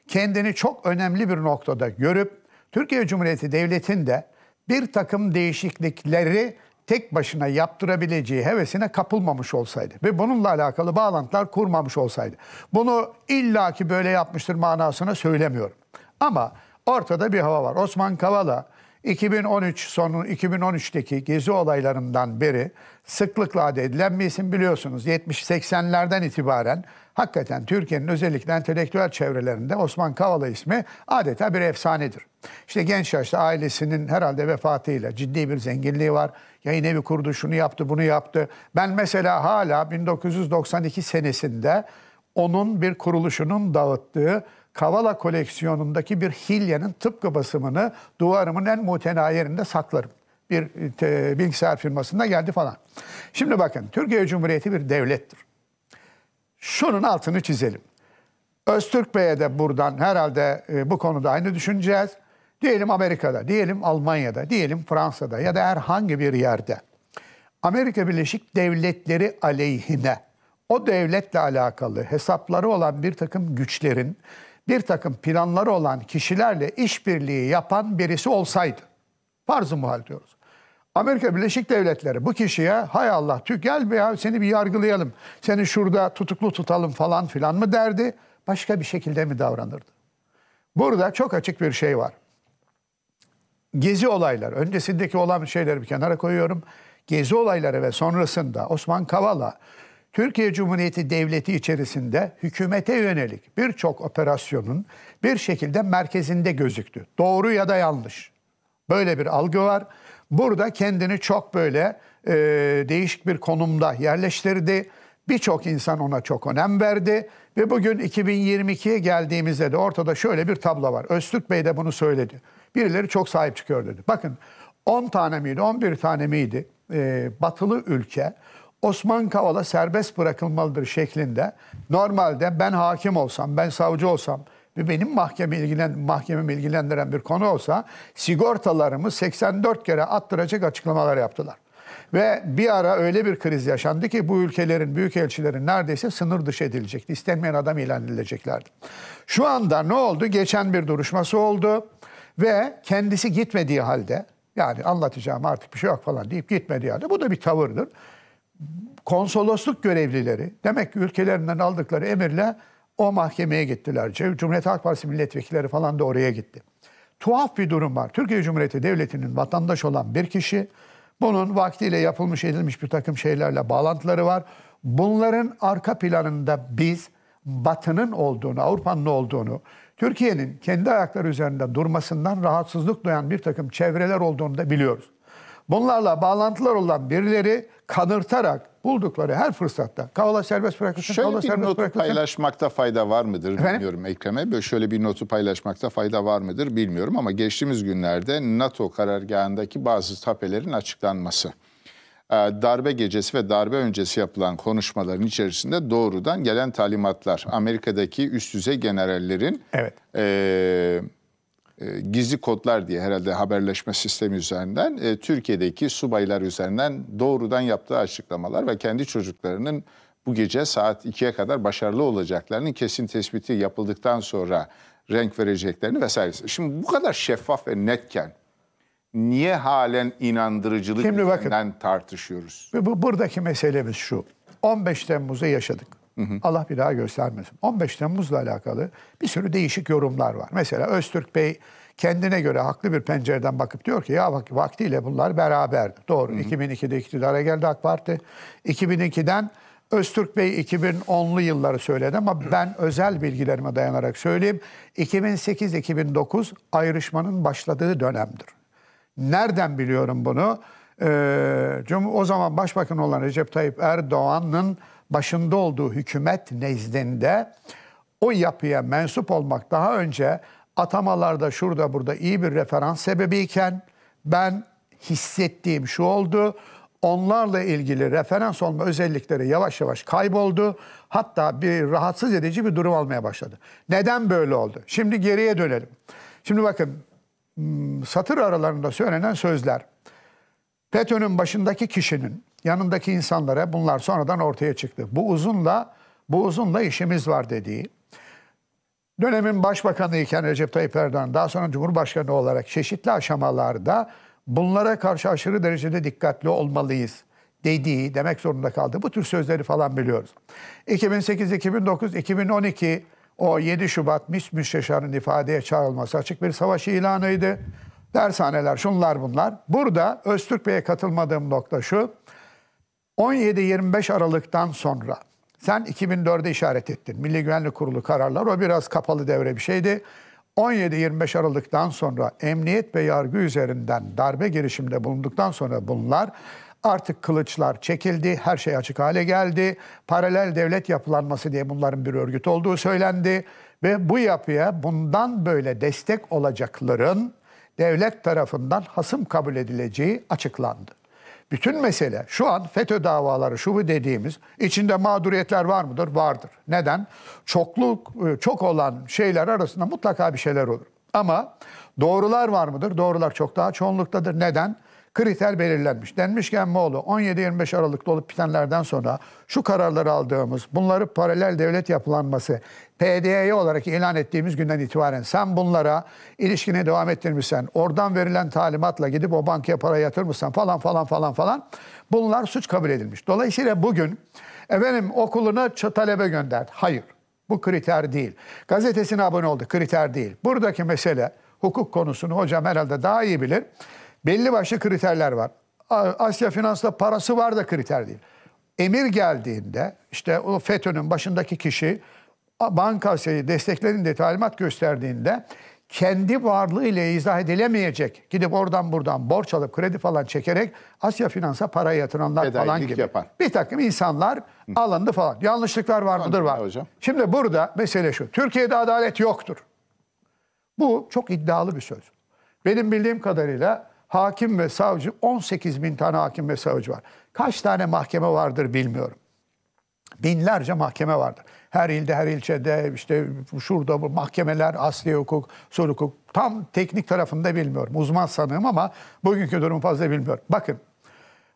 kendini çok önemli bir noktada görüp Türkiye Cumhuriyeti Devleti'nde bir takım değişiklikleri tek başına yaptırabileceği hevesine kapılmamış olsaydı ve bununla alakalı bağlantılar kurmamış olsaydı. Bunu illaki böyle yapmıştır manasına söylemiyorum. Ama ortada bir hava var. Osman Kavala 2013 sonu 2013'teki gezi olaylarından beri sıklıkla ad edilen bir isim biliyorsunuz. 70-80'lerden itibaren hakikaten Türkiye'nin özellikle entelektüel çevrelerinde Osman Kavala ismi adeta bir efsanedir. İşte genç yaşta ailesinin herhalde vefatıyla ciddi bir zenginliği var. Yayın evi kurdu, şunu yaptı, bunu yaptı. Ben mesela hala 1992 senesinde onun bir kuruluşunun dağıttığı Kavala koleksiyonundaki bir hilyenin tıpkı basımını duvarımın en mutena yerinde saklarım. Bir e, te, bilgisayar firmasında geldi falan. Şimdi bakın Türkiye Cumhuriyeti bir devlettir. Şunun altını çizelim. Öztürk Bey'e de buradan herhalde e, bu konuda aynı düşüneceğiz. Diyelim Amerika'da, diyelim Almanya'da, diyelim Fransa'da ya da herhangi bir yerde. Amerika Birleşik Devletleri aleyhine o devletle alakalı hesapları olan bir takım güçlerin bir takım planları olan kişilerle işbirliği yapan birisi olsaydı, farz-ı muhal diyoruz. Amerika Birleşik Devletleri bu kişiye hay Allah Türk gel be ya seni bir yargılayalım, seni şurada tutuklu tutalım falan filan mı derdi, başka bir şekilde mi davranırdı? Burada çok açık bir şey var. Gezi olayları, öncesindeki olan şeyleri bir kenara koyuyorum. Gezi olayları ve sonrasında Osman Kavala Türkiye Cumhuriyeti Devleti içerisinde hükümete yönelik birçok operasyonun bir şekilde merkezinde gözüktü. Doğru ya da yanlış. Böyle bir algı var. Burada kendini çok böyle e, değişik bir konumda yerleştirdi. Birçok insan ona çok önem verdi ve bugün 2022'ye geldiğimizde de ortada şöyle bir tablo var. Öztürk Bey de bunu söyledi. Birileri çok sahip çıkıyor dedi. Bakın 10 tane miydi 11 tane miydi e, batılı ülke Osman Kavala serbest bırakılmalıdır şeklinde. Normalde ben hakim olsam, ben savcı olsam ve benim mahkeme ilgilen, mahkememi ilgilendiren bir konu olsa sigortalarımı 84 kere attıracak açıklamalar yaptılar. Ve bir ara öyle bir kriz yaşandı ki bu ülkelerin büyük elçileri neredeyse sınır dışı edilecekti. İstenmeyen adam ilan edileceklerdi. Şu anda ne oldu? Geçen bir duruşması oldu ve kendisi gitmediği halde yani anlatacağım artık bir şey yok falan deyip gitmediği halde bu da bir tavırdır konsolosluk görevlileri demek ki ülkelerinden aldıkları emirle o mahkemeye gittiler. Şey, Cumhuriyet Halk Partisi milletvekilleri falan da oraya gitti. Tuhaf bir durum var. Türkiye Cumhuriyeti Devleti'nin vatandaş olan bir kişi bunun vaktiyle yapılmış edilmiş bir takım şeylerle bağlantıları var. Bunların arka planında biz Batı'nın olduğunu, Avrupa'nın olduğunu, Türkiye'nin kendi ayakları üzerinde durmasından rahatsızlık duyan bir takım çevreler olduğunu da biliyoruz. Bunlarla bağlantılar olan birileri kanırtarak buldukları her fırsatta Kavala serbest bırakılsın, şöyle Kavala serbest notu bırakılsın. paylaşmakta fayda var mıdır Efendim? bilmiyorum Ekrem'e. Böyle şöyle bir notu paylaşmakta fayda var mıdır bilmiyorum ama geçtiğimiz günlerde NATO karargahındaki bazı tapelerin açıklanması e, darbe gecesi ve darbe öncesi yapılan konuşmaların içerisinde doğrudan gelen talimatlar. Amerika'daki üst düzey generallerin evet. E, e, gizli kodlar diye herhalde haberleşme sistemi üzerinden e, Türkiye'deki subaylar üzerinden doğrudan yaptığı açıklamalar ve kendi çocuklarının bu gece saat 2'ye kadar başarılı olacaklarının kesin tespiti yapıldıktan sonra renk vereceklerini vesaire. Şimdi bu kadar şeffaf ve netken niye halen inandırıcılık Şimdi bakın, tartışıyoruz? Bu, buradaki meselemiz şu. 15 Temmuz'u yaşadık. Hı Allah bir daha göstermesin. 15 Temmuz'la alakalı bir sürü değişik yorumlar var. Mesela Öztürk Bey kendine göre haklı bir pencereden bakıp diyor ki ya bak vaktiyle bunlar beraber. Doğru. Hı hı. 2002'de iktidara geldi AK Parti. 2002'den Öztürk Bey 2010'lu yılları söyledi ama ben özel bilgilerime dayanarak söyleyeyim. 2008-2009 ayrışmanın başladığı dönemdir. Nereden biliyorum bunu? Ee, o zaman Başbakan olan Recep Tayyip Erdoğan'ın başında olduğu hükümet nezdinde o yapıya mensup olmak daha önce atamalarda şurada burada iyi bir referans sebebiyken ben hissettiğim şu oldu. Onlarla ilgili referans olma özellikleri yavaş yavaş kayboldu. Hatta bir rahatsız edici bir durum almaya başladı. Neden böyle oldu? Şimdi geriye dönelim. Şimdi bakın hmm, satır aralarında söylenen sözler. FETÖ'nün başındaki kişinin yanındaki insanlara bunlar sonradan ortaya çıktı. Bu uzunla bu uzunla işimiz var dediği. Dönemin başbakanı iken Recep Tayyip Erdoğan daha sonra Cumhurbaşkanı olarak çeşitli aşamalarda bunlara karşı aşırı derecede dikkatli olmalıyız dediği, demek zorunda kaldı. Bu tür sözleri falan biliyoruz. 2008, 2009, 2012 o 7 Şubat MİS müsteşarının ifadeye çağrılması açık bir savaş ilanıydı. Dershaneler şunlar bunlar. Burada Öztürk Bey'e katılmadığım nokta şu. 17-25 Aralık'tan sonra sen 2004'e işaret ettin. Milli Güvenlik Kurulu kararlar o biraz kapalı devre bir şeydi. 17-25 Aralık'tan sonra emniyet ve yargı üzerinden darbe girişiminde bulunduktan sonra bunlar artık kılıçlar çekildi, her şey açık hale geldi. Paralel devlet yapılanması diye bunların bir örgüt olduğu söylendi ve bu yapıya bundan böyle destek olacakların devlet tarafından hasım kabul edileceği açıklandı. Bütün mesele şu an FETÖ davaları şu bu dediğimiz içinde mağduriyetler var mıdır? Vardır. Neden? Çokluk e, çok olan şeyler arasında mutlaka bir şeyler olur. Ama doğrular var mıdır? Doğrular çok daha çoğunluktadır. Neden? kriter belirlenmiş. Denmiş ki Emmoğlu 17-25 Aralık'ta olup bitenlerden sonra şu kararları aldığımız, bunları paralel devlet yapılanması, PDY olarak ilan ettiğimiz günden itibaren sen bunlara ilişkine devam ettirmişsen, oradan verilen talimatla gidip o bankaya para yatırmışsan falan falan falan falan bunlar suç kabul edilmiş. Dolayısıyla bugün efendim okuluna talebe gönderdi. Hayır. Bu kriter değil. Gazetesine abone oldu. Kriter değil. Buradaki mesele hukuk konusunu hocam herhalde daha iyi bilir belli başlı kriterler var. Asya Finans'ta parası var da kriter değil. Emir geldiğinde işte o FETÖ'nün başındaki kişi bankasayı Asya'yı desteklerinde talimat gösterdiğinde kendi varlığı ile izah edilemeyecek. Gidip oradan buradan borç alıp kredi falan çekerek Asya Finans'a para yatıranlar Fedailik falan gibi. Yapar. Bir takım insanlar Hı. alındı falan. Yanlışlıklar var mıdır? Var. Hocam. Şimdi burada mesele şu. Türkiye'de adalet yoktur. Bu çok iddialı bir söz. Benim bildiğim kadarıyla hakim ve savcı 18 bin tane hakim ve savcı var. Kaç tane mahkeme vardır bilmiyorum. Binlerce mahkeme vardır. Her ilde, her ilçede, işte şurada bu mahkemeler, asli hukuk, sulh hukuk. Tam teknik tarafında bilmiyorum. Uzman sanığım ama bugünkü durumu fazla bilmiyorum. Bakın,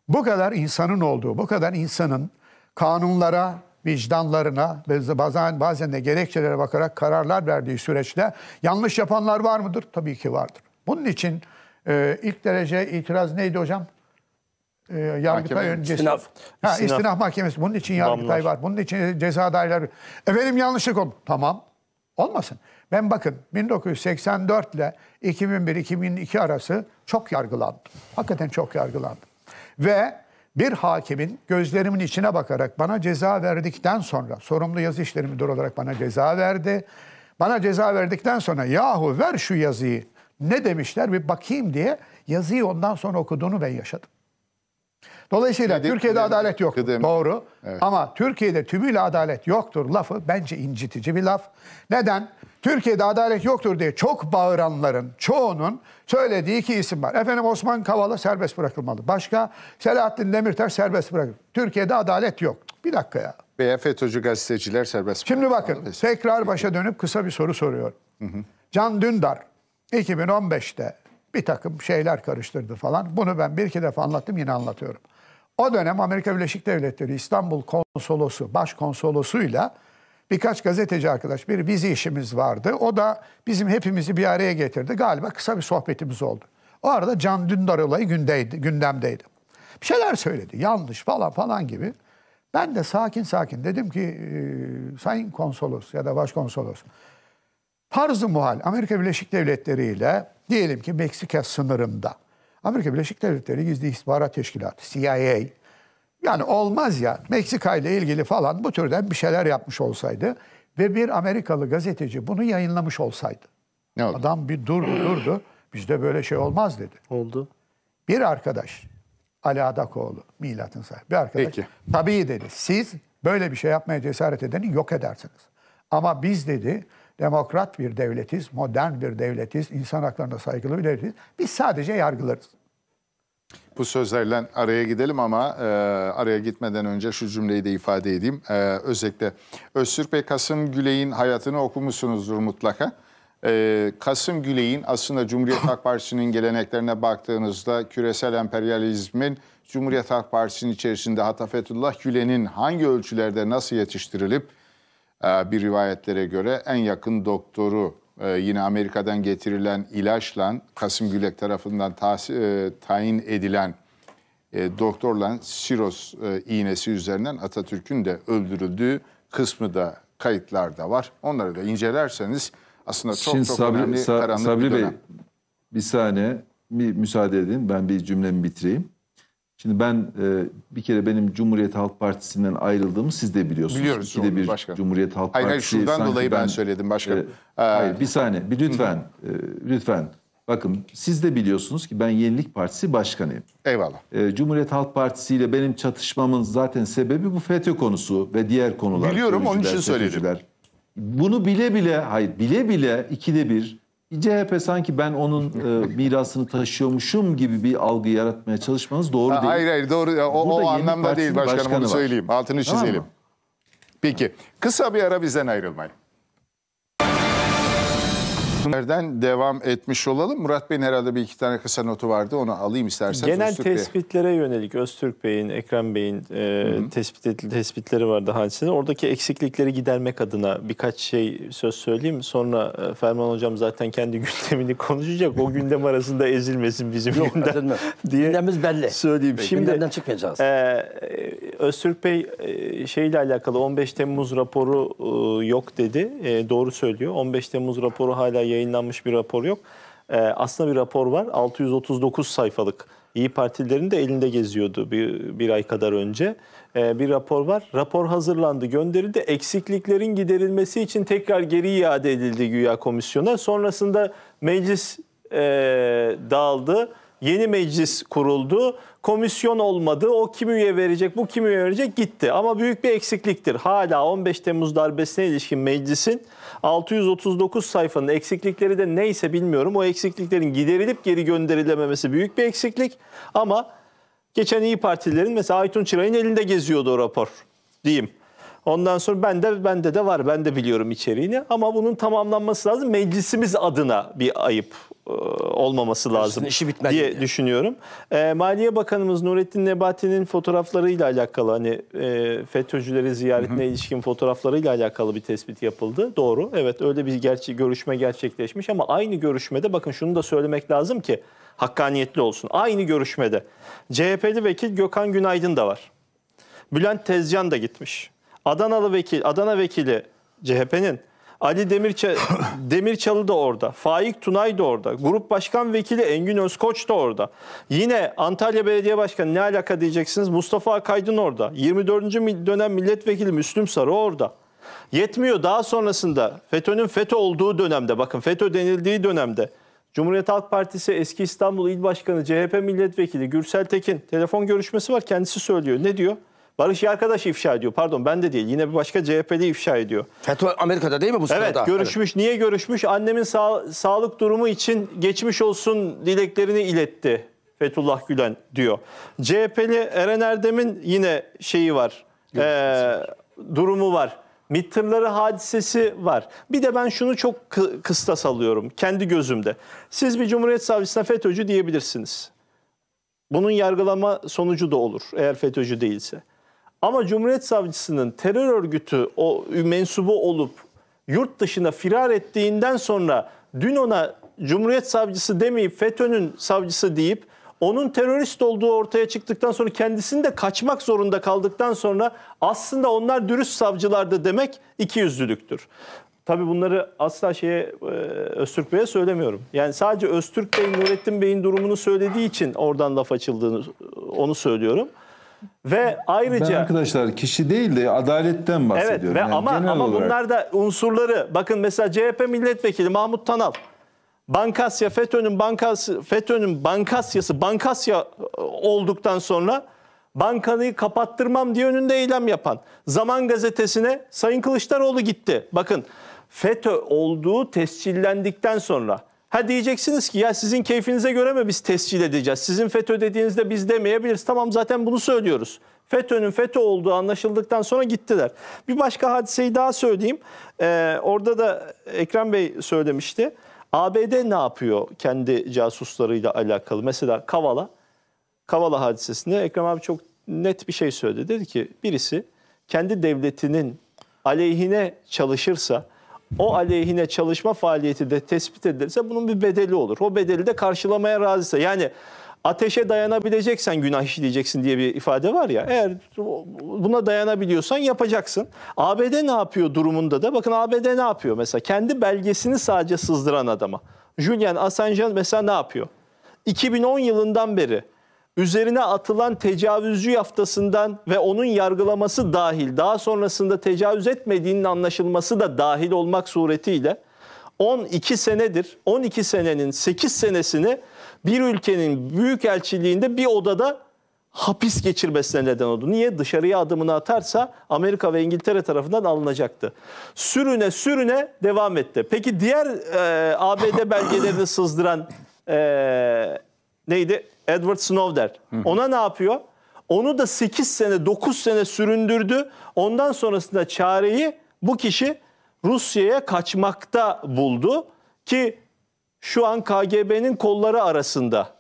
bu kadar insanın olduğu, bu kadar insanın kanunlara, vicdanlarına ve bazen bazen de gerekçelere bakarak kararlar verdiği süreçte yanlış yapanlar var mıdır? Tabii ki vardır. Bunun için ee, ilk derece itiraz neydi hocam? Ee, yargıtay öncesi. İstinaf. Ha, istinaf. istinaf mahkemesi. Bunun için yargıtay var. Bunun için ceza daireleri. Efendim yanlışlık oldu. Tamam. Olmasın. Ben bakın 1984 ile 2001-2002 arası çok yargılandım. Hakikaten çok yargılandım. Ve bir hakimin gözlerimin içine bakarak bana ceza verdikten sonra, sorumlu yazı işleri müdürü olarak bana ceza verdi. Bana ceza verdikten sonra yahu ver şu yazıyı ne demişler bir bakayım diye yazıyı ondan sonra okuduğunu ben yaşadım. Dolayısıyla Kıdem, Türkiye'de kıdem, adalet yok. Doğru. Evet. Ama Türkiye'de tümüyle adalet yoktur lafı bence incitici bir laf. Neden? Türkiye'de adalet yoktur diye çok bağıranların çoğunun söylediği iki isim var. Efendim Osman Kavala serbest bırakılmalı. Başka Selahattin Demirtaş serbest bırakılmalı. Türkiye'de adalet yok. Bir dakika ya. Veya FETÖ'cü gazeteciler serbest bırakılmalı. Şimdi bakın tekrar başa dönüp kısa bir soru soruyorum. Hı hı. Can Dündar 2015'te bir takım şeyler karıştırdı falan. Bunu ben bir iki defa anlattım yine anlatıyorum. O dönem Amerika Birleşik Devletleri İstanbul Konsolosu, baş konsolosuyla birkaç gazeteci arkadaş bir vize işimiz vardı. O da bizim hepimizi bir araya getirdi. Galiba kısa bir sohbetimiz oldu. O arada Can Dündar olayı gündeydi, gündemdeydi. Bir şeyler söyledi. Yanlış falan falan gibi. Ben de sakin sakin dedim ki e, sayın konsolos ya da başkonsolos Farz-ı muhal Amerika Birleşik Devletleri ile diyelim ki Meksika sınırında. Amerika Birleşik Devletleri Gizli istihbarat Teşkilatı CIA yani olmaz ya Meksika ile ilgili falan bu türden bir şeyler yapmış olsaydı ve bir Amerikalı gazeteci bunu yayınlamış olsaydı. Ne oldu? Adam bir durdu durdu bizde böyle şey olmaz dedi. Oldu. Bir arkadaş Ali Adakoğlu milatın sahibi bir arkadaş Peki. tabii dedi siz böyle bir şey yapmaya cesaret edeni yok edersiniz. Ama biz dedi demokrat bir devletiz, modern bir devletiz, insan haklarına saygılı bir devletiz. Biz sadece yargılarız. Bu sözlerle araya gidelim ama e, araya gitmeden önce şu cümleyi de ifade edeyim. E, özellikle Öztürk Bey Kasım Güley'in hayatını okumuşsunuzdur mutlaka. E, Kasım Güley'in aslında Cumhuriyet Halk Partisi'nin geleneklerine baktığınızda küresel emperyalizmin Cumhuriyet Halk Partisi'nin içerisinde Hatta Fethullah Gülen'in hangi ölçülerde nasıl yetiştirilip ee, bir rivayetlere göre en yakın doktoru e, yine Amerika'dan getirilen ilaçla Kasım Gülek tarafından e, tayin edilen e, doktorla Siros iğnesi üzerinden Atatürk'ün de öldürüldüğü kısmı da kayıtlarda var. Onları da incelerseniz aslında çok Şimdi çok Sabri, önemli karanlık Sabri bir dönem. Bey, bir saniye bir müsaade edin ben bir cümlemi bitireyim. Şimdi ben e, bir kere benim Cumhuriyet Halk Partisi'nden ayrıldığımı siz de biliyorsunuz. Biliyoruz. İkide bir başkan. Cumhuriyet Halk hayır, Partisi. Hayır şundan dolayı ben, ben söyledim başkan. E, ee, hayır bir saniye bir lütfen e, lütfen. Bakın siz de biliyorsunuz ki ben Yenilik Partisi başkanıyım. Eyvallah. E, Cumhuriyet Halk Partisi ile benim çatışmamın zaten sebebi bu FETÖ konusu ve diğer konular. Biliyorum onun için söyledim. Bunu bile bile hayır bile bile ikide bir CHP sanki ben onun e, mirasını taşıyormuşum gibi bir algı yaratmaya çalışmanız doğru değil. Hayır hayır doğru o, Burada o anlamda değil başkanım onu söyleyeyim. Var. Altını çizelim. Tamam Peki kısa bir ara bizden ayrılmayın. Nereden devam etmiş olalım. Murat Bey'in herhalde bir iki tane kısa notu vardı. Onu alayım isterseniz. Genel Öztürk tespitlere Bey. yönelik Öztürk Bey'in, Ekrem Bey'in e, tespit tespitleri vardı hadisede. Oradaki eksiklikleri gidermek adına birkaç şey söz söyleyeyim. Sonra e, Ferman Hocam zaten kendi gündemini konuşacak. O gündem arasında ezilmesin bizim Yok, diye Gündemimiz belli. söyleyeyim. Peki, Şimdi gündemden çıkmayacağız. E, e Öztürk Bey e, şeyle alakalı 15 Temmuz raporu e, yok dedi. E, doğru söylüyor. 15 Temmuz raporu hala yayınlanmış bir rapor yok. E, aslında bir rapor var. 639 sayfalık. İyi Partililerin de elinde geziyordu bir, bir ay kadar önce. E, bir rapor var. Rapor hazırlandı, gönderildi. Eksikliklerin giderilmesi için tekrar geri iade edildi güya komisyona. Sonrasında meclis e, dağıldı. Yeni meclis kuruldu. Komisyon olmadı. O kim üye verecek, bu kim üye verecek gitti. Ama büyük bir eksikliktir. Hala 15 Temmuz darbesine ilişkin meclisin 639 sayfanın eksiklikleri de neyse bilmiyorum. O eksikliklerin giderilip geri gönderilememesi büyük bir eksiklik. Ama geçen iyi partilerin mesela Aytun Çıray'ın elinde geziyordu o rapor diyeyim. Ondan sonra ben de bende de var. Ben de biliyorum içeriğini ama bunun tamamlanması lazım. Meclisimiz adına bir ayıp e, olmaması lazım işi bitmedi diye yani. düşünüyorum. E, Maliye Bakanımız Nurettin Nebati'nin fotoğraflarıyla alakalı hani e, FETÖ'cüleri ziyaretine hı hı. ilişkin fotoğraflarıyla alakalı bir tespit yapıldı. Doğru. Evet öyle bir gerçi görüşme gerçekleşmiş ama aynı görüşmede bakın şunu da söylemek lazım ki hakkaniyetli olsun. Aynı görüşmede CHP'li vekil Gökhan Günaydın da var. Bülent Tezcan da gitmiş. Adanalı vekil, Adana vekili CHP'nin Ali Demirça, Demirçalı da orada. Faik Tunay da orada. Grup Başkan Vekili Engin Özkoç da orada. Yine Antalya Belediye Başkanı ne alaka diyeceksiniz? Mustafa Akaydın orada. 24. dönem milletvekili Müslüm Sarı orada. Yetmiyor daha sonrasında FETÖ'nün FETÖ olduğu dönemde bakın FETÖ denildiği dönemde Cumhuriyet Halk Partisi eski İstanbul İl Başkanı CHP milletvekili Gürsel Tekin telefon görüşmesi var kendisi söylüyor. Ne diyor? Barış arkadaş ifşa ediyor. Pardon ben de değil. Yine bir başka CHP'de ifşa ediyor. FETÖ Amerika'da değil mi bu sırada? Evet görüşmüş. Evet. Niye görüşmüş? Annemin sağ, sağlık durumu için geçmiş olsun dileklerini iletti Fethullah Gülen diyor. CHP'li Eren Erdem'in yine şeyi var. e, durumu var. MİT hadisesi var. Bir de ben şunu çok kı kıstas alıyorum kendi gözümde. Siz bir Cumhuriyet Savcısına FETÖ'cü diyebilirsiniz. Bunun yargılama sonucu da olur eğer FETÖ'cü değilse. Ama Cumhuriyet Savcısının terör örgütü o mensubu olup yurt dışına firar ettiğinden sonra dün ona Cumhuriyet Savcısı demeyip FETÖ'nün savcısı deyip onun terörist olduğu ortaya çıktıktan sonra kendisini de kaçmak zorunda kaldıktan sonra aslında onlar dürüst savcılardı demek ikiyüzlülüktür. Tabii bunları asla şeye e, Öztürk Bey'e söylemiyorum. Yani sadece Öztürk Bey, Nurettin Bey'in durumunu söylediği için oradan laf açıldığını e, onu söylüyorum. Ve ayrıca ben arkadaşlar kişi değil de adaletten bahsediyorum. Evet ve yani ama ama olarak... bunlar da unsurları. Bakın mesela CHP milletvekili Mahmut Tanal Bankasya FETÖ'nün bankası FETÖ'nün bankasyası bankasya e, olduktan sonra bankanı kapattırmam diye önünde eylem yapan. Zaman gazetesine Sayın Kılıçdaroğlu gitti. Bakın FETÖ olduğu tescillendikten sonra Ha diyeceksiniz ki ya sizin keyfinize göre mi biz tescil edeceğiz? Sizin FETÖ dediğinizde biz demeyebiliriz. Tamam zaten bunu söylüyoruz. FETÖ'nün FETÖ olduğu anlaşıldıktan sonra gittiler. Bir başka hadiseyi daha söyleyeyim. Ee, orada da Ekrem Bey söylemişti. ABD ne yapıyor kendi casuslarıyla alakalı? Mesela Kavala, Kavala hadisesinde Ekrem abi çok net bir şey söyledi. Dedi ki birisi kendi devletinin aleyhine çalışırsa o aleyhine çalışma faaliyeti de tespit edilirse bunun bir bedeli olur. O bedeli de karşılamaya razıysa yani ateşe dayanabileceksen günah işleyeceksin diye bir ifade var ya. Eğer buna dayanabiliyorsan yapacaksın. ABD ne yapıyor durumunda da? Bakın ABD ne yapıyor mesela? Kendi belgesini sadece sızdıran adama. Julian Assange mesela ne yapıyor? 2010 yılından beri üzerine atılan tecavüzcü yaftasından ve onun yargılaması dahil daha sonrasında tecavüz etmediğinin anlaşılması da dahil olmak suretiyle 12 senedir 12 senenin 8 senesini bir ülkenin büyük elçiliğinde bir odada hapis geçirmesine neden oldu. Niye? Dışarıya adımını atarsa Amerika ve İngiltere tarafından alınacaktı. Sürüne sürüne devam etti. Peki diğer e, ABD belgelerini sızdıran e, neydi? Edward Snow der. Ona ne yapıyor? Onu da 8 sene 9 sene süründürdü. Ondan sonrasında çareyi bu kişi Rusya'ya kaçmakta buldu ki şu an KGB'nin kolları arasında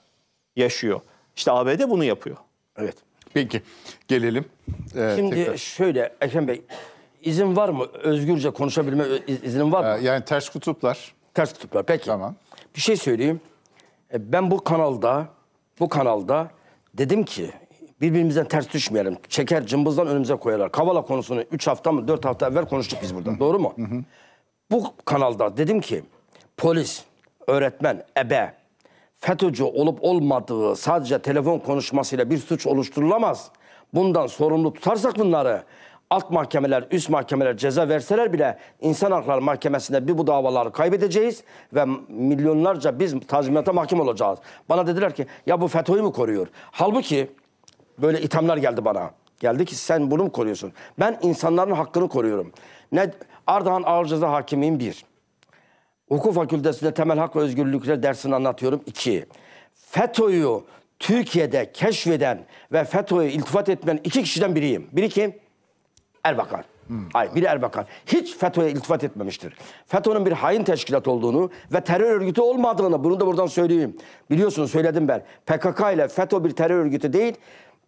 yaşıyor. İşte ABD bunu yapıyor. Evet. Peki gelelim. Ee, Şimdi tekrar. şöyle Ekrem Bey izin var mı? Özgürce konuşabilme iz, var mı? E, yani ters kutuplar. Ters kutuplar peki. Tamam. Bir şey söyleyeyim. E, ben bu kanalda bu kanalda dedim ki birbirimizden ters düşmeyelim. Çeker cımbızdan önümüze koyarlar. Kavala konusunu 3 hafta mı 4 hafta evvel konuştuk biz burada. Doğru mu? Bu kanalda dedim ki polis, öğretmen, ebe, FETÖ'cü olup olmadığı sadece telefon konuşmasıyla bir suç oluşturulamaz. Bundan sorumlu tutarsak bunları alt mahkemeler, üst mahkemeler ceza verseler bile insan hakları mahkemesinde bir bu davaları kaybedeceğiz ve milyonlarca biz tazminata mahkum olacağız. Bana dediler ki ya bu FETÖ'yü mü koruyor? Halbuki böyle ithamlar geldi bana. Geldi ki sen bunu mu koruyorsun? Ben insanların hakkını koruyorum. Ne Ardahan Ağır Ceza Hakimiyim bir. Hukuk Fakültesi'nde temel hak ve özgürlükler dersini anlatıyorum iki. FETÖ'yü Türkiye'de keşfeden ve FETÖ'ye iltifat etmen iki kişiden biriyim. Biri kim? Erbakan. Hmm. Hayır biri Erbakan. Hiç FETÖ'ye iltifat etmemiştir. FETÖ'nün bir hain teşkilat olduğunu ve terör örgütü olmadığını bunu da buradan söyleyeyim. Biliyorsunuz söyledim ben. PKK ile FETÖ bir terör örgütü değil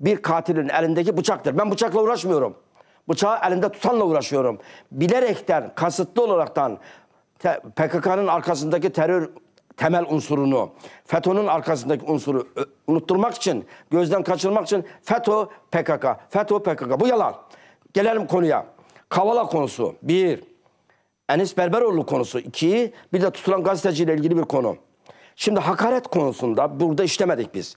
bir katilin elindeki bıçaktır. Ben bıçakla uğraşmıyorum. Bıçağı elinde tutanla uğraşıyorum. Bilerekten, kasıtlı olaraktan PKK'nın arkasındaki terör temel unsurunu, FETÖ'nün arkasındaki unsuru e, unutturmak için, gözden kaçırmak için FETÖ PKK, FETÖ PKK. Bu yalan. Gelelim konuya. Kavala konusu. Bir. Enis Berberoğlu konusu. iki. Bir de tutulan gazeteciyle ilgili bir konu. Şimdi hakaret konusunda burada işlemedik biz.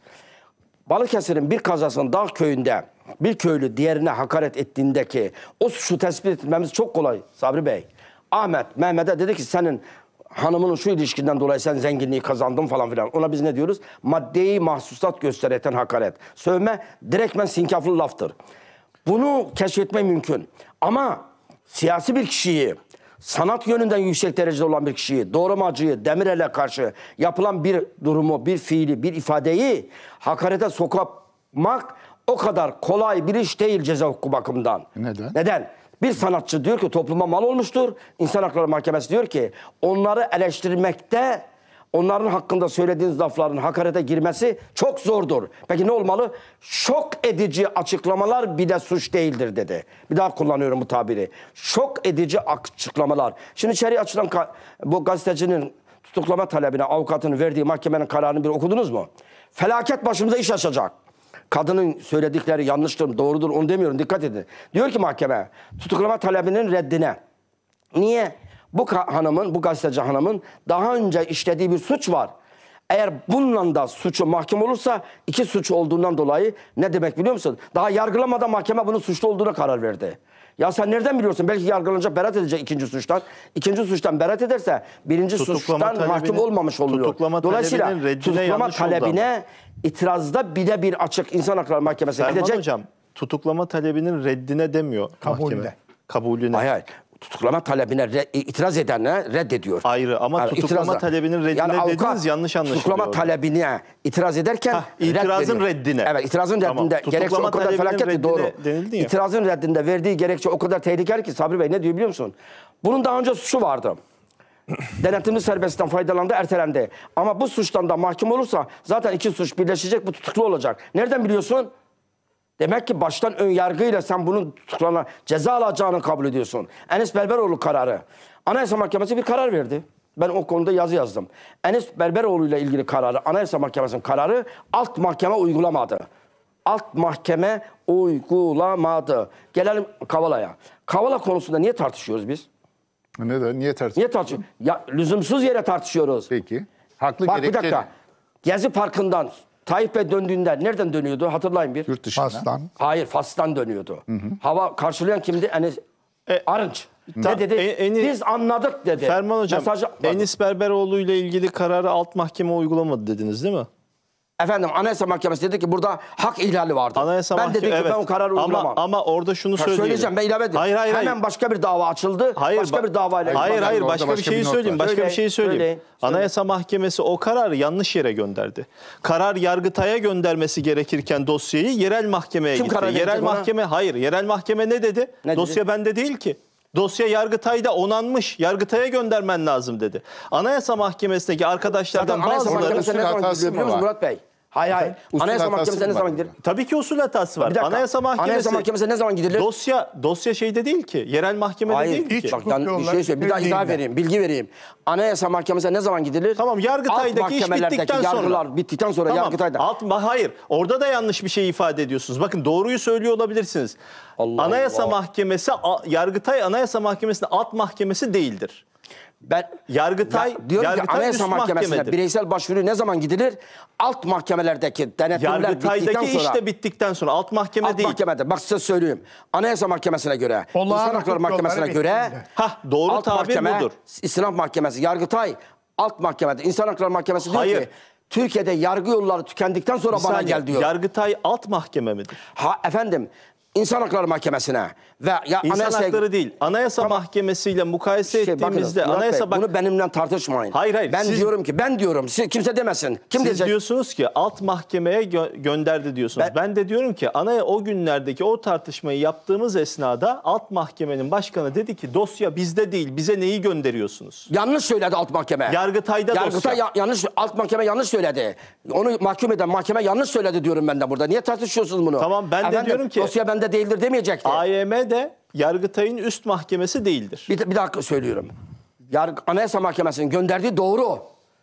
Balıkesir'in bir kazasının dağ köyünde bir köylü diğerine hakaret ettiğindeki o suçu tespit etmemiz çok kolay Sabri Bey. Ahmet Mehmet'e dedi ki senin hanımının şu ilişkinden dolayı sen zenginliği kazandın falan filan. Ona biz ne diyoruz? Maddeyi mahsusat göstereten hakaret. Sövme direktmen sinkaflı laftır. Bunu keşfetme mümkün. Ama siyasi bir kişiyi, sanat yönünden yüksek derecede olan bir kişiyi, Doğramacı'yı, Demirel'e karşı yapılan bir durumu, bir fiili, bir ifadeyi hakarete sokmak o kadar kolay bir iş değil ceza hukuku bakımından. Neden? Neden? Bir sanatçı diyor ki topluma mal olmuştur. İnsan Hakları Mahkemesi diyor ki onları eleştirmekte onların hakkında söylediğiniz lafların hakarete girmesi çok zordur. Peki ne olmalı? Şok edici açıklamalar bir de suç değildir dedi. Bir daha kullanıyorum bu tabiri. Şok edici açıklamalar. Şimdi içeri açılan bu gazetecinin tutuklama talebine avukatın verdiği mahkemenin kararını bir okudunuz mu? Felaket başımıza iş açacak. Kadının söyledikleri yanlıştır, doğrudur onu demiyorum dikkat edin. Diyor ki mahkeme tutuklama talebinin reddine. Niye? Bu hanımın, bu gazeteci hanımın daha önce işlediği bir suç var. Eğer bununla da suçu mahkum olursa iki suç olduğundan dolayı ne demek biliyor musun? Daha yargılamadan mahkeme bunun suçlu olduğuna karar verdi. Ya sen nereden biliyorsun? Belki yargılanacak berat edecek ikinci suçtan. İkinci suçtan berat ederse birinci tutuklama suçtan mahkum olmamış oluyor. Tutuklama Dolayısıyla tutuklama talebine itirazda bile bir açık insan hakları mahkemesine Serman gidecek. hocam tutuklama talebinin reddine demiyor Kabulde. mahkeme. Kabulüne. Hayır hayır tutuklama talebine re, e, itiraz edenlere reddediyor. Ayrı ama yani tutuklama itiraza. talebinin reddine yani avukat, dediniz yanlış anlaşılıyor. Tutuklama talebine itiraz ederken Hah, itirazın reddine. Evet itirazın reddinde tutuklama gerekçe o kadar felaket ki doğru. İtirazın reddinde verdiği gerekçe o kadar tehlikeli ki Sabri Bey ne diyor biliyor musun? Bunun daha önce suçu vardı. denetimli serbestten faydalandı, ertelendi. Ama bu suçtan da mahkum olursa zaten iki suç birleşecek, bu tutuklu olacak. Nereden biliyorsun? Demek ki baştan ön yargıyla sen bunun tutuklana ceza alacağını kabul ediyorsun. Enes Berberoğlu kararı. Anayasa Mahkemesi bir karar verdi. Ben o konuda yazı yazdım. Enes Berberoğlu ile ilgili kararı, Anayasa Mahkemesi'nin kararı alt mahkeme uygulamadı. Alt mahkeme uygulamadı. Gelelim Kavala'ya. Kavala konusunda niye tartışıyoruz biz? Neden? Niye tartışıyoruz? Niye tartışıyoruz? Ya, lüzumsuz yere tartışıyoruz. Peki. Haklı Bak gerekçeli. bir dakika. Gezi Parkı'ndan Tayyip'e döndüğünde nereden dönüyordu hatırlayın bir. Yurt dışından. Fas'tan. Hayır Fas'tan dönüyordu. Hı hı. Hava karşılayan kimdi? Enes e, Arınç. Ta, ne dedi? En, en, Biz anladık dedi. Ferman Hocam Mesajı, Enis Berberoğlu ile ilgili kararı alt mahkeme uygulamadı dediniz değil mi? Efendim Anayasa Mahkemesi dedi ki burada hak ihlali vardı. Anayasa ben dedim ki evet. ben o kararı ama, uygulamam. Ama orada şunu söyleyeyim. Söyleyeceğim ben ilave edeyim. Hayır, hayır, Hemen hayır. başka bir dava açıldı. Hayır, başka bir dava Hayır hayır, hayır başka, başka bir şey söyleyeyim. Başka öyle, bir şey söyleyeyim. Öyle, Anayasa Mahkemesi o kararı yanlış yere gönderdi. Karar Yargıtay'a göndermesi gerekirken dosyayı yerel mahkemeye Kim gitti. yerel mahkeme ona? hayır yerel mahkeme ne dedi? Ne Dosya dedi? bende değil ki. Dosya Yargıtay'da onanmış. Yargıtay'a göndermen lazım dedi. Anayasa Mahkemesi'ndeki arkadaşlardan Zaten Anayasa bazıları... Mahkemesi'ne ne zaman gidiyor biliyor musunuz Murat Bey? Hayır hayır. Usul Anayasa mahkemesi ne zaman gidilir? Tabii ki usul hatası var. Bir dakika, Anayasa Mahkemesi Anayasa Mahkemesi'ne ne zaman gidilir? Dosya dosya şeyde değil ki. Yerel mahkemede hayır, değil hiç ki. Bak, bir şey söyleyeyim. Bir daha izah vereyim. Bilgi vereyim. Anayasa Mahkemesi'ne ne zaman gidilir? Tamam Yargıtay'daki iş bittikten sonra. bittikten sonra tamam, Yargıtay'da. Alt, hayır. Orada da yanlış bir şey ifade ediyorsunuz. Bakın doğruyu söylüyor olabilirsiniz. Allah Anayasa Allah. Mahkemesi Yargıtay Anayasa Mahkemesi'nin alt mahkemesi değildir. Ben Yargıtay ya, diyorum Yargıtay ki Anayasa Mahkemesi'ne mahkemedir. bireysel başvuru ne zaman gidilir? Alt mahkemelerdeki denetimler bittikten sonra. işte bittikten sonra alt mahkeme alt değil. mahkemede bak size söyleyeyim. Anayasa Mahkemesi'ne göre, Olağan İnsan Hakları Mahkemesi'ne göre ha doğru alt tabir mahkeme, budur. İstinaf Mahkemesi, Yargıtay alt mahkemede İnsan Hakları Mahkemesi diyor Hayır. ki Türkiye'de yargı yolları tükendikten sonra Bir bana saniye, gel diyor. Yargıtay alt mahkeme midir? Ha efendim İnsan Hakları Mahkemesi'ne ve ya İnsan anayasa, hakları değil. Anayasa tamam. Mahkemesiyle mukayese şey, ettiğimizde bakınız, anayasa bak... Bunu benimle tartışmayın. Hayır hayır. Ben siz, diyorum ki ben diyorum siz, kimse demesin. Kim siz diyecek? diyorsunuz ki alt mahkemeye gö gönderdi diyorsunuz. Ben, ben de diyorum ki anaya o günlerdeki o tartışmayı yaptığımız esnada alt mahkemenin başkanı dedi ki dosya bizde değil. Bize neyi gönderiyorsunuz? Yanlış söyledi alt mahkeme. Yargıtay'da Yargıtay dosya. Ya, yanlış alt mahkeme yanlış söyledi. Onu mahkum eden mahkeme yanlış söyledi diyorum ben de burada. Niye tartışıyorsunuz bunu? Tamam ben Efendim, de diyorum ki dosya bende değildir demeyecekti. AYM de Yargıtay'ın üst mahkemesi değildir. Bir, bir dakika söylüyorum. Yargı, Anayasa Mahkemesi'nin gönderdiği doğru.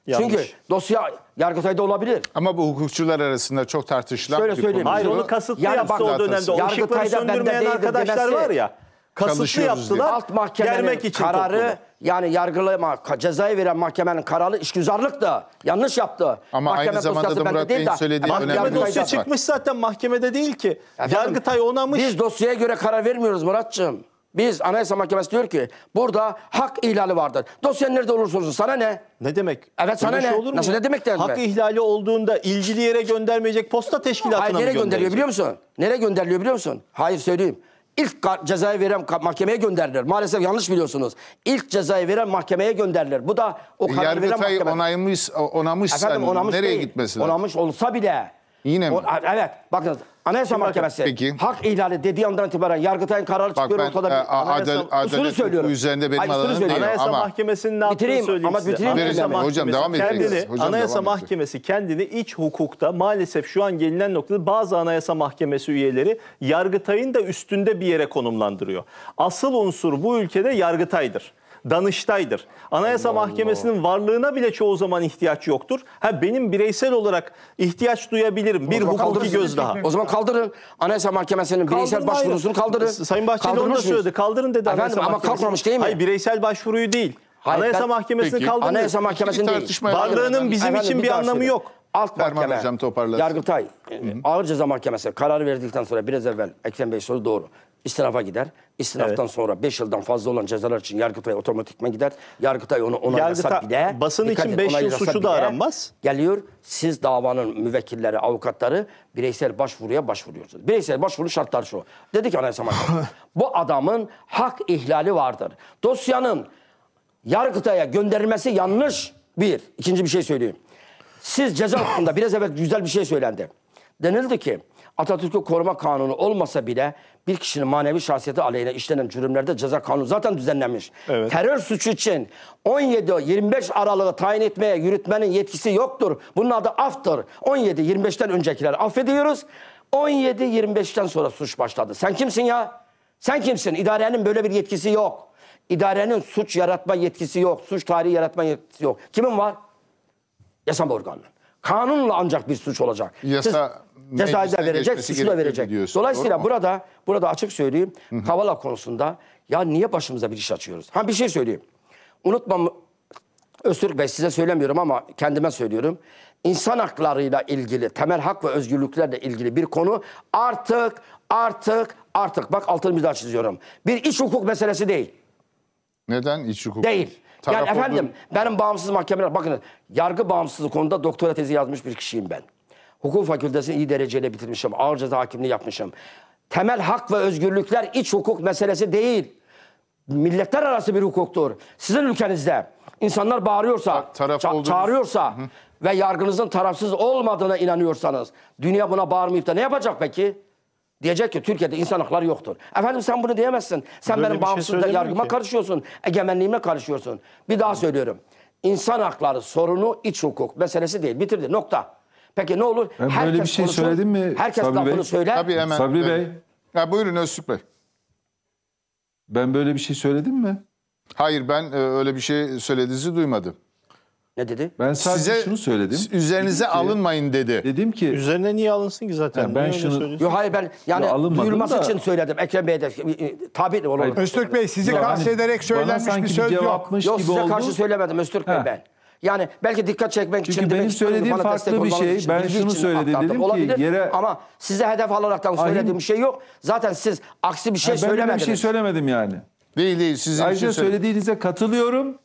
Yanlış. Çünkü dosya Yargıtay'da olabilir. Ama bu hukukçular arasında çok tartışılan Şöyle bir söyleyeyim. konu. Hayır onu kasıtlı ya yaptı bak, o dönemde. O ışıkları söndürmeyen arkadaşlar demesi- var ya kasıtlı Çalışıyoruz yaptılar. Diye. Alt mahkemenin için kararı topluluğu. yani yargılama cezayı veren mahkemenin kararı işgüzarlık da yanlış yaptı. Ama Mahkeme aynı zamanda da Murat Bey'in söylediği mahkeme önemli dosya var. çıkmış zaten mahkemede değil ki. Efendim, Yargıtay onamış. Biz dosyaya göre karar vermiyoruz Muratcığım. Biz Anayasa Mahkemesi diyor ki burada hak ihlali vardır. Dosyan nerede olursa olsun sana ne? Ne demek? Evet sana Öyle şey ne? Olur mu? Nasıl ne demek derdi? Hak ihlali olduğunda ilgili yere göndermeyecek posta teşkilatına Hayır, mı nereye gönderiyor biliyor musun? Nereye gönderiliyor biliyor musun? Hayır söyleyeyim ilk cezayı veren mahkemeye gönderilir. Maalesef yanlış biliyorsunuz. İlk cezayı veren mahkemeye gönderilir. Bu da o e, karar Yargıtay veren mahkeme. onamış, onamış Efendim, onamış nereye değil. gitmesi lazım? Onamış olsa bile. Yine mi? O, evet bakın Anayasa Kim Mahkemesi peki? hak ihlali dediği andan itibaren Yargıtay'ın kararı Bak çıkıyor ben, ortada. E, anayasa, adal, usulü söylüyorum. üzerinde benim Ay, alanım değil Anayasa ama. Mahkemesi'nin ne yaptığını söyleyeyim ama size. bitireyim. Anayasa Hocam devam edeceğiz. Hocam anayasa devam Mahkemesi kendini iç hukukta maalesef şu an gelinen noktada bazı Anayasa Mahkemesi üyeleri Yargıtay'ın da üstünde bir yere konumlandırıyor. Asıl unsur bu ülkede Yargıtay'dır. Danıştay'dır. Anayasa Allah Mahkemesi'nin varlığına bile çoğu zaman ihtiyaç yoktur. Ha benim bireysel olarak ihtiyaç duyabilirim. Bir hukuki göz daha. O zaman kaldırın. Anayasa Mahkemesi'nin bireysel başvurusunu kaldırın. Sayın Bahçeli onu da söyledi. Kaldırın dedi Efendim, ama kalkmamış değil mi? Hayır bireysel başvuruyu değil. Hayır, Anayasa Mahkemesi'ni kaldırın. Anayasa Mahkemesi'nin değil. Varlığının bizim Efendim, için bir, bir anlamı yok. Alt mahkeme, Yargıtay, e, Hı -hı. Ağır Ceza Mahkemesi kararı verdikten sonra biraz evvel Ekrem Bey soru doğru istinafa gider. İstinaftan evet. sonra 5 yıldan fazla olan cezalar için Yargıtay otomatikman gider. Yargıtay onu onaylasa Yargıta, bile... Basın için 5 yıl suçu da aranmaz. Geliyor siz davanın müvekkilleri, avukatları bireysel başvuruya başvuruyorsunuz. Bireysel başvuru şartları şu. Dedi ki Anayasa Mahkemesi bu adamın hak ihlali vardır. Dosyanın Yargıtay'a gönderilmesi yanlış. Bir. İkinci bir şey söyleyeyim. Siz ceza hukukunda biraz evvel güzel bir şey söylendi. Denildi ki Atatürk'ü koruma kanunu olmasa bile bir kişinin manevi şahsiyeti aleyhine işlenen cürümlerde ceza kanunu zaten düzenlenmiş. Evet. Terör suçu için 17-25 aralığı tayin etmeye yürütmenin yetkisi yoktur. Bunun adı aftır. 17-25'ten öncekiler affediyoruz. 17-25'ten sonra suç başladı. Sen kimsin ya? Sen kimsin? İdarenin böyle bir yetkisi yok. İdarenin suç yaratma yetkisi yok. Suç tarihi yaratma yetkisi yok. Kimin var? Yasama organının. Kanunla ancak bir suç olacak. Yasa... Siz cezayı da verecek, suçu da verecek. Dolayısıyla burada burada açık söyleyeyim Hı -hı. Kavala konusunda ya niye başımıza bir iş açıyoruz? Ha bir şey söyleyeyim. Unutmam Öztürk Bey size söylemiyorum ama kendime söylüyorum. İnsan haklarıyla ilgili, temel hak ve özgürlüklerle ilgili bir konu artık, artık, artık. Bak altını bir daha çiziyorum. Bir iç hukuk meselesi değil. Neden iç hukuk? Değil. Taraf yani efendim olduğun... benim bağımsız mahkemeler, bakın yargı bağımsızlığı konuda doktora tezi yazmış bir kişiyim ben. Hukuk fakültesini iyi dereceyle bitirmişim. Ağır ceza hakimliği yapmışım. Temel hak ve özgürlükler iç hukuk meselesi değil. Milletler arası bir hukuktur. Sizin ülkenizde insanlar bağırıyorsa, Ta ça olduğunuz... çağırıyorsa hı. ve yargınızın tarafsız olmadığına inanıyorsanız dünya buna bağırmayıp da ne yapacak peki? Diyecek ki Türkiye'de insan hakları yoktur. Efendim sen bunu diyemezsin. Sen Böyle benim bağımsız şey yargıma ki. karışıyorsun. Egemenliğime karışıyorsun. Bir daha söylüyorum. İnsan hakları sorunu iç hukuk meselesi değil. Bitirdi. Nokta. Peki ne olur? Ben herkes böyle bir şey söyledim mi? Herkes Sabri lafını Bey? söyler. Tabii hemen. Sabri Bey. Ya buyurun Öztürk Bey. Ben böyle bir şey söyledim mi? Hayır ben e, öyle bir şey söylediğinizi duymadım. Ne dedi? Ben sadece Size, şunu söyledim. Üzerinize dedim ki, alınmayın dedi. Dedim ki üzerine niye alınsın ki zaten? Yani ben şunu Yok hayır ben yani ya duyulması da, için söyledim. Ekrem Bey de e, e, tabii olur. Öztürk Bey sizi rahatsız hani ederek söylenmiş bir söz bir yok. Yok size oldu. karşı söylemedim Öztürk Bey ben. Yani belki dikkat çekmek Çünkü için benim demek söylediğim farklı bir şey. ben şunu söyledim dedim ki yere ama size hedef alaraktan söylediğim şey yok. Zaten siz aksi bir şey ha, ben söylemediniz. Ben bir şey söylemedim yani. Değil değil sizin Ayrıca şey söylediğinize katılıyorum.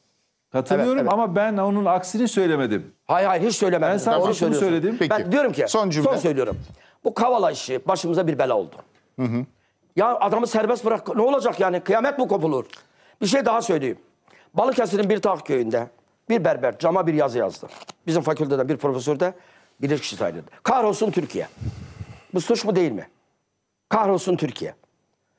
Katılıyorum evet, evet. ama ben onun aksini söylemedim. Hayır hayır hiç söylemedim. Ben sadece şunu söyledim. Peki. Ben diyorum ki son, cümle. son söylüyorum. Bu kavala işi başımıza bir bela oldu. Hı hı. Ya adamı serbest bırak ne olacak yani kıyamet mi kopulur? Bir şey daha söyleyeyim. Balıkesir'in bir tak köyünde bir berber cama bir yazı yazdı. Bizim fakülteden bir profesör de bilirkişi tayin edildi. Kahrolsun Türkiye. Bu suç mu değil mi? Kahrolsun Türkiye.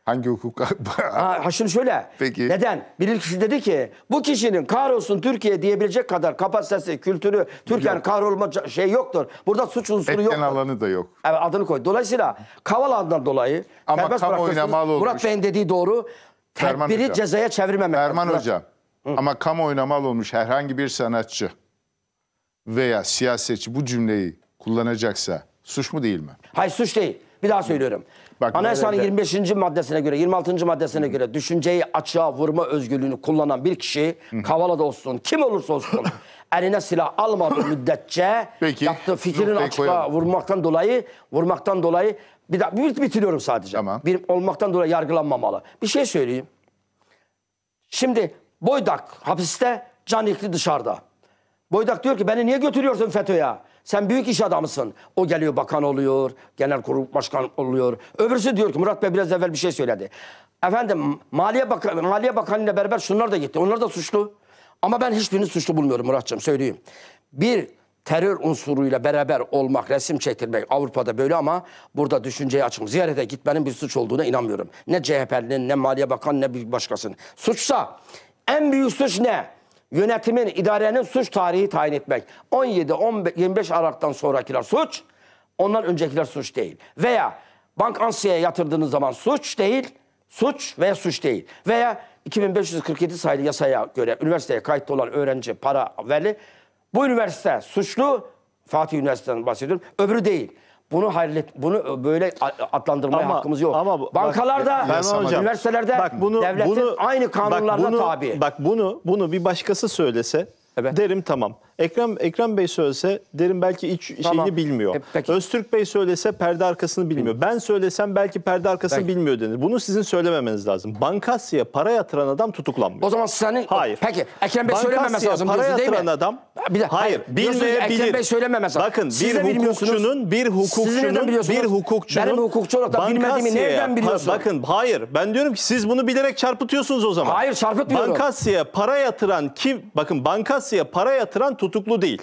Hangi hukuk? ha, şimdi şöyle. Peki. Neden? Bir dedi ki bu kişinin kahrolsun Türkiye diyebilecek kadar kapasitesi, kültürü, Türkiye'nin kahrolma şey yoktur. Burada suç unsuru yok. Etken alanı da yok. Evet adını koy. Dolayısıyla Kavalan'dan dolayı Ama kamuoyuna mal olmuş. Murat Bey'in dediği doğru. Tedbiri cezaya çevirmemek. Erman Hocam Hı. Ama kamuoyuna mal olmuş herhangi bir sanatçı veya siyasetçi bu cümleyi kullanacaksa suç mu değil mi? Hayır suç değil. Bir daha söylüyorum. Bak, Anayasanın nerede? 25. maddesine göre, 26. maddesine Hı. göre düşünceyi açığa vurma özgürlüğünü kullanan bir kişi, kavala da olsun, kim olursa olsun eline silah almadığı müddetçe Peki, yaptığı fikrin açığa vurmaktan dolayı, vurmaktan dolayı bir daha bir bitiriyorum sadece. Tamam. Bir olmaktan dolayı yargılanmamalı. Bir şey söyleyeyim. Şimdi Boydak hapiste, Canikli dışarıda. Boydak diyor ki beni niye götürüyorsun FETÖ'ye? Sen büyük iş adamısın. O geliyor bakan oluyor, genel kurul başkan oluyor. Öbürsü diyor ki Murat Bey biraz evvel bir şey söyledi. Efendim Maliye, Bakan, Maliye Bakanı ile beraber şunlar da gitti. Onlar da suçlu. Ama ben hiçbirini suçlu bulmuyorum Muratcığım söyleyeyim. Bir terör unsuruyla beraber olmak, resim çektirmek Avrupa'da böyle ama burada düşünceye açım. Ziyarete gitmenin bir suç olduğuna inanmıyorum. Ne CHP'nin, ne Maliye Bakan, ne bir başkasının. Suçsa en büyük suç ne? Yönetimin, idarenin suç tarihi tayin etmek. 17, 15, 25 Aralık'tan sonrakiler suç. Ondan öncekiler suç değil. Veya Bank Asya'ya yatırdığınız zaman suç değil, suç veya suç değil. Veya 2547 sayılı yasaya göre üniversiteye kayıtlı olan öğrenci para veri, Bu üniversite suçlu, Fatih Üniversitesi'nden bahsediyorum, öbürü değil. Bunu hallet, bunu böyle adlandırmaya ama, hakkımız yok. Ama bankalarda, ben hocam, üniversitelerde, bak bunu, devletin bunu, aynı kanunlarla bak bunu, tabi. Bak bunu, bunu bir başkası söylese evet. derim tamam. Ekrem Ekrem Bey söylese derim belki iç tamam. şeyini bilmiyor. E, Öztürk Bey söylese perde arkasını bilmiyor. Bilmiyorum. Ben söylesem belki perde arkasını belki. bilmiyor denir. Bunu sizin söylememeniz lazım. Bankasya para yatıran adam tutuklanmıyor. O zaman senin Hayır. Peki Ekrem Bey Bankasya söylememesi lazım para diyorsun, yatıran değil mi? adam bir de, hayır, bilmeyebilir. Ekrem Bey söylememesi lazım. Bakın bir hukukçunun bir hukukçunun bir hukukçunun benim hukukçu olarak da bilmediğimi nereden biliyorsun? bakın hayır ben diyorum ki siz bunu bilerek çarpıtıyorsunuz o zaman. Hayır çarpıtmıyorum. Bankasya para yatıran kim? Bakın bankasya para yatıran tutuklanmıyor tutuklu değil.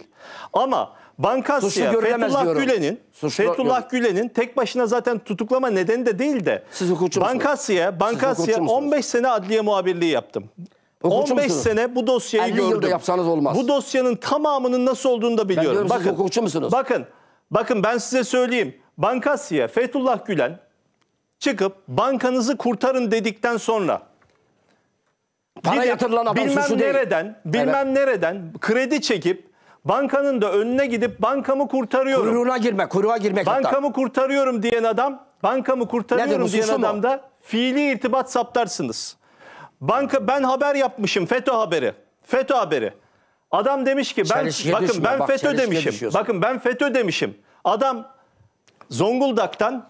Ama Bankasya Fethullah Gülen'in Fethullah Gülen'in tek başına zaten tutuklama nedeni de değil de Siz Bankasya Bankasya 15 sene adliye muhabirliği yaptım. Hukukçu 15 musunuz? sene bu dosyayı 50 gördüm. yapsanız olmaz. Bu dosyanın tamamının nasıl olduğunu da biliyorum. Ben bakın, siz hukukçu Bakın, bakın ben size söyleyeyim. Bankasya Fethullah Gülen çıkıp bankanızı kurtarın dedikten sonra Para yatırılan adam bilmem suçu nereden, değil. bilmem evet. nereden kredi çekip bankanın da önüne gidip bankamı kurtarıyorum. Kuyruğuna girme, kuyruğa girmek. Bankamı hatta. kurtarıyorum diyen adam, bankamı kurtarıyorum diyen adamda mu? fiili irtibat saptarsınız. Banka ben haber yapmışım FETÖ haberi. FETÖ haberi. Adam demiş ki ben çelişkiye bakın düşme, ben bak, FETÖ demişim. Düşüyorsun. Bakın ben FETÖ demişim. Adam Zonguldak'tan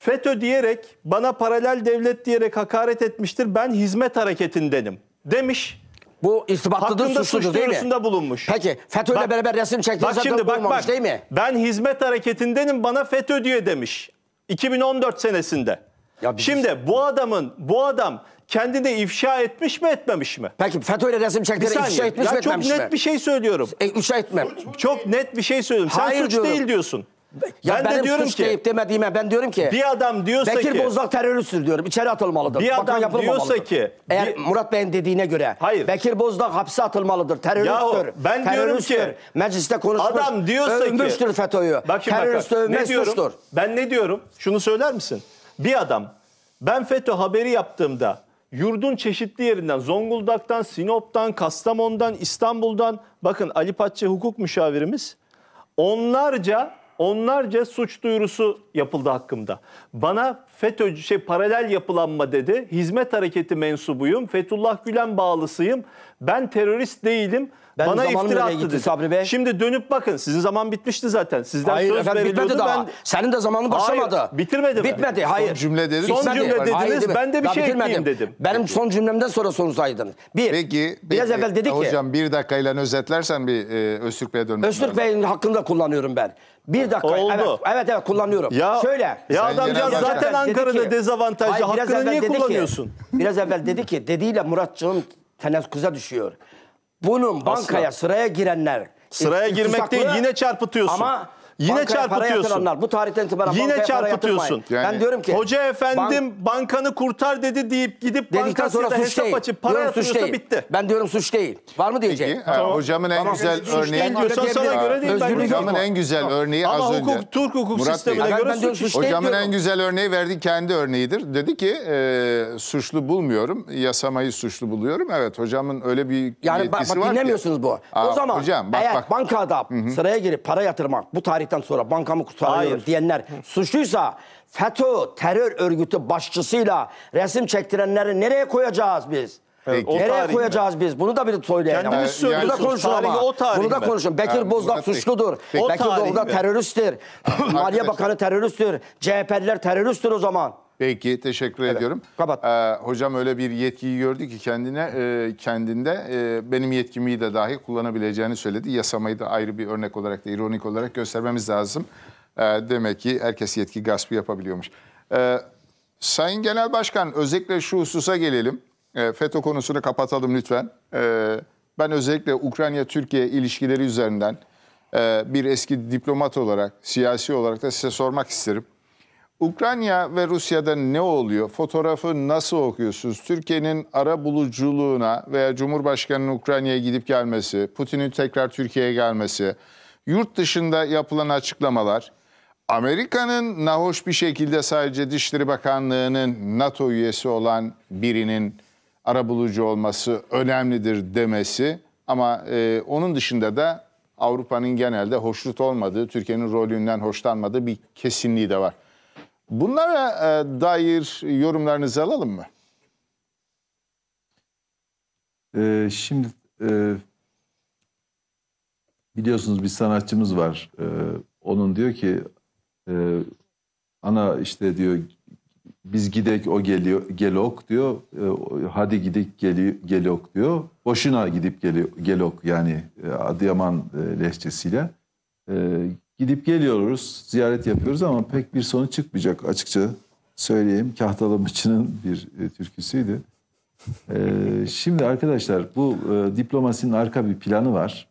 FETÖ diyerek bana paralel devlet diyerek hakaret etmiştir. Ben hizmet hareketindenim demiş. Bu istibatlıdır Hakkında suçludur değil mi? bulunmuş. Peki FETÖ'yle ile beraber resim çektiğiniz Bak zaten şimdi bak bak. değil mi? Ben hizmet hareketindenim bana FETÖ diye demiş. 2014 senesinde. Ya Şimdi bu adamın bu adam kendini ifşa etmiş mi etmemiş mi? Peki ile resim Bir çektiğini saniye. ifşa etmiş mi Ya çok net mi? bir şey söylüyorum. E, ifşa etmem. Çok net bir şey söylüyorum. Sen Hayır suç diyorum. değil diyorsun. Ya ben benim de diyorum suç ki, deyip demediğime ben diyorum ki bir adam diyorsa Bekir ki, Bozdağ teröristtir diyorum. İçeri atılmalıdır. Bir Bakan adam diyorsa ki eğer bir, Murat Bey'in dediğine göre hayır. Bekir Bozdağ hapse atılmalıdır. Teröristtir. Yahu, ben teröristtir. diyorum ki mecliste konuşmuş. Adam diyorsa övmüştür ki FETÖ'yü. Terörist övmüş Ben ne diyorum? Şunu söyler misin? Bir adam ben FETÖ haberi yaptığımda yurdun çeşitli yerinden Zonguldak'tan, Sinop'tan, Kastamon'dan, İstanbul'dan bakın Ali Patçı hukuk müşavirimiz onlarca onlarca suç duyurusu yapıldı hakkımda. Bana FETÖ şey paralel yapılanma dedi. Hizmet hareketi mensubuyum. Fethullah Gülen bağlısıyım. Ben terörist değilim. Ben Bana iftira attı gitti, dedi. Sabri Bey. Şimdi dönüp bakın. Sizin zaman bitmişti zaten. Sizden Hayır, söz efendim, veriliyordu. Bitmedi ben... Senin de zamanın başlamadı. Hayır, bitirmedi mi? Bitmedi. Hayır. Son cümle dediniz. Son cümle dediniz. Hayır, ben de bir daha şey bitirmedim. dedim. Benim Peki. son cümlemden sonra sonuzaydınız. Bir. Peki. Biraz peki. evvel dedik ki. Hocam bir dakikayla özetlersen bir e, Öztürk Bey'e dönmek Öztürk Bey'in hakkında kullanıyorum ben. Bir dakika. Oldu. Evet, evet evet kullanıyorum. Ya, Şöyle. Ya adamcağız zaten Ankara'da ki, dezavantajlı. Hakkını niye kullanıyorsun? Ki, biraz evvel dedi ki dediğiyle Muratçı'nın tenakkuza düşüyor. Bunun bankaya Asla. sıraya girenler Sıraya girmek değil yine çarpıtıyorsun. Ama Yine bankaya çarpıtıyorsun. bu tarihten itibaren Yine çarpıtıyorsun. Yani, ben diyorum ki hoca efendim bank, bankanı kurtar dedi deyip gidip bankasıyla hesap değil. açıp para diyorum, değil. bitti. Ben diyorum suç değil. Var mı diyecek? Peki, tamam. hocamın en güzel örneği değil diyorsan sana göre değil. hocamın en güzel örneği az önce. Ama hukuk Türk hukuk Murat sistemine Bey. göre suç değil. Hocamın en güzel örneği verdi kendi örneğidir. Dedi ki e, suçlu bulmuyorum. Yasamayı suçlu buluyorum. Evet hocamın öyle bir Yani bak dinlemiyorsunuz bu. O zaman eğer bankada sıraya girip para yatırmak bu tarih tarihten sonra bankamı kurtarıyor diyenler suçluysa FETÖ terör örgütü başçısıyla resim çektirenleri nereye koyacağız biz? Peki. Nereye koyacağız mi? biz? Bunu da bir söyleyelim. Kendimiz söylüyoruz. Bunu da konuşalım. ama. O Bunu da konuşalım. Bekir yani, Bozdağ suçludur. Peki. Bekir Bozdağ teröristtir. Maliye Bakanı teröristtir. CHP'liler teröristtir o zaman. Peki teşekkür evet. ediyorum. Kapat. Ee, hocam öyle bir yetkiyi gördü ki kendine e, kendinde e, benim yetkimi de dahi kullanabileceğini söyledi. Yasamayı da ayrı bir örnek olarak da ironik olarak göstermemiz lazım. E, demek ki herkes yetki gaspı yapabiliyormuş. E, Sayın Genel Başkan özellikle şu hususa gelelim. E, FETÖ konusunu kapatalım lütfen. E, ben özellikle Ukrayna-Türkiye ilişkileri üzerinden e, bir eski diplomat olarak, siyasi olarak da size sormak isterim. Ukrayna ve Rusya'da ne oluyor? Fotoğrafı nasıl okuyorsunuz? Türkiye'nin ara buluculuğuna veya Cumhurbaşkanı'nın Ukrayna'ya gidip gelmesi, Putin'in tekrar Türkiye'ye gelmesi, yurt dışında yapılan açıklamalar, Amerika'nın nahoş bir şekilde sadece Dışişleri Bakanlığı'nın NATO üyesi olan birinin arabulucu olması önemlidir demesi ama e, onun dışında da Avrupa'nın genelde hoşnut olmadığı, Türkiye'nin rolünden hoşlanmadığı bir kesinliği de var. Bunlara e, dair yorumlarınızı alalım mı? Ee, şimdi e, biliyorsunuz bir sanatçımız var. Ee, onun diyor ki e, ana işte diyor biz gidek o geliyor gelok diyor. E, hadi gidek geli, gelok diyor. Boşuna gidip geli, gelok yani e, Adıyaman e, lehçesiyle. E, Gidip geliyoruz, ziyaret yapıyoruz ama pek bir sonuç çıkmayacak açıkça söyleyeyim. Kahtalı Mıçı'nın bir e, türküsüydü. Ee, şimdi arkadaşlar bu e, diplomasinin arka bir planı var.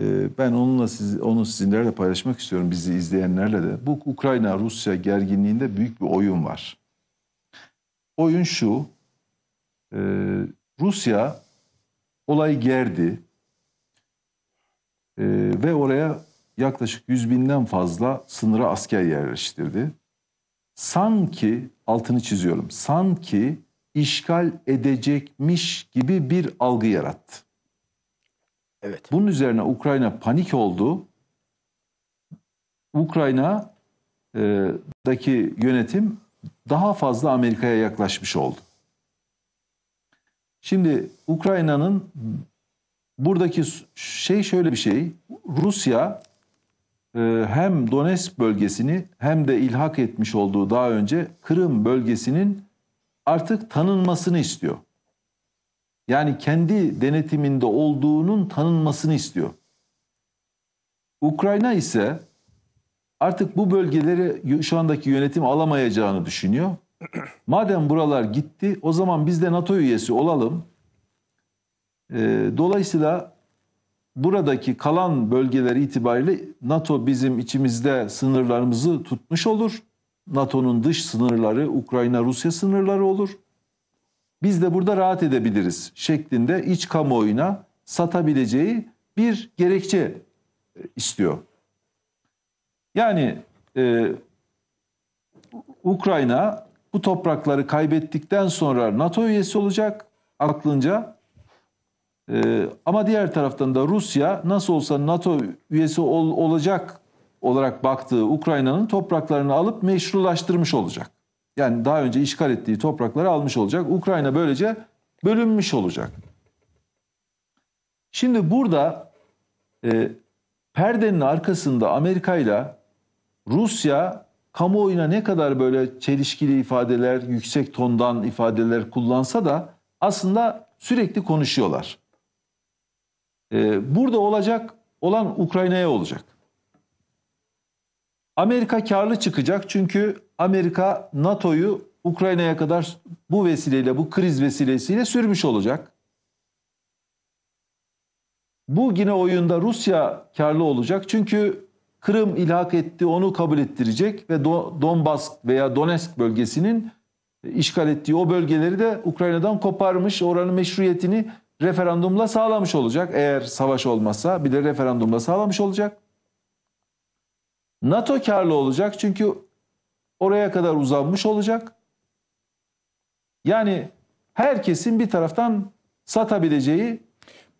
E, ben onunla siz, onu sizinlerle paylaşmak istiyorum bizi izleyenlerle de. Bu Ukrayna-Rusya gerginliğinde büyük bir oyun var. Oyun şu. E, Rusya olay gerdi e, ve oraya yaklaşık 100 binden fazla sınıra asker yerleştirdi. Sanki, altını çiziyorum, sanki işgal edecekmiş gibi bir algı yarattı. Evet. Bunun üzerine Ukrayna panik oldu. Ukrayna'daki e, yönetim daha fazla Amerika'ya yaklaşmış oldu. Şimdi Ukrayna'nın buradaki şey şöyle bir şey. Rusya ee, hem Donetsk bölgesini hem de ilhak etmiş olduğu daha önce Kırım bölgesinin artık tanınmasını istiyor. Yani kendi denetiminde olduğunun tanınmasını istiyor. Ukrayna ise artık bu bölgeleri şu andaki yönetim alamayacağını düşünüyor. Madem buralar gitti o zaman biz de NATO üyesi olalım. Ee, dolayısıyla buradaki kalan bölgeler itibariyle NATO bizim içimizde sınırlarımızı tutmuş olur. NATO'nun dış sınırları Ukrayna-Rusya sınırları olur. Biz de burada rahat edebiliriz şeklinde iç kamuoyuna satabileceği bir gerekçe e, istiyor. Yani e, Ukrayna bu toprakları kaybettikten sonra NATO üyesi olacak aklınca ee, ama diğer taraftan da Rusya nasıl olsa NATO üyesi ol, olacak olarak baktığı Ukrayna'nın topraklarını alıp meşrulaştırmış olacak. Yani daha önce işgal ettiği toprakları almış olacak. Ukrayna böylece bölünmüş olacak. Şimdi burada e, perdenin arkasında Amerika ile Rusya kamuoyuna ne kadar böyle çelişkili ifadeler, yüksek tondan ifadeler kullansa da aslında sürekli konuşuyorlar. Ee, burada olacak olan Ukrayna'ya olacak. Amerika karlı çıkacak çünkü Amerika NATO'yu Ukrayna'ya kadar bu vesileyle, bu kriz vesilesiyle sürmüş olacak. Bu yine oyunda Rusya karlı olacak çünkü Kırım ilhak etti, onu kabul ettirecek ve Donbas veya Donetsk bölgesinin işgal ettiği o bölgeleri de Ukrayna'dan koparmış, oranın meşruiyetini referandumla sağlamış olacak. Eğer savaş olmazsa bir de referandumla sağlamış olacak. NATO karlı olacak çünkü oraya kadar uzanmış olacak. Yani herkesin bir taraftan satabileceği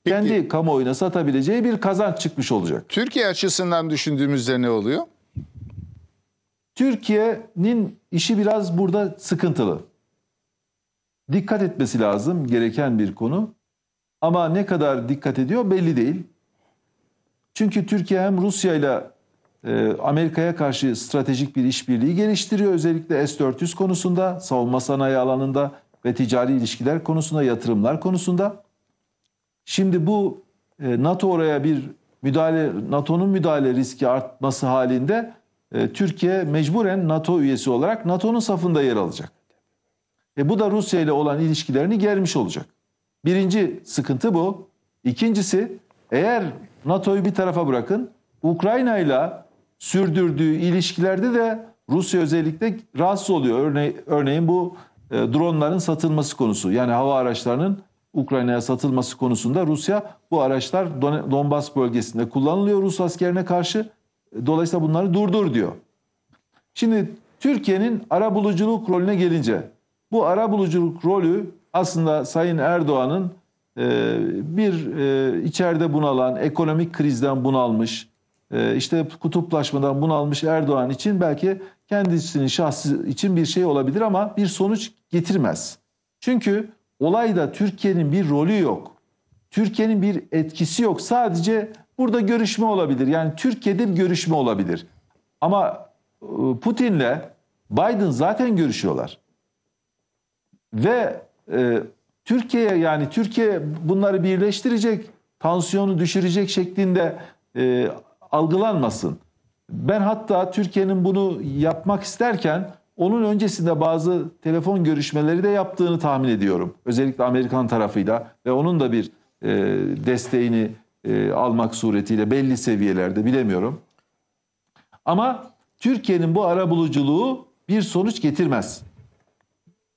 Peki, kendi kamuoyuna satabileceği bir kazanç çıkmış olacak. Türkiye açısından düşündüğümüzde ne oluyor? Türkiye'nin işi biraz burada sıkıntılı. Dikkat etmesi lazım gereken bir konu. Ama ne kadar dikkat ediyor belli değil. Çünkü Türkiye hem Rusya ile e, Amerika'ya karşı stratejik bir işbirliği geliştiriyor. Özellikle S-400 konusunda, savunma sanayi alanında ve ticari ilişkiler konusunda, yatırımlar konusunda. Şimdi bu e, NATO oraya bir müdahale, NATO'nun müdahale riski artması halinde e, Türkiye mecburen NATO üyesi olarak NATO'nun safında yer alacak. E bu da Rusya ile olan ilişkilerini germiş olacak. Birinci sıkıntı bu. İkincisi eğer NATO'yu bir tarafa bırakın Ukrayna ile sürdürdüğü ilişkilerde de Rusya özellikle rahatsız oluyor. Örne örneğin bu e, dronların satılması konusu yani hava araçlarının Ukrayna'ya satılması konusunda Rusya bu araçlar Don Donbas bölgesinde kullanılıyor Rus askerine karşı. Dolayısıyla bunları durdur diyor. Şimdi Türkiye'nin arabuluculuk rolüne gelince bu arabuluculuk rolü aslında Sayın Erdoğan'ın e, bir e, içeride bunalan, ekonomik krizden bunalmış, e, işte kutuplaşmadan bunalmış Erdoğan için belki kendisinin şahsı için bir şey olabilir ama bir sonuç getirmez. Çünkü olayda Türkiye'nin bir rolü yok. Türkiye'nin bir etkisi yok. Sadece burada görüşme olabilir. Yani Türkiye'de bir görüşme olabilir. Ama Putin'le Biden zaten görüşüyorlar. Ve e, ee, Türkiye yani Türkiye bunları birleştirecek, tansiyonu düşürecek şeklinde e, algılanmasın. Ben hatta Türkiye'nin bunu yapmak isterken onun öncesinde bazı telefon görüşmeleri de yaptığını tahmin ediyorum. Özellikle Amerikan tarafıyla ve onun da bir e, desteğini e, almak suretiyle belli seviyelerde bilemiyorum. Ama Türkiye'nin bu arabuluculuğu bir sonuç getirmez.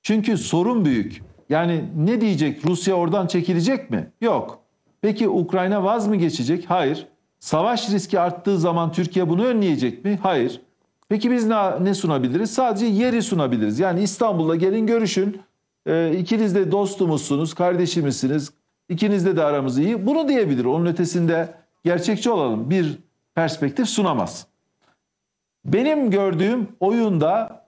Çünkü sorun büyük. Yani ne diyecek? Rusya oradan çekilecek mi? Yok. Peki Ukrayna vaz mı geçecek? Hayır. Savaş riski arttığı zaman Türkiye bunu önleyecek mi? Hayır. Peki biz ne, ne sunabiliriz? Sadece yeri sunabiliriz. Yani İstanbul'da gelin görüşün. E, ikiniz de dostumuzsunuz, kardeşimizsiniz. İkinizde de aramız iyi. Bunu diyebilir. Onun ötesinde gerçekçi olalım. Bir perspektif sunamaz. Benim gördüğüm oyunda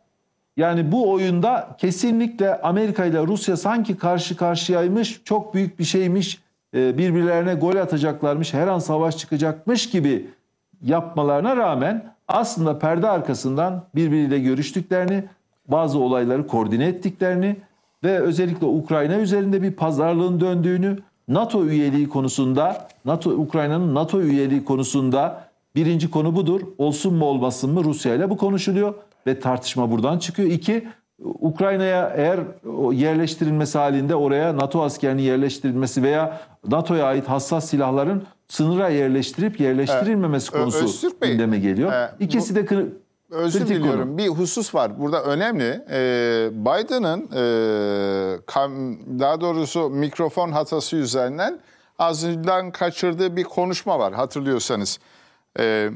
yani bu oyunda kesinlikle Amerika ile Rusya sanki karşı karşıyaymış, çok büyük bir şeymiş, e, birbirlerine gol atacaklarmış, her an savaş çıkacakmış gibi yapmalarına rağmen aslında perde arkasından birbiriyle görüştüklerini, bazı olayları koordine ettiklerini ve özellikle Ukrayna üzerinde bir pazarlığın döndüğünü, NATO üyeliği konusunda, NATO Ukrayna'nın NATO üyeliği konusunda birinci konu budur. Olsun mu olmasın mı Rusya ile bu konuşuluyor ve tartışma buradan çıkıyor. İki, Ukrayna'ya eğer yerleştirilmesi halinde oraya NATO askerinin yerleştirilmesi veya NATO'ya ait hassas silahların sınıra yerleştirip yerleştirilmemesi ee, konusu Bey, gündeme geliyor. E, İkisi bu, de kri- özür diliyorum. Konu. Bir husus var. Burada önemli. Ee, Biden'ın e, kam, daha doğrusu mikrofon hatası üzerinden azından kaçırdığı bir konuşma var hatırlıyorsanız. Evet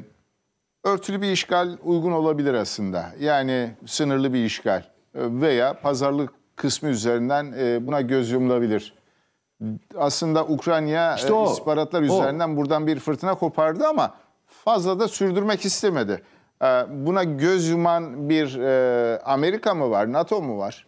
örtülü bir işgal uygun olabilir aslında. Yani sınırlı bir işgal e, veya pazarlık kısmı üzerinden e, buna göz yumulabilir. Aslında Ukrayna e, işte o, istihbaratlar o. üzerinden buradan bir fırtına kopardı ama fazla da sürdürmek istemedi. Buna göz yuman bir Amerika mı var, NATO mu var?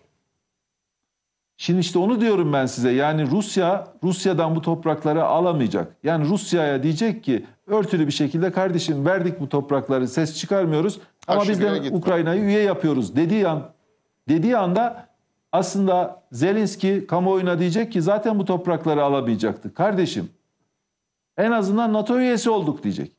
Şimdi işte onu diyorum ben size. Yani Rusya Rusya'dan bu toprakları alamayacak. Yani Rusya'ya diyecek ki örtülü bir şekilde kardeşim verdik bu toprakları ses çıkarmıyoruz ama biz de Ukrayna'yı üye yapıyoruz dediği an dediği anda aslında Zelenski kamuoyuna diyecek ki zaten bu toprakları alamayacaktık kardeşim. En azından NATO üyesi olduk diyecek.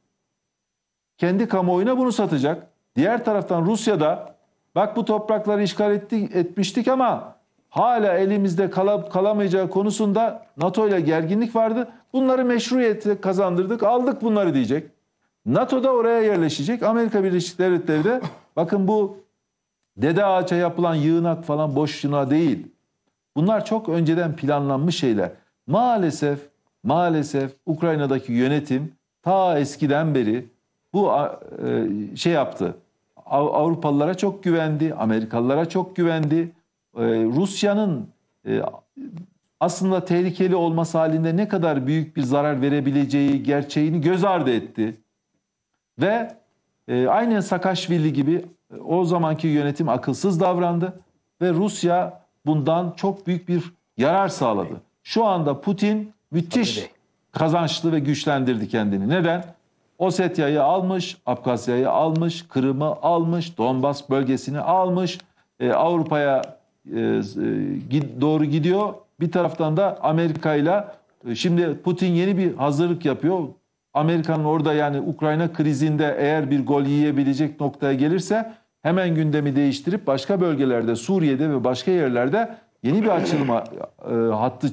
Kendi kamuoyuna bunu satacak. Diğer taraftan Rusya'da bak bu toprakları işgal etti, etmiştik ama hala elimizde kalıp kalamayacağı konusunda NATO ile gerginlik vardı. Bunları meşruiyete kazandırdık, aldık bunları diyecek. NATO da oraya yerleşecek. Amerika Birleşik Devletleri de bakın bu Dede Ağaç'a yapılan yığınak falan boşluğuna değil. Bunlar çok önceden planlanmış şeyler. Maalesef, maalesef Ukrayna'daki yönetim ta eskiden beri bu e, şey yaptı. Avrupalılara çok güvendi, Amerikalılara çok güvendi. Ee, Rusya'nın e, aslında tehlikeli olması halinde ne kadar büyük bir zarar verebileceği gerçeğini göz ardı etti. Ve e, aynen Sakaşvili gibi e, o zamanki yönetim akılsız davrandı ve Rusya bundan çok büyük bir yarar sağladı. Şu anda Putin müthiş kazançlı ve güçlendirdi kendini. Neden? Osetya'yı almış, Abkazya'yı almış, Kırım'ı almış, Donbas bölgesini almış, Avrupa'ya e, e, doğru gidiyor. Bir taraftan da Amerika ile şimdi Putin yeni bir hazırlık yapıyor. Amerika'nın orada yani Ukrayna krizinde eğer bir gol yiyebilecek noktaya gelirse hemen gündemi değiştirip başka bölgelerde Suriye'de ve başka yerlerde yeni bir açılma e, hattı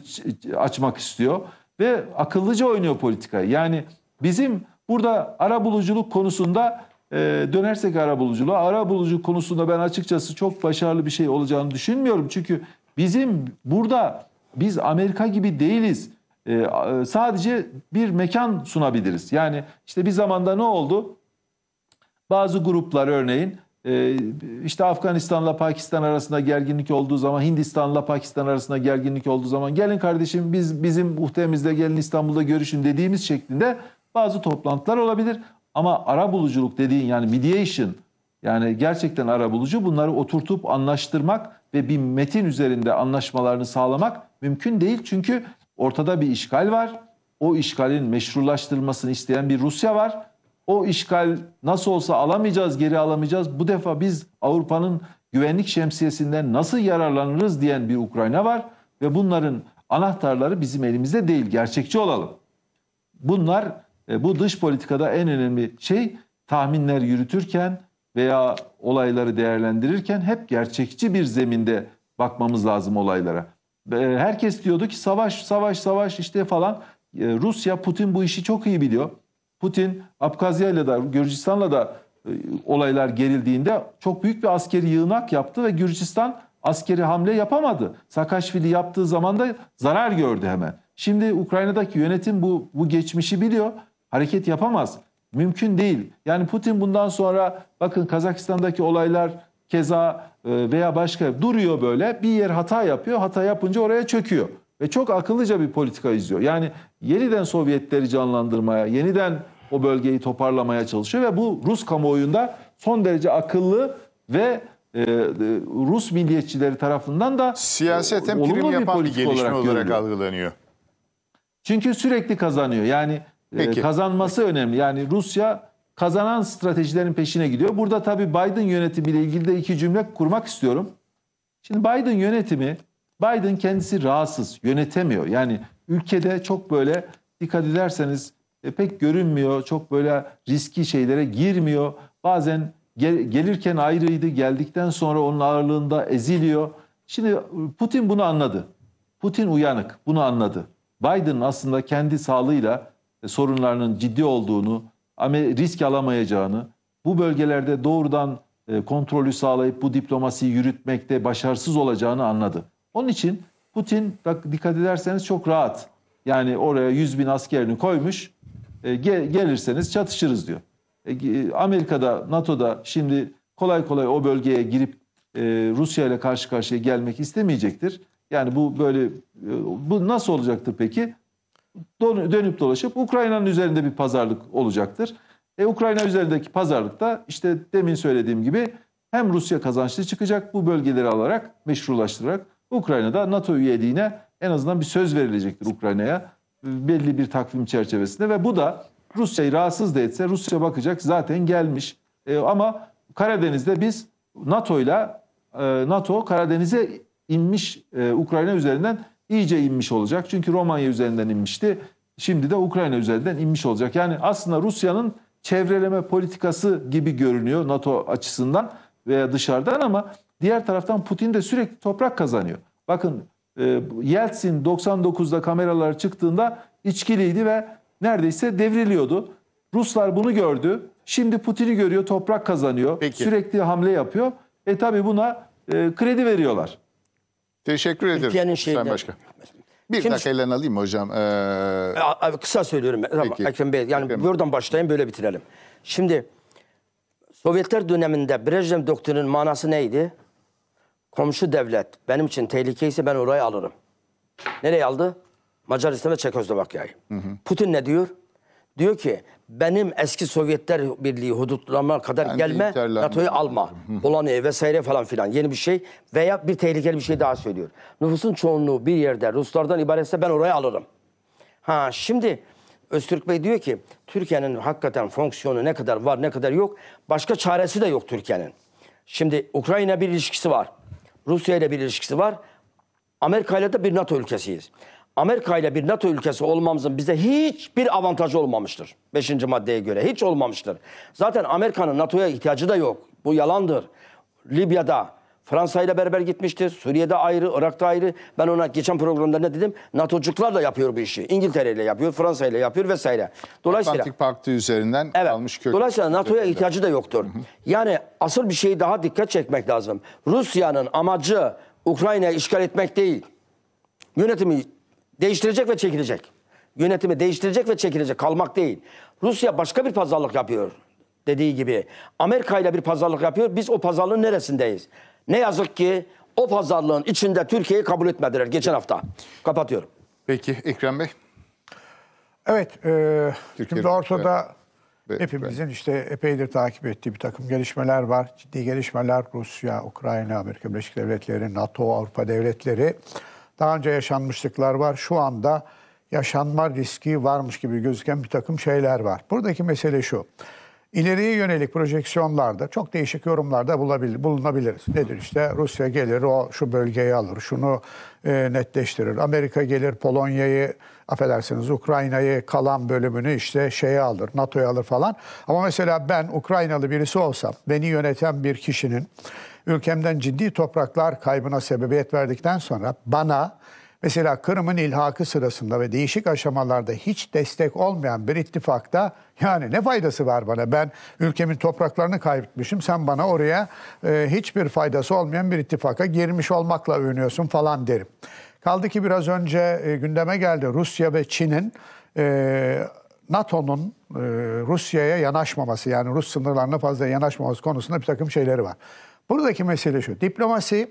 açmak istiyor ve akıllıca oynuyor politikayı. Yani bizim burada arabuluculuk konusunda e, dönersek ara buluculuğa. Ara bulucu konusunda ben açıkçası çok başarılı bir şey olacağını düşünmüyorum. Çünkü bizim burada biz Amerika gibi değiliz. E, sadece bir mekan sunabiliriz. Yani işte bir zamanda ne oldu? Bazı gruplar örneğin e, işte Afganistan'la Pakistan arasında gerginlik olduğu zaman, Hindistan'la Pakistan arasında gerginlik olduğu zaman gelin kardeşim biz bizim muhtemizde gelin İstanbul'da görüşün dediğimiz şeklinde bazı toplantılar olabilir. Ama ara buluculuk dediğin yani mediation yani gerçekten ara bulucu bunları oturtup anlaştırmak ve bir metin üzerinde anlaşmalarını sağlamak mümkün değil. Çünkü ortada bir işgal var. O işgalin meşrulaştırılmasını isteyen bir Rusya var. O işgal nasıl olsa alamayacağız, geri alamayacağız. Bu defa biz Avrupa'nın güvenlik şemsiyesinden nasıl yararlanırız diyen bir Ukrayna var ve bunların anahtarları bizim elimizde değil. Gerçekçi olalım. Bunlar e, bu dış politikada en önemli şey tahminler yürütürken veya olayları değerlendirirken hep gerçekçi bir zeminde bakmamız lazım olaylara. E, herkes diyordu ki savaş savaş savaş işte falan. E, Rusya Putin bu işi çok iyi biliyor. Putin Abkazya ile de Gürcistan'la da olaylar gerildiğinde çok büyük bir askeri yığınak yaptı ve Gürcistan askeri hamle yapamadı. Sakaşvili yaptığı zaman da zarar gördü hemen. Şimdi Ukrayna'daki yönetim bu bu geçmişi biliyor hareket yapamaz. Mümkün değil. Yani Putin bundan sonra bakın Kazakistan'daki olaylar keza e, veya başka duruyor böyle bir yer hata yapıyor. Hata yapınca oraya çöküyor. Ve çok akıllıca bir politika izliyor. Yani yeniden Sovyetleri canlandırmaya, yeniden o bölgeyi toparlamaya çalışıyor. Ve bu Rus kamuoyunda son derece akıllı ve e, e Rus milliyetçileri tarafından da siyaseten e, prim yapan bir, bir gelişme olarak, olarak algılanıyor. Çünkü sürekli kazanıyor. Yani ee, Peki. kazanması Peki. önemli. Yani Rusya kazanan stratejilerin peşine gidiyor. Burada tabii Biden yönetimiyle ilgili de iki cümle kurmak istiyorum. Şimdi Biden yönetimi, Biden kendisi rahatsız, yönetemiyor. Yani ülkede çok böyle dikkat ederseniz e, pek görünmüyor, çok böyle riski şeylere girmiyor. Bazen gelirken ayrıydı, geldikten sonra onun ağırlığında eziliyor. Şimdi Putin bunu anladı. Putin uyanık, bunu anladı. Biden aslında kendi sağlığıyla sorunlarının ciddi olduğunu, risk alamayacağını, bu bölgelerde doğrudan e, kontrolü sağlayıp bu diplomasiyi yürütmekte başarısız olacağını anladı. Onun için Putin dikkat ederseniz çok rahat. Yani oraya 100 bin askerini koymuş, e, gelirseniz çatışırız diyor. E, Amerika'da, NATO'da şimdi kolay kolay o bölgeye girip Rusya ile karşı karşıya gelmek istemeyecektir. Yani bu böyle bu nasıl olacaktır peki? dönüp dolaşıp Ukrayna'nın üzerinde bir pazarlık olacaktır. E, Ukrayna üzerindeki pazarlıkta işte demin söylediğim gibi hem Rusya kazançlı çıkacak bu bölgeleri alarak meşrulaştırarak Ukrayna'da NATO üyeliğine en azından bir söz verilecektir Ukrayna'ya e, belli bir takvim çerçevesinde ve bu da Rusya'yı rahatsız da etse Rusya bakacak zaten gelmiş e, ama Karadeniz'de biz NATO'yla e, NATO Karadeniz'e inmiş e, Ukrayna üzerinden iyice inmiş olacak. Çünkü Romanya üzerinden inmişti. Şimdi de Ukrayna üzerinden inmiş olacak. Yani aslında Rusya'nın çevreleme politikası gibi görünüyor NATO açısından veya dışarıdan ama diğer taraftan Putin de sürekli toprak kazanıyor. Bakın e, Yeltsin 99'da kameralar çıktığında içkiliydi ve neredeyse devriliyordu. Ruslar bunu gördü. Şimdi Putin'i görüyor, toprak kazanıyor. Peki. Sürekli hamle yapıyor. E tabi buna e, kredi veriyorlar. Teşekkür ederim Sayın şeyinden... Başkan. Bir Şimdi, dakika elden alayım hocam? Ee... E, kısa söylüyorum. Peki. Ekrem Bey, yani Ekrem. buradan başlayayım böyle bitirelim. Şimdi Sovyetler döneminde Brejnev doktrinin manası neydi? Komşu devlet benim için tehlikeyse ben orayı alırım. Nereye aldı? Macaristan ve Çekoslovakya'yı. Putin ne diyor? Diyor ki benim eski Sovyetler Birliği hudutlama kadar yani gelme, NATO'yu alma, Polonya'yı vesaire falan filan yeni bir şey veya bir tehlikeli bir şey daha söylüyor. Nüfusun çoğunluğu bir yerde Ruslardan ibaretse ben oraya alırım. Ha şimdi Öztürk Bey diyor ki Türkiye'nin hakikaten fonksiyonu ne kadar var ne kadar yok. Başka çaresi de yok Türkiye'nin. Şimdi Ukrayna bir ilişkisi var. Rusya ile bir ilişkisi var. Amerika ile de bir NATO ülkesiyiz. Amerika ile bir NATO ülkesi olmamızın bize hiçbir avantajı olmamıştır. Beşinci maddeye göre hiç olmamıştır. Zaten Amerika'nın NATO'ya ihtiyacı da yok. Bu yalandır. Libya'da Fransa ile beraber gitmiştir. Suriye'de ayrı, Irak'ta ayrı. Ben ona geçen programda ne dedim? NATO'cuklar da yapıyor bu işi. İngiltere ile yapıyor, Fransa ile yapıyor vesaire. Dolayısıyla Atlantik Paktı üzerinden evet, almış kök. Dolayısıyla NATO'ya ihtiyacı da yoktur. Yani asıl bir şeyi daha dikkat çekmek lazım. Rusya'nın amacı Ukrayna'yı işgal etmek değil. Yönetimi Değiştirecek ve çekilecek. Yönetimi değiştirecek ve çekilecek. Kalmak değil. Rusya başka bir pazarlık yapıyor dediği gibi. Amerika ile bir pazarlık yapıyor. Biz o pazarlığın neresindeyiz? Ne yazık ki o pazarlığın içinde Türkiye'yi kabul etmediler geçen hafta. Kapatıyorum. Peki Ekrem Bey. Evet. E, şimdi ortada evet. hepimizin işte epeydir takip ettiği bir takım gelişmeler var. Ciddi gelişmeler Rusya, Ukrayna, Amerika Birleşik Devletleri, NATO, Avrupa devletleri daha önce yaşanmışlıklar var. Şu anda yaşanma riski varmış gibi gözüken bir takım şeyler var. Buradaki mesele şu. İleriye yönelik projeksiyonlarda çok değişik yorumlarda bulabil, bulunabiliriz. Nedir işte Rusya gelir o şu bölgeyi alır şunu e, netleştirir. Amerika gelir Polonya'yı affedersiniz Ukrayna'yı kalan bölümünü işte şeye alır NATO'ya alır falan. Ama mesela ben Ukraynalı birisi olsam beni yöneten bir kişinin ülkemden ciddi topraklar kaybına sebebiyet verdikten sonra bana mesela Kırım'ın ilhakı sırasında ve değişik aşamalarda hiç destek olmayan bir ittifakta yani ne faydası var bana? Ben ülkemin topraklarını kaybetmişim. Sen bana oraya e, hiçbir faydası olmayan bir ittifaka girmiş olmakla övünüyorsun falan derim. Kaldı ki biraz önce e, gündeme geldi Rusya ve Çin'in e, NATO'nun e, Rusya'ya yanaşmaması yani Rus sınırlarına fazla yanaşmaması konusunda bir takım şeyleri var. Buradaki mesele şu. Diplomasi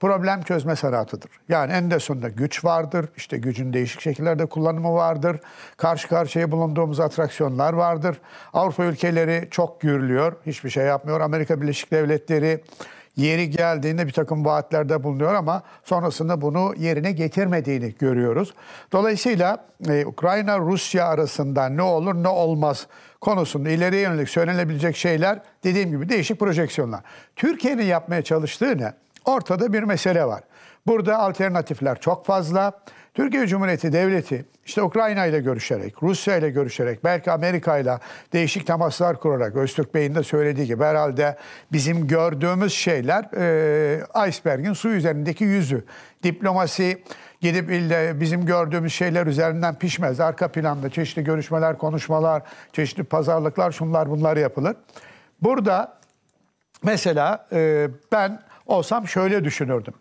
problem çözme sanatıdır. Yani en de sonunda güç vardır, İşte gücün değişik şekillerde kullanımı vardır, karşı karşıya bulunduğumuz atraksiyonlar vardır. Avrupa ülkeleri çok gürlüyor, hiçbir şey yapmıyor. Amerika Birleşik Devletleri yeri geldiğinde bir takım vaatlerde bulunuyor ama sonrasında bunu yerine getirmediğini görüyoruz. Dolayısıyla e, Ukrayna-Rusya arasında ne olur ne olmaz konusunda ileriye yönelik söylenebilecek şeyler dediğim gibi değişik projeksiyonlar. Türkiye'nin yapmaya çalıştığı ne? Ortada bir mesele var. Burada alternatifler çok fazla. Türkiye Cumhuriyeti Devleti işte Ukrayna ile görüşerek, Rusya ile görüşerek, belki Amerika ile değişik temaslar kurarak, Öztürk Bey'in de söylediği gibi herhalde bizim gördüğümüz şeyler e, iceberg'in su üzerindeki yüzü. Diplomasi gidip ille bizim gördüğümüz şeyler üzerinden pişmez. Arka planda çeşitli görüşmeler, konuşmalar, çeşitli pazarlıklar, şunlar bunlar yapılır. Burada mesela e, ben olsam şöyle düşünürdüm.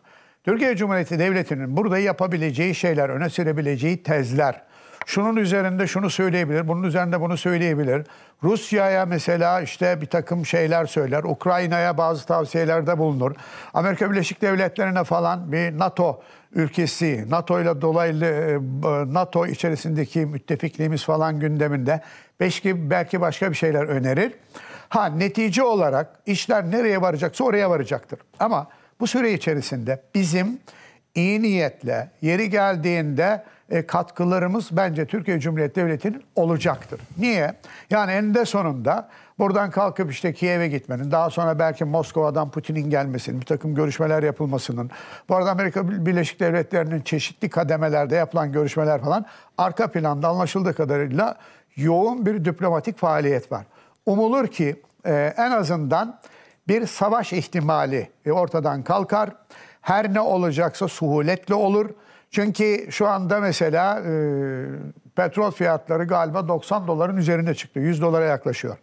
Türkiye Cumhuriyeti Devleti'nin burada yapabileceği şeyler, öne sürebileceği tezler, şunun üzerinde şunu söyleyebilir, bunun üzerinde bunu söyleyebilir. Rusya'ya mesela işte bir takım şeyler söyler, Ukrayna'ya bazı tavsiyelerde bulunur. Amerika Birleşik Devletleri'ne falan bir NATO ülkesi, NATO ile dolaylı e, NATO içerisindeki müttefikliğimiz falan gündeminde. Belki, belki başka bir şeyler önerir. Ha netice olarak işler nereye varacaksa oraya varacaktır. Ama bu süre içerisinde bizim iyi niyetle yeri geldiğinde e, katkılarımız bence Türkiye Cumhuriyeti Devleti'nin olacaktır. Niye? Yani eninde sonunda Buradan kalkıp işte Kiev'e gitmenin, daha sonra belki Moskova'dan Putin'in gelmesinin, bir takım görüşmeler yapılmasının, bu arada Amerika Birleşik Devletleri'nin çeşitli kademelerde yapılan görüşmeler falan arka planda anlaşıldığı kadarıyla yoğun bir diplomatik faaliyet var. Umulur ki e, en azından bir savaş ihtimali e, ortadan kalkar. Her ne olacaksa suhuletle olur. Çünkü şu anda mesela e, petrol fiyatları galiba 90 doların üzerine çıktı. 100 dolara yaklaşıyor.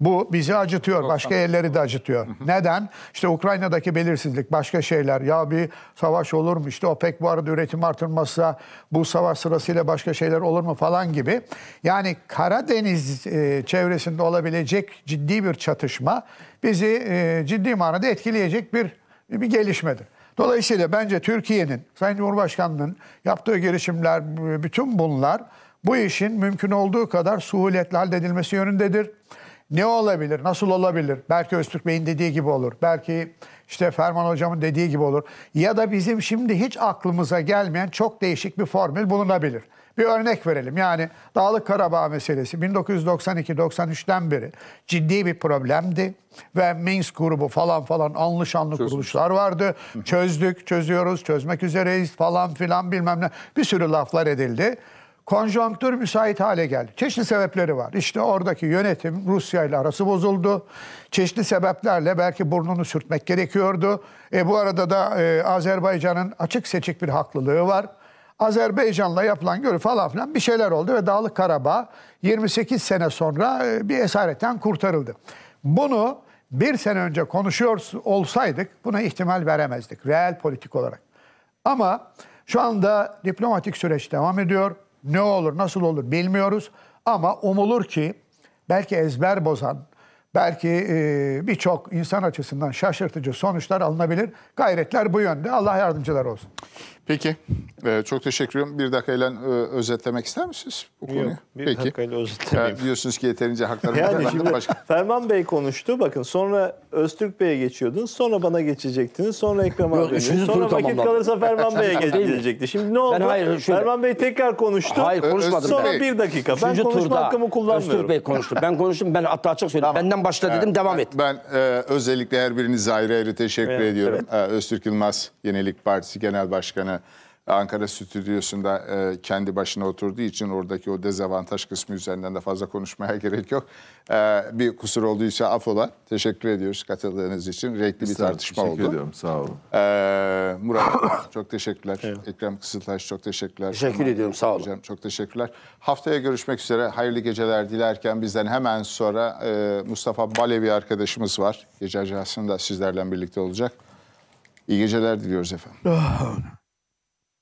Bu bizi acıtıyor. başka yerleri de acıtıyor. Neden? İşte Ukrayna'daki belirsizlik, başka şeyler. Ya bir savaş olur mu? İşte OPEC bu arada üretim artırmazsa bu savaş sırasıyla başka şeyler olur mu falan gibi. Yani Karadeniz e, çevresinde olabilecek ciddi bir çatışma bizi e, ciddi manada etkileyecek bir bir gelişmedir. Dolayısıyla bence Türkiye'nin, Sayın Cumhurbaşkanı'nın yaptığı girişimler, bütün bunlar bu işin mümkün olduğu kadar suhuletle halledilmesi yönündedir. Ne olabilir? Nasıl olabilir? Belki Öztürk Bey'in dediği gibi olur. Belki işte Ferman Hocam'ın dediği gibi olur. Ya da bizim şimdi hiç aklımıza gelmeyen çok değişik bir formül bulunabilir. Bir örnek verelim. Yani Dağlık Karabağ meselesi 1992-93'ten beri ciddi bir problemdi. Ve Minsk grubu falan falan anlı şanlı Çözmüş. kuruluşlar vardı. Çözdük, çözüyoruz, çözmek üzereyiz falan filan bilmem ne. Bir sürü laflar edildi konjonktür müsait hale geldi. Çeşitli sebepleri var. İşte oradaki yönetim Rusya ile arası bozuldu. Çeşitli sebeplerle belki burnunu sürtmek gerekiyordu. E, bu arada da e, Azerbaycan'ın açık seçik bir haklılığı var. Azerbaycan'la yapılan görü falan filan bir şeyler oldu ve Dağlık Karabağ 28 sene sonra e, bir esaretten kurtarıldı. Bunu bir sene önce konuşuyor olsaydık buna ihtimal veremezdik reel politik olarak. Ama şu anda diplomatik süreç devam ediyor. Ne olur, nasıl olur bilmiyoruz. Ama umulur ki belki ezber bozan, belki e, birçok insan açısından şaşırtıcı sonuçlar alınabilir. Gayretler bu yönde. Allah yardımcılar olsun. Peki. Ee, çok teşekkür ederim. Bir dakikayla e, özetlemek ister misiniz bu konuyu? Yok, bir Peki. dakikayla özetlemeyeyim. Ya, diyorsunuz ki yeterince haklarımı yani şimdi başka. Ferman Bey konuştu. Bakın sonra Öztürk Bey'e geçiyordun, Sonra bana geçecektiniz. Sonra Ekrem abiye. Sonra vakit kalırsa Ferman Bey'e geçecekti. Şimdi ne oldu? Ben hayır, şöyle... Ferman Bey tekrar konuştu. Hayır konuşmadım. Sonra bir dakika. Üçüncü ben konuşma turda hakkımı kullanmıyorum. Öztürk Bey konuştu. Ben konuştum. Ben hatta açık söyledim. Tamam. Benden başla dedim. Evet. Devam et. Ben e, özellikle her birinize ayrı ayrı teşekkür evet, ediyorum. Evet. E, Öztürk Yılmaz Yenilik Partisi Genel Başkanı Ankara stüdyosunda e, kendi başına oturduğu için oradaki o dezavantaj kısmı üzerinden de fazla konuşmaya gerek yok. E, bir kusur olduysa afola. Teşekkür ediyoruz katıldığınız için. Renkli bir tartışma teşekkür oldu. Teşekkür ediyorum. Sağ olun. E, Murat çok teşekkürler. Evet. Ekrem Kısıltaş çok teşekkürler. Teşekkür Aman, ediyorum. Sağ olun. Hocam, çok teşekkürler. Haftaya görüşmek üzere. Hayırlı geceler dilerken bizden hemen sonra e, Mustafa Balevi arkadaşımız var. Gece ajansında sizlerle birlikte olacak. İyi geceler diliyoruz efendim. Ah,